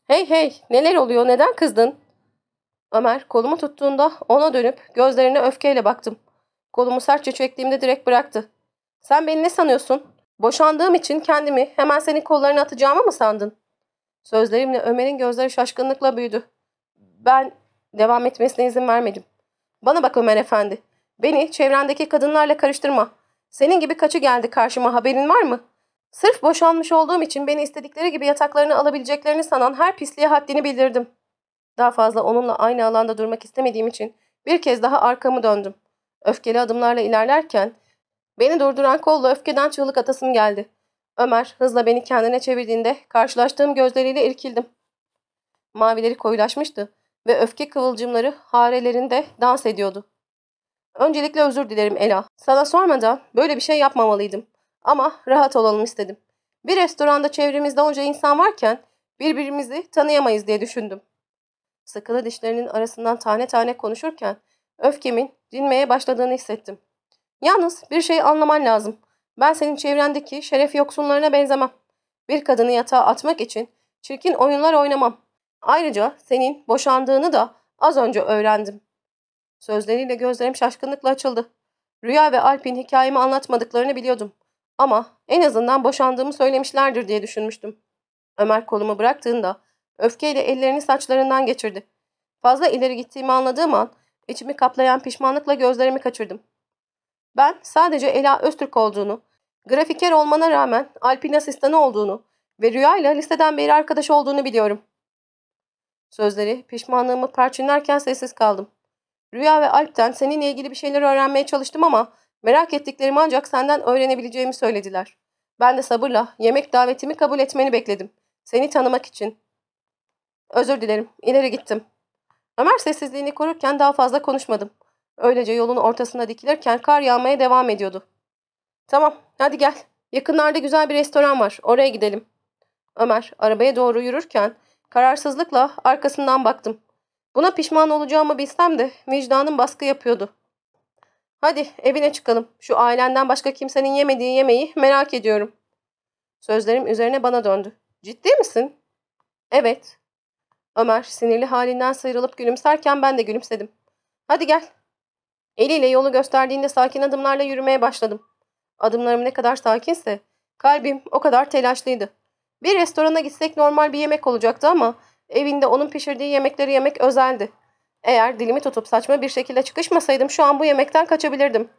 Hey hey neler oluyor neden kızdın? Ömer kolumu tuttuğunda ona dönüp gözlerine öfkeyle baktım. Kolumu sertçe çektiğimde direkt bıraktı. Sen beni ne sanıyorsun? Boşandığım için kendimi hemen senin kollarına atacağımı mı sandın? Sözlerimle Ömer'in gözleri şaşkınlıkla büyüdü. Ben devam etmesine izin vermedim. Bana bak Ömer Efendi. Beni çevrendeki kadınlarla karıştırma. Senin gibi kaçı geldi karşıma haberin var mı? Sırf boşanmış olduğum için beni istedikleri gibi yataklarını alabileceklerini sanan her pisliğe haddini bildirdim. Daha fazla onunla aynı alanda durmak istemediğim için bir kez daha arkamı döndüm. Öfkeli adımlarla ilerlerken Beni durduran kolla öfkeden çığlık atasım geldi. Ömer hızla beni kendine çevirdiğinde karşılaştığım gözleriyle irkildim. Mavileri koyulaşmıştı ve öfke kıvılcımları harelerinde dans ediyordu. Öncelikle özür dilerim Ela. Sana sormadan böyle bir şey yapmamalıydım. Ama rahat olalım istedim. Bir restoranda çevremizde onca insan varken birbirimizi tanıyamayız diye düşündüm. Sıkılı dişlerinin arasından tane tane konuşurken öfkemin dinmeye başladığını hissettim. Yalnız bir şey anlaman lazım. Ben senin çevrendeki şeref yoksunlarına benzemem. Bir kadını yatağa atmak için çirkin oyunlar oynamam. Ayrıca senin boşandığını da az önce öğrendim. Sözleriyle gözlerim şaşkınlıkla açıldı. Rüya ve Alp'in hikayemi anlatmadıklarını biliyordum. Ama en azından boşandığımı söylemişlerdir diye düşünmüştüm. Ömer kolumu bıraktığında öfkeyle ellerini saçlarından geçirdi. Fazla ileri gittiğimi anladığım an içimi kaplayan pişmanlıkla gözlerimi kaçırdım. Ben sadece Ela Öztürk olduğunu, grafiker olmana rağmen Alp'in asistanı olduğunu ve Rüya'yla listeden beri arkadaş olduğunu biliyorum. Sözleri pişmanlığımı perçinlerken sessiz kaldım. Rüya ve Alp'ten seninle ilgili bir şeyler öğrenmeye çalıştım ama merak ettiklerimi ancak senden öğrenebileceğimi söylediler. Ben de sabırla yemek davetimi kabul etmeni bekledim. Seni tanımak için. Özür dilerim. İleri gittim. Ömer sessizliğini korurken daha fazla konuşmadım. Öylece yolun ortasına dikilirken kar yağmaya devam ediyordu. Tamam hadi gel. Yakınlarda güzel bir restoran var. Oraya gidelim. Ömer arabaya doğru yürürken kararsızlıkla arkasından baktım. Buna pişman olacağımı bilsem de vicdanım baskı yapıyordu. Hadi evine çıkalım. Şu ailenden başka kimsenin yemediği yemeği merak ediyorum. Sözlerim üzerine bana döndü. Ciddi misin? Evet. Ömer sinirli halinden sıyrılıp gülümserken ben de gülümsedim. Hadi gel Eliyle yolu gösterdiğinde sakin adımlarla yürümeye başladım. Adımlarım ne kadar sakinse kalbim o kadar telaşlıydı. Bir restorana gitsek normal bir yemek olacaktı ama evinde onun pişirdiği yemekleri yemek özeldi. Eğer dilimi tutup saçma bir şekilde çıkışmasaydım şu an bu yemekten kaçabilirdim.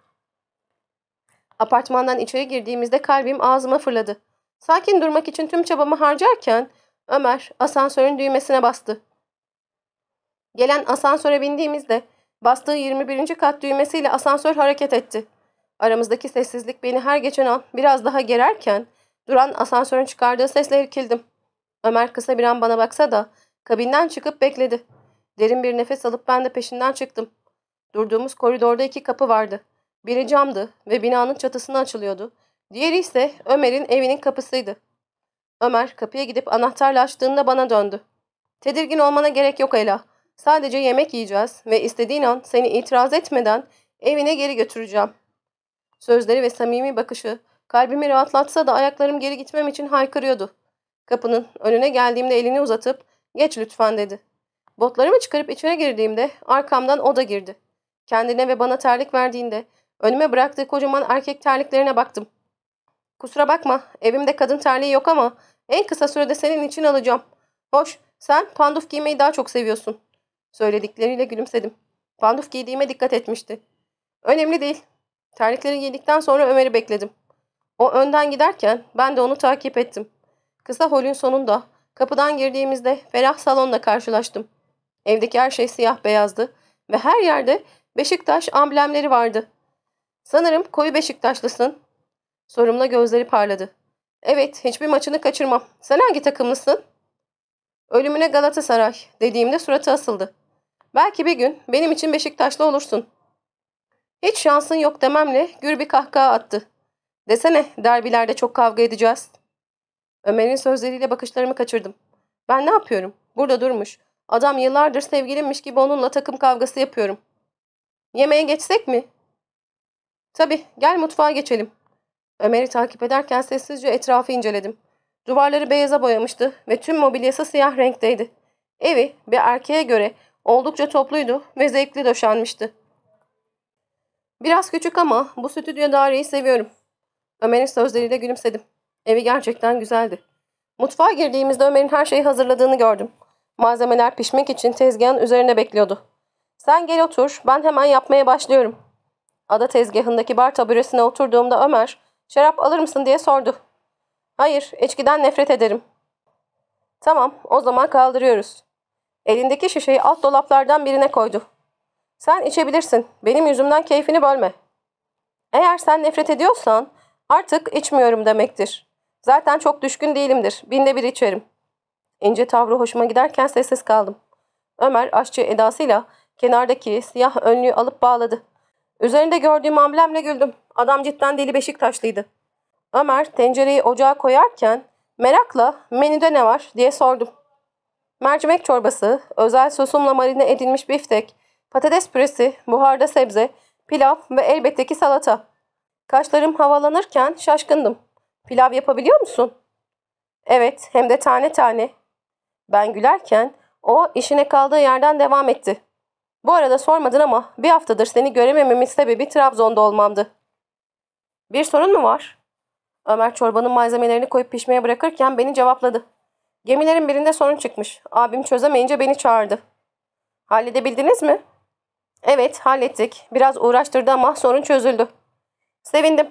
Apartmandan içeri girdiğimizde kalbim ağzıma fırladı. Sakin durmak için tüm çabamı harcarken Ömer asansörün düğmesine bastı. Gelen asansöre bindiğimizde Bastığı 21. kat düğmesiyle asansör hareket etti. Aramızdaki sessizlik beni her geçen an biraz daha gererken duran asansörün çıkardığı sesle irkildim. Ömer kısa bir an bana baksa da kabinden çıkıp bekledi. Derin bir nefes alıp ben de peşinden çıktım. Durduğumuz koridorda iki kapı vardı. Biri camdı ve binanın çatısına açılıyordu. Diğeri ise Ömer'in evinin kapısıydı. Ömer kapıya gidip anahtarla açtığında bana döndü. Tedirgin olmana gerek yok Ela. Sadece yemek yiyeceğiz ve istediğin an seni itiraz etmeden evine geri götüreceğim. Sözleri ve samimi bakışı kalbimi rahatlatsa da ayaklarım geri gitmem için haykırıyordu. Kapının önüne geldiğimde elini uzatıp geç lütfen dedi. Botlarımı çıkarıp içeri girdiğimde arkamdan o da girdi. Kendine ve bana terlik verdiğinde önüme bıraktığı kocaman erkek terliklerine baktım. Kusura bakma evimde kadın terliği yok ama en kısa sürede senin için alacağım. Hoş sen panduf giymeyi daha çok seviyorsun.'' Söyledikleriyle gülümsedim. Panduf giydiğime dikkat etmişti. Önemli değil. Terlikleri giydikten sonra Ömer'i bekledim. O önden giderken ben de onu takip ettim. Kısa holün sonunda kapıdan girdiğimizde ferah salonla karşılaştım. Evdeki her şey siyah beyazdı ve her yerde Beşiktaş amblemleri vardı. Sanırım koyu Beşiktaşlısın. Sorumla gözleri parladı. Evet hiçbir maçını kaçırmam. Sen hangi takımlısın? Ölümüne Galatasaray dediğimde suratı asıldı. Belki bir gün benim için Beşiktaşlı olursun. Hiç şansın yok dememle gür bir kahkaha attı. Desene derbilerde çok kavga edeceğiz. Ömer'in sözleriyle bakışlarımı kaçırdım. Ben ne yapıyorum? Burada durmuş. Adam yıllardır sevgilimmiş gibi onunla takım kavgası yapıyorum. Yemeğe geçsek mi? Tabii gel mutfağa geçelim. Ömer'i takip ederken sessizce etrafı inceledim. Duvarları beyaza boyamıştı ve tüm mobilyası siyah renkteydi. Evi bir erkeğe göre Oldukça topluydu ve zevkli döşenmişti. Biraz küçük ama bu stüdyo daireyi seviyorum. Ömer'in sözleriyle gülümsedim. Evi gerçekten güzeldi. Mutfağa girdiğimizde Ömer'in her şeyi hazırladığını gördüm. Malzemeler pişmek için tezgahın üzerine bekliyordu. Sen gel otur, ben hemen yapmaya başlıyorum. Ada tezgahındaki bar taburesine oturduğumda Ömer, şarap alır mısın diye sordu. Hayır, içkiden nefret ederim. Tamam, o zaman kaldırıyoruz. Elindeki şişeyi alt dolaplardan birine koydu. Sen içebilirsin. Benim yüzümden keyfini bölme. Eğer sen nefret ediyorsan artık içmiyorum demektir. Zaten çok düşkün değilimdir. Binde bir içerim. İnce tavrı hoşuma giderken sessiz kaldım. Ömer aşçı edasıyla kenardaki siyah önlüğü alıp bağladı. Üzerinde gördüğüm amblemle güldüm. Adam cidden deli Beşiktaşlıydı. Ömer tencereyi ocağa koyarken merakla menüde ne var diye sordum mercimek çorbası, özel sosumla marine edilmiş biftek, patates püresi, buharda sebze, pilav ve elbette ki salata. Kaşlarım havalanırken şaşkındım. Pilav yapabiliyor musun? Evet, hem de tane tane. Ben gülerken o işine kaldığı yerden devam etti. Bu arada sormadın ama bir haftadır seni göremememin sebebi Trabzon'da olmamdı. Bir sorun mu var? Ömer çorbanın malzemelerini koyup pişmeye bırakırken beni cevapladı. Gemilerin birinde sorun çıkmış. Abim çözemeyince beni çağırdı. Halledebildiniz mi? Evet, hallettik. Biraz uğraştırdı ama sorun çözüldü. Sevindim.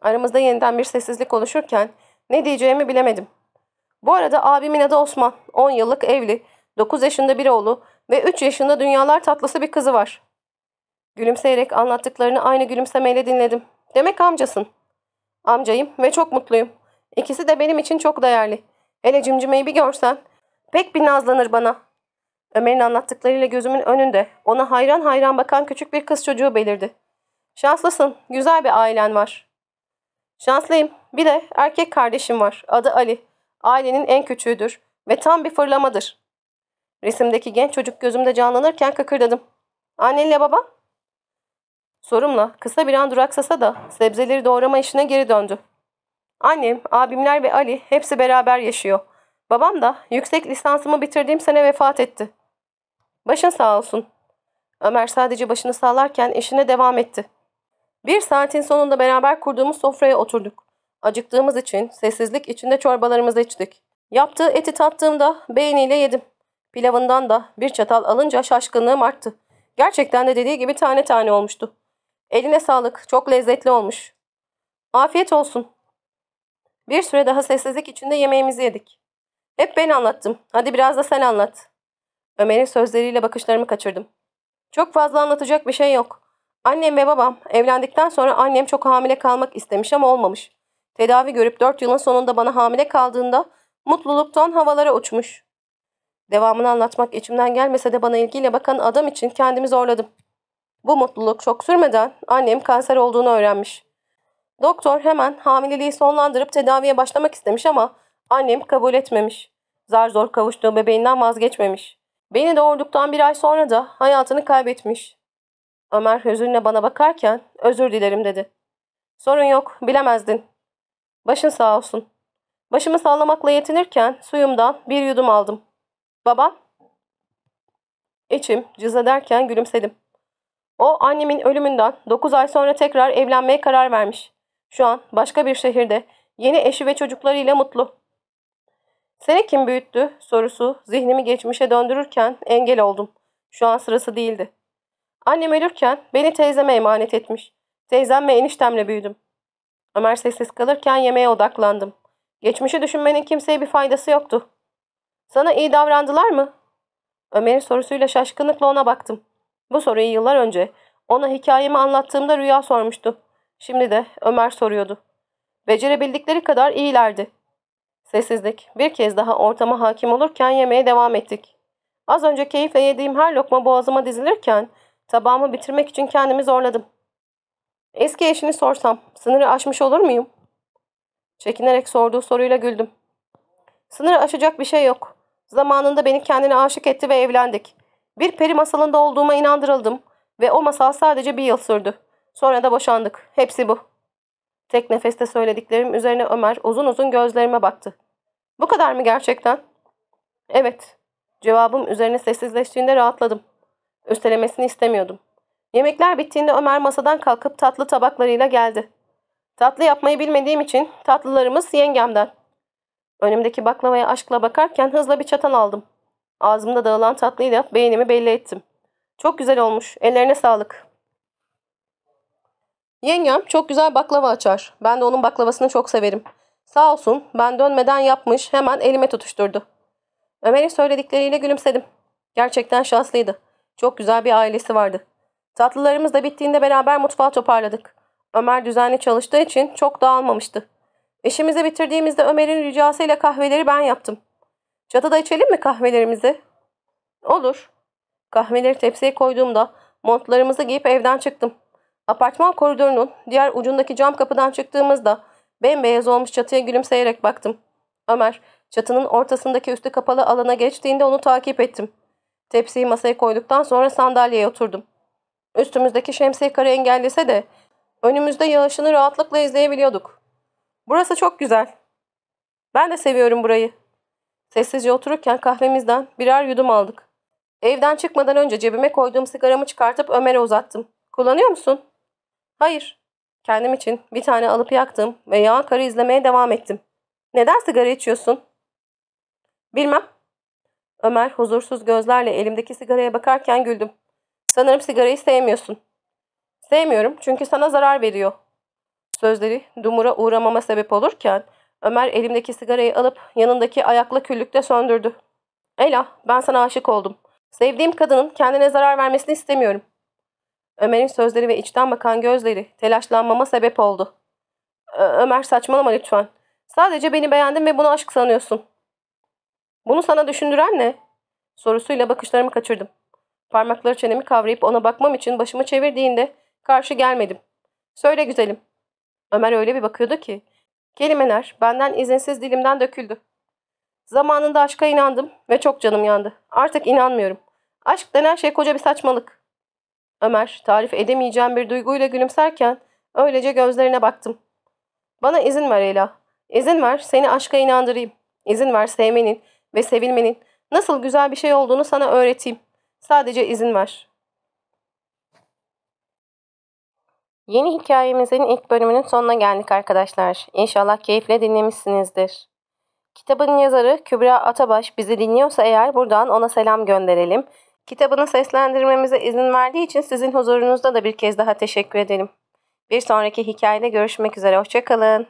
Aramızda yeniden bir sessizlik oluşurken ne diyeceğimi bilemedim. Bu arada abimin adı Osman. 10 yıllık evli, 9 yaşında bir oğlu ve 3 yaşında dünyalar tatlısı bir kızı var. Gülümseyerek anlattıklarını aynı gülümsemeyle dinledim. Demek amcasın. Amcayım ve çok mutluyum. İkisi de benim için çok değerli. Hele cimcimeyi bir görsen. Pek bir nazlanır bana. Ömer'in anlattıklarıyla gözümün önünde ona hayran hayran bakan küçük bir kız çocuğu belirdi. Şanslısın, güzel bir ailen var. Şanslıyım. Bir de erkek kardeşim var. Adı Ali. Ailenin en küçüğüdür ve tam bir fırlamadır. Resimdeki genç çocuk gözümde canlanırken kıkırdadım. Annenle baba? Sorumla kısa bir an duraksasa da sebzeleri doğrama işine geri döndü. Annem, abimler ve Ali hepsi beraber yaşıyor. Babam da yüksek lisansımı bitirdiğim sene vefat etti. Başın sağ olsun. Ömer sadece başını sağlarken işine devam etti. Bir saatin sonunda beraber kurduğumuz sofraya oturduk. Acıktığımız için sessizlik içinde çorbalarımızı içtik. Yaptığı eti tattığımda beğeniyle yedim. Pilavından da bir çatal alınca şaşkınlığım arttı. Gerçekten de dediği gibi tane tane olmuştu. Eline sağlık, çok lezzetli olmuş. Afiyet olsun. Bir süre daha sessizlik içinde yemeğimizi yedik. Hep ben anlattım. Hadi biraz da sen anlat. Ömer'in sözleriyle bakışlarımı kaçırdım. Çok fazla anlatacak bir şey yok. Annem ve babam evlendikten sonra annem çok hamile kalmak istemiş ama olmamış. Tedavi görüp dört yılın sonunda bana hamile kaldığında mutluluktan havalara uçmuş. Devamını anlatmak içimden gelmese de bana ilgiyle bakan adam için kendimi zorladım. Bu mutluluk çok sürmeden annem kanser olduğunu öğrenmiş. Doktor hemen hamileliği sonlandırıp tedaviye başlamak istemiş ama annem kabul etmemiş. Zar zor kavuştuğu bebeğinden vazgeçmemiş. Beni doğurduktan bir ay sonra da hayatını kaybetmiş. Ömer hüzünle bana bakarken özür dilerim dedi. Sorun yok bilemezdin. Başın sağ olsun. Başımı sallamakla yetinirken suyumdan bir yudum aldım. Babam? İçim cız ederken gülümsedim. O annemin ölümünden 9 ay sonra tekrar evlenmeye karar vermiş. Şu an başka bir şehirde yeni eşi ve çocuklarıyla mutlu. Seni kim büyüttü sorusu zihnimi geçmişe döndürürken engel oldum. Şu an sırası değildi. Annem ölürken beni teyzeme emanet etmiş. Teyzem ve eniştemle büyüdüm. Ömer sessiz kalırken yemeğe odaklandım. Geçmişi düşünmenin kimseye bir faydası yoktu. Sana iyi davrandılar mı? Ömer'in sorusuyla şaşkınlıkla ona baktım. Bu soruyu yıllar önce ona hikayemi anlattığımda rüya sormuştu. Şimdi de Ömer soruyordu. Becerebildikleri kadar iyilerdi. Sessizlik. Bir kez daha ortama hakim olurken yemeye devam ettik. Az önce keyifle yediğim her lokma boğazıma dizilirken tabağımı bitirmek için kendimi zorladım. Eski eşini sorsam sınırı aşmış olur muyum? Çekinerek sorduğu soruyla güldüm. Sınırı aşacak bir şey yok. Zamanında beni kendine aşık etti ve evlendik. Bir peri masalında olduğuma inandırıldım ve o masal sadece bir yıl sürdü. Sonra da boşandık. Hepsi bu. Tek nefeste söylediklerim üzerine Ömer uzun uzun gözlerime baktı. Bu kadar mı gerçekten? Evet. Cevabım üzerine sessizleştiğinde rahatladım. Üstelemesini istemiyordum. Yemekler bittiğinde Ömer masadan kalkıp tatlı tabaklarıyla geldi. Tatlı yapmayı bilmediğim için tatlılarımız yengemden. Önümdeki baklavaya aşkla bakarken hızla bir çatal aldım. Ağzımda dağılan tatlıyla beynimi belli ettim. Çok güzel olmuş. Ellerine sağlık. Yengem çok güzel baklava açar. Ben de onun baklavasını çok severim. Sağ olsun ben dönmeden yapmış hemen elime tutuşturdu. Ömer'in söyledikleriyle gülümsedim. Gerçekten şanslıydı. Çok güzel bir ailesi vardı. Tatlılarımız da bittiğinde beraber mutfağı toparladık. Ömer düzenli çalıştığı için çok dağılmamıştı. İşimizi bitirdiğimizde Ömer'in ricasıyla kahveleri ben yaptım. Çatıda içelim mi kahvelerimizi? Olur. Kahveleri tepsiye koyduğumda montlarımızı giyip evden çıktım. Apartman koridorunun diğer ucundaki cam kapıdan çıktığımızda bembeyaz olmuş çatıya gülümseyerek baktım. Ömer çatının ortasındaki üstü kapalı alana geçtiğinde onu takip ettim. Tepsiyi masaya koyduktan sonra sandalyeye oturdum. Üstümüzdeki şemsiye karı engellese de önümüzde yağışını rahatlıkla izleyebiliyorduk. Burası çok güzel. Ben de seviyorum burayı. Sessizce otururken kahvemizden birer yudum aldık. Evden çıkmadan önce cebime koyduğum sigaramı çıkartıp Ömer'e uzattım. Kullanıyor musun? Hayır. Kendim için bir tane alıp yaktım ve yağan karı izlemeye devam ettim. Neden sigara içiyorsun? Bilmem. Ömer huzursuz gözlerle elimdeki sigaraya bakarken güldüm. Sanırım sigarayı sevmiyorsun. Sevmiyorum çünkü sana zarar veriyor. Sözleri dumura uğramama sebep olurken Ömer elimdeki sigarayı alıp yanındaki ayakla küllükte söndürdü. Ela ben sana aşık oldum. Sevdiğim kadının kendine zarar vermesini istemiyorum. Ömer'in sözleri ve içten bakan gözleri telaşlanmama sebep oldu. Ömer saçmalama lütfen. Sadece beni beğendin ve bunu aşk sanıyorsun. Bunu sana düşündüren ne? Sorusuyla bakışlarımı kaçırdım. Parmakları çenemi kavrayıp ona bakmam için başımı çevirdiğinde karşı gelmedim. Söyle güzelim. Ömer öyle bir bakıyordu ki. Kelimeler benden izinsiz dilimden döküldü. Zamanında aşka inandım ve çok canım yandı. Artık inanmıyorum. Aşk denen şey koca bir saçmalık. Ömer tarif edemeyeceğim bir duyguyla gülümserken öylece gözlerine baktım. Bana izin ver Ela. İzin ver seni aşka inandırayım. İzin ver sevmenin ve sevilmenin nasıl güzel bir şey olduğunu sana öğreteyim. Sadece izin ver. Yeni hikayemizin ilk bölümünün sonuna geldik arkadaşlar. İnşallah keyifle dinlemişsinizdir. Kitabın yazarı Kübra Atabaş bizi dinliyorsa eğer buradan ona selam gönderelim Kitabını seslendirmemize izin verdiği için sizin huzurunuzda da bir kez daha teşekkür edelim. Bir sonraki hikayede görüşmek üzere. Hoşçakalın.